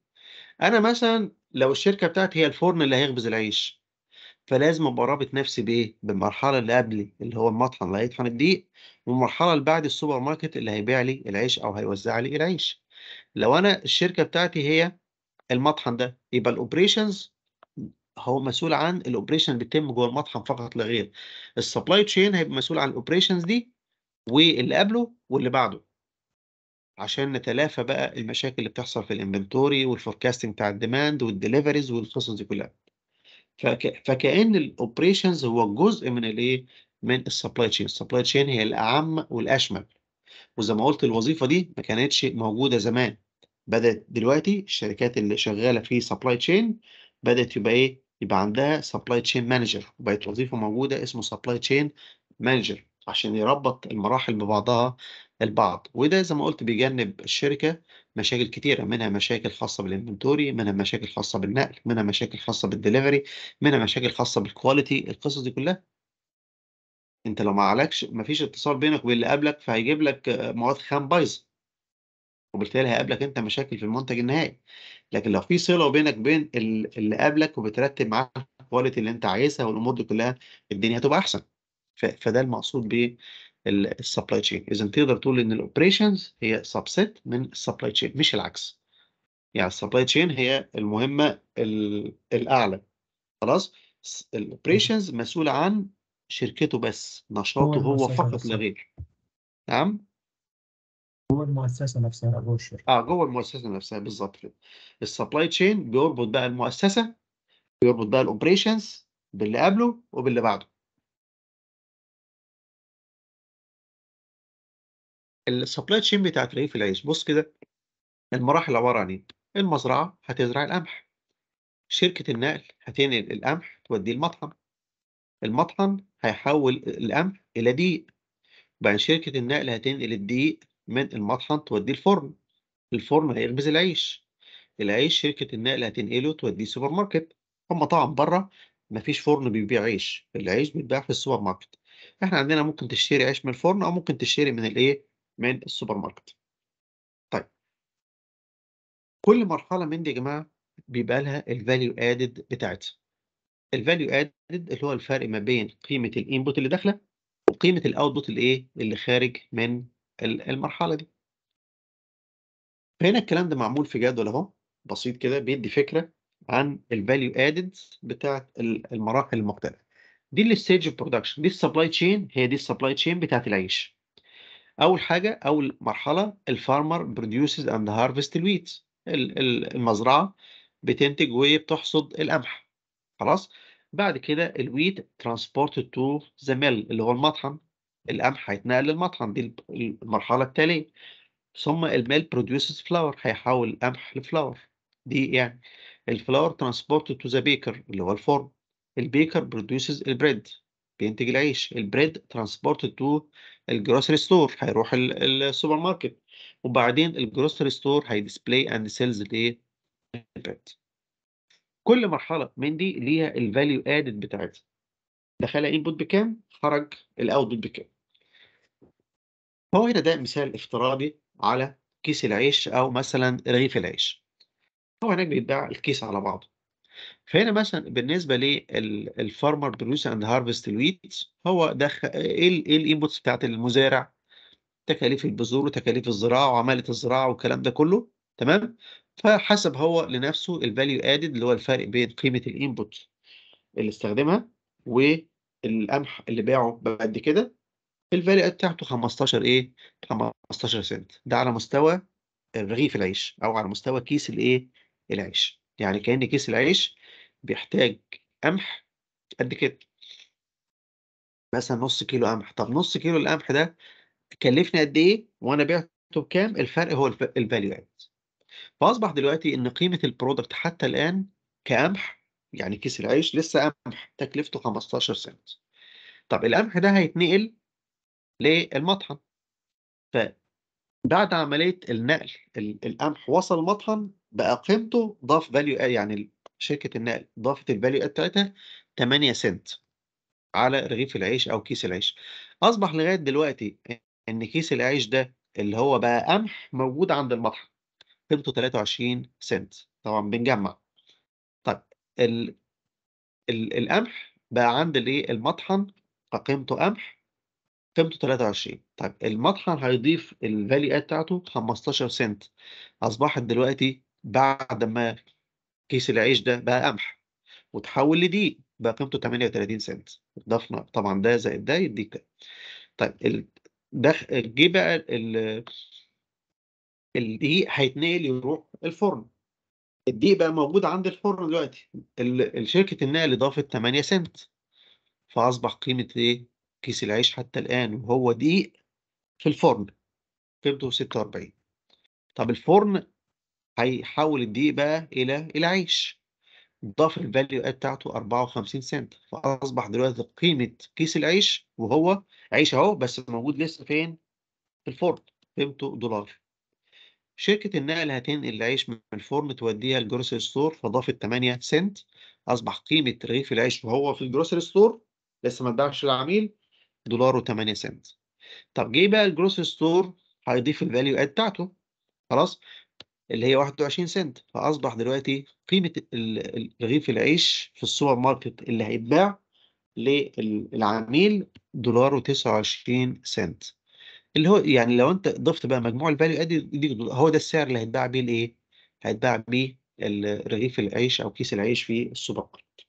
انا مثلا لو الشركه بتاعتي هي الفرن اللي هيخبز العيش فلازم ابقى رابط نفسي بايه بالمرحله اللي قبلي اللي هو المطحن اللي هيطحن الدقيق والمرحله اللي بعد السوبر ماركت اللي هيبيع لي العيش او هيوزع لي العيش لو انا الشركه بتاعتي هي المطحن ده يبقى الاوبريشنز هو مسؤول عن الاوبريشن بتتم بيتم جوه المطحن فقط لا غير السبلاي تشين هيبقى مسؤول عن الاوبريشنز دي واللي قبله واللي بعده عشان نتلافى بقى المشاكل اللي بتحصل في الانفنتوري والفوركاستنج بتاع الديماند والدليفريز والقصص دي كلها فك... فكأن الاوبريشنز هو جزء من الايه من السبلاي تشين السبلاي تشين هي الاعم والاشمل وزي ما قلت الوظيفه دي ما كانتش موجوده زمان بدات دلوقتي الشركات اللي شغاله في سبلاي تشين بدات يبقى ايه يبقى عندها سبلاي تشين مانجر وبقت وظيفه موجوده اسمه سبلاي تشين مانجر عشان يربط المراحل ببعضها البعض وده زي ما قلت بيجنب الشركة مشاكل كتيرة منها مشاكل خاصة بالانفنتوري منها مشاكل خاصة بالنقل منها مشاكل خاصة بالدليفري منها مشاكل خاصة بالكواليتي القصص دي كلها انت لو ما عليكش ما فيش اتصال بينك وبين اللي قبلك فهيجيب لك آه، مواد خام بايظه وبالتالي هيقابلك انت مشاكل في المنتج النهائي لكن لو في صله بينك وبين اللي قبلك وبترتب معاه الكواليتي اللي انت عايزها والامور دي كلها الدنيا هتبقى احسن فده المقصود السبلاي تشين اذا تقدر تقول ان الاوبريشنز هي سبسيت من السبلاي تشين مش العكس يعني السبلاي تشين هي المهمه الاعلى خلاص الاوبريشنز مسؤول عن شركته بس نشاطه هو فقط لا غير نعم جوه المؤسسه نفسها جوه الشركه اه جوه المؤسسه نفسها بالظبط كده السبلاي تشين بيربط بقى المؤسسه بيربط بقى الاوبريشنز باللي قبله وباللي بعده السبلاي تشين بتاعت رغيف العيش بص كده المراحل عباره عن ايه؟ المزرعه هتزرع القمح شركه النقل هتنقل القمح توديه المطحن المطحن هيحول القمح الى دقيق بعد شركه النقل هتنقل الدقيق من المطحن توديه الفرن الفرن هيخبز العيش العيش شركه النقل هتنقله توديه سوبر ماركت هم طبعا بره مفيش فرن بيبيع عيش العيش بيتباع في السوبر ماركت احنا عندنا ممكن تشتري عيش من الفرن او ممكن تشتري من الايه من السوبر ماركت طيب كل مرحله من دي يا جماعه بيبقى لها الفاليو ادد بتاعتها الفاليو ادد اللي هو الفرق ما بين قيمه الانبوت اللي داخله وقيمه الاوتبوت اللي ايه اللي خارج من المرحله دي هنا الكلام ده معمول في جدول اهو بسيط كده بيدي فكره عن الفاليو ادد بتاعت المراحل المختلفه دي الستيج اوف برودكشن دي السبلاي تشين هي دي السبلاي تشين بتاعت العيش اول حاجه اول مرحله الفارمر بروديوسز اند هارفست الويت المزرعه بتنتج وبتحصد القمح خلاص بعد كده الويت ترانسبورت تو ذا ميل اللي هو المطحن القمح هيتنقل للمطحن دي المرحله التاليه ثم الميل بروديوسز فلاور هيحول القمح لفلاور دي يعني الفلاور ترانسبورت تو ذا بيكر اللي هو الفرن البيكر بروديوسز البريد بينتج العيش البريد ترانسبورت تو الجروسري ستور هيروح السوبر ماركت وبعدين الجروسري ستور هيديسبلاي اند سيلز البريد كل مرحله من دي ليها الفاليو ادد بتاعتها دخلها انبوت بكام خرج الاوتبوت بكام هو هنا ده مثال افتراضي على كيس العيش او مثلا رغيف العيش هو هناك بيتباع الكيس على بعضه فهنا مثلا بالنسبه للفارمر بروس اند هارفست الويت هو ده إيه, ايه الانبوتس بتاعت المزارع تكاليف البذور وتكاليف الزراعه وعماله الزراعه والكلام ده كله تمام فحسب هو لنفسه الفاليو ادد اللي هو الفرق بين قيمه الانبوت اللي استخدمها والقمح اللي باعه بعد كده الفاليو اد بتاعته 15 ايه 15 سنت ده على مستوى رغيف العيش او على مستوى كيس الايه العيش يعني كأن كيس العيش بيحتاج قمح قد كده مثلا نص كيلو قمح طب نص كيلو القمح ده كلفني قد ايه وانا بعته بكام الفرق هو الفاليو اد فاصبح دلوقتي ان قيمه البرودكت حتى الان كقمح يعني كيس العيش لسه قمح تكلفته 15 سنت طب القمح ده هيتنقل للمطحن فبعد عمليه النقل القمح وصل المطحن بقى قيمته ضاف فاليو يعني شركه النقل ضافت الفاليو اد بتاعتها 8 سنت على رغيف العيش او كيس العيش اصبح لغايه دلوقتي ان كيس العيش ده اللي هو بقى قمح موجود عند المطحن قيمته 23 سنت طبعا بنجمع طب ال... ال... القمح بقى عند الايه المطحن قيمته قمح قيمته 23 طب المطحن هيضيف الفاليو اد بتاعته 15 سنت اصبحت دلوقتي بعد ما كيس العيش ده بقى قمح وتحول لدي بقى قيمته 38 سنت ضفنا طبعا ده زائد ده يديك كده طيب ده جه بقى الدقيق هيتنقل يروح الفرن الدقيق بقى موجود عند الفرن دلوقتي شركة النقل ضافت 8 سنت فأصبح قيمة إيه؟ كيس العيش حتى الآن وهو دقيق في الفرن قيمته 46 طب الفرن هيحول الدقيق بقى إلى إلى عيش ضاف الفاليو اد بتاعته 54 سنت فاصبح دلوقتي قيمه كيس العيش وهو عيش اهو بس موجود لسه فين؟ في الفرن قيمته دولار. شركه النقل هتنقل العيش من الفرن توديها الجروسري ستور فضافت 8 سنت اصبح قيمه رغيف العيش وهو في الجروسري ستور لسه ما اتباعش للعميل دولار و8 سنت. طب جه بقى الجروسري ستور هيضيف الفاليو اد بتاعته خلاص اللي هي 21 سنت فاصبح دلوقتي قيمه رغيف العيش في السوبر ماركت اللي هيتباع للعميل دولار و29 سنت اللي هو يعني لو انت ضفت بقى مجموع الفاليو ادي هو ده السعر اللي هيتباع بيه الايه هيتباع بيه رغيف العيش او كيس العيش في السوبر ماركت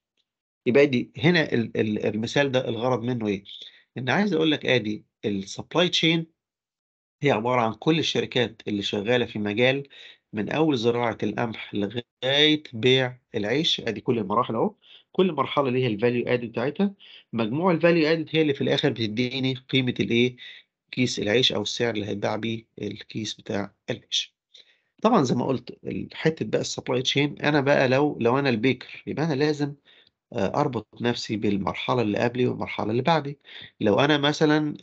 يبقى دي هنا المثال ده الغرض منه ايه ان عايز اقول لك ادي السبلاي تشين هي عبارة عن كل الشركات اللي شغالة في مجال من أول زراعة القمح لغاية بيع العيش أدي كل المراحل أهو كل مرحلة ليها الفاليو اد بتاعتها مجموع الفاليو اد هي اللي في الآخر بتديني قيمة الإيه كيس العيش أو السعر اللي هيتباع بيه الكيس بتاع العيش. طبعا زي ما قلت حتة بقى السبلاي تشين أنا بقى لو لو أنا البيكر يبقى أنا لازم آه، اربط نفسي بالمرحله اللي قبلي والمرحله اللي بعدي لو انا مثلا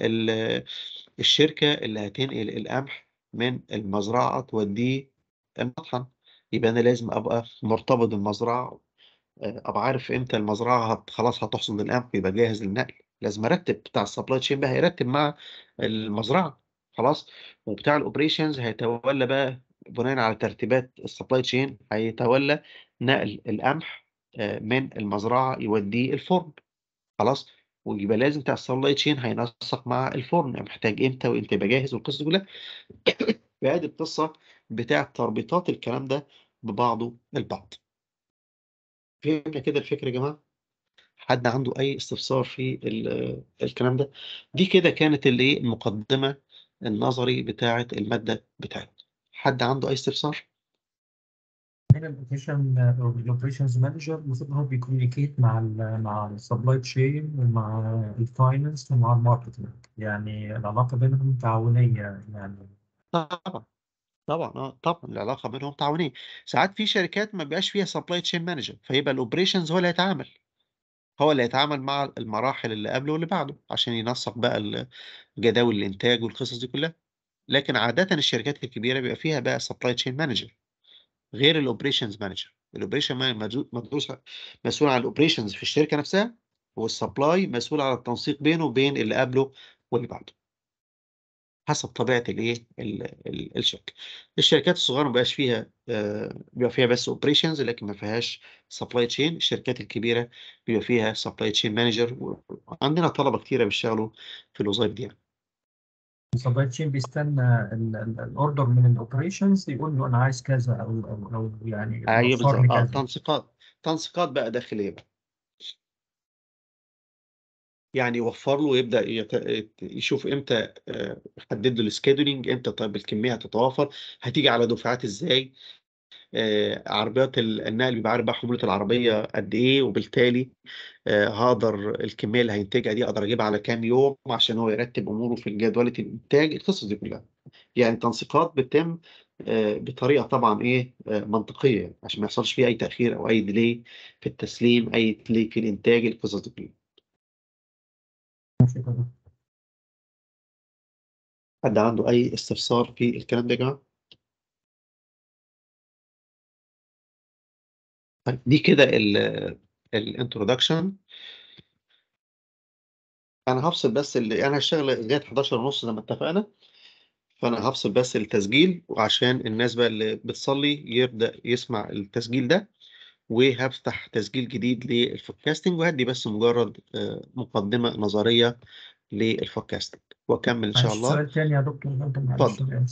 الشركه اللي هتنقل القمح من المزرعه توديه المطحن يبقى أنا لازم أبقى مرتبط بالمزرعة آه، أبقى عارف إمتى المزرعة هت خلاص هتحصد القمح يبقى جاهز للنقل لازم أرتب بتاع السبلاي تشين بقى هيرتب مع المزرعة خلاص وبتاع الأوبريشنز هيتولى بقى بناء على ترتيبات السبلاي تشين هيتولى نقل القمح آه، من المزرعة يوديه الفرن خلاص ويبقى لازم بتاع السبلاي تشين هينسق مع الفرن محتاج امتى وامتى يبقى جاهز والقصه دي كلها (coughs) بقى القصه بتاع تربيطات الكلام ده ببعضه البعض فهمنا كده الفكرة يا جماعة حد عنده أي استفسار في آه، الكلام ده دي كده كانت اللي إيه، المقدمة النظري بتاعة المادة بتاعتنا حد عنده أي استفسار؟ الابلكيشن او الاوبريشنز مانجر المفروض ان هو بيكوميونيكيت مع الـ مع السبلاي تشين ومع الفاينانس ومع الماركتنج يعني العلاقه بينهم تعاونيه يعني طبعا طبعًا آه، طبعًا العلاقة بينهم تعاونية، ساعات في شركات ما بيبقاش فيها سبلاي تشين مانجر فيبقى الاوبريشنز هو اللي هيتعامل، هو اللي هيتعامل مع المراحل اللي قبله واللي بعده، عشان ينسق بقى جداول الإنتاج والقصص دي كلها، لكن عادةً الشركات الكبيرة بيبقى فيها بقى سبلاي تشين مانجر غير الاوبريشنز مانجر الاوبريشن مانجر مسؤول عن الاوبريشنز في الشركة نفسها، والسبلاي مسؤول على التنسيق بينه وبين اللي قبله واللي بعده. حسب طبيعه الايه الشركه الشركات الصغيره ما بقاش فيها آه، بيبقى فيها بس اوبريشنز لكن ما فيهاش سبلاي تشين الشركات الكبيره بيبقى فيها سبلاي تشين مانجر وعندنا طلبه كتيره بيشتغلوا في الوظائف دي يعني. السبلاي تشين بيستنى الاوردر من الاوبريشنز يقول له انا عايز كذا او او او يعني ايوه بالظبط آه، تنسيقات تنسيقات بقى داخليه بقى يعني يوفر له يبدا يت... يشوف امتى آه، يحدد له السكيدولينج امتى طيب الكميه هتتوافر هتيجي على دفعات ازاي آه، عربيات النقل بيبقى عارف بقى حموله العربيه قد ايه وبالتالي آه، هقدر الكميه اللي هينتجها دي اقدر اجيبها على كام يوم عشان هو يرتب اموره في جدوله الانتاج القصص دي كلها يعني تنسيقات بتتم بطريقه طبعا ايه منطقيه عشان ما يحصلش فيه اي تاخير او اي ديلي في التسليم اي ديلي في الانتاج القصص دي كلها حد عنده أي استفسار في الكلام ده يا جماعة؟ طيب، دي كده الانترودكشن انا هفصل بس اللي انا هشتغل لغايه 11 ونص زي ما اتفقنا فانا هفصل بس التسجيل وعشان الناس بقى اللي بتصلي يبدا يسمع التسجيل ده وهفتح تسجيل جديد للفودكاستنج وهدي بس مجرد آه، مقدمة نظرية للفودكاستنج واكمل ان شاء الله سؤال الثاني يا دكتور اتفضل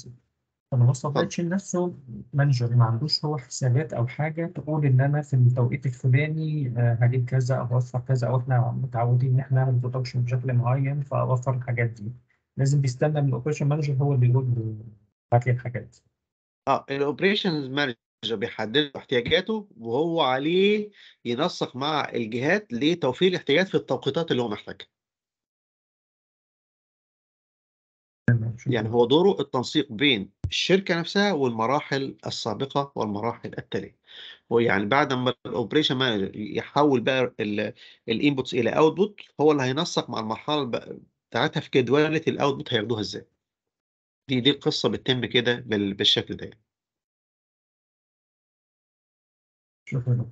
انا ما استطعتش نفسه مانجر ما عندوش هو حسابات او حاجه تقول ان انا في التوقيت الفلاني آه، هجيب كذا او اوفر كذا او احنا متعودين ان احنا نعمل برودكشن بشكل معين فاوفر الحاجات دي لازم بيستنى من الاوبريشن مانجر هو اللي يقول له هات لي الحاجات دي اه الاوبريشن مانجر بيحدد احتياجاته وهو عليه ينسق مع الجهات لتوفير الاحتياجات في التوقيتات اللي هو محتاجها. يعني هو دوره التنسيق بين الشركة نفسها والمراحل السابقة والمراحل التالية ويعني بعد ما الاوبريشن مانجر يحول بقى الانبوتس الى اوتبوت هو اللي هينسق مع المرحلة بتاعتها في جدولة الاوتبوت هياخدوها ازاي دي دي القصة بتتم كده بالشكل ده يعني. Sure.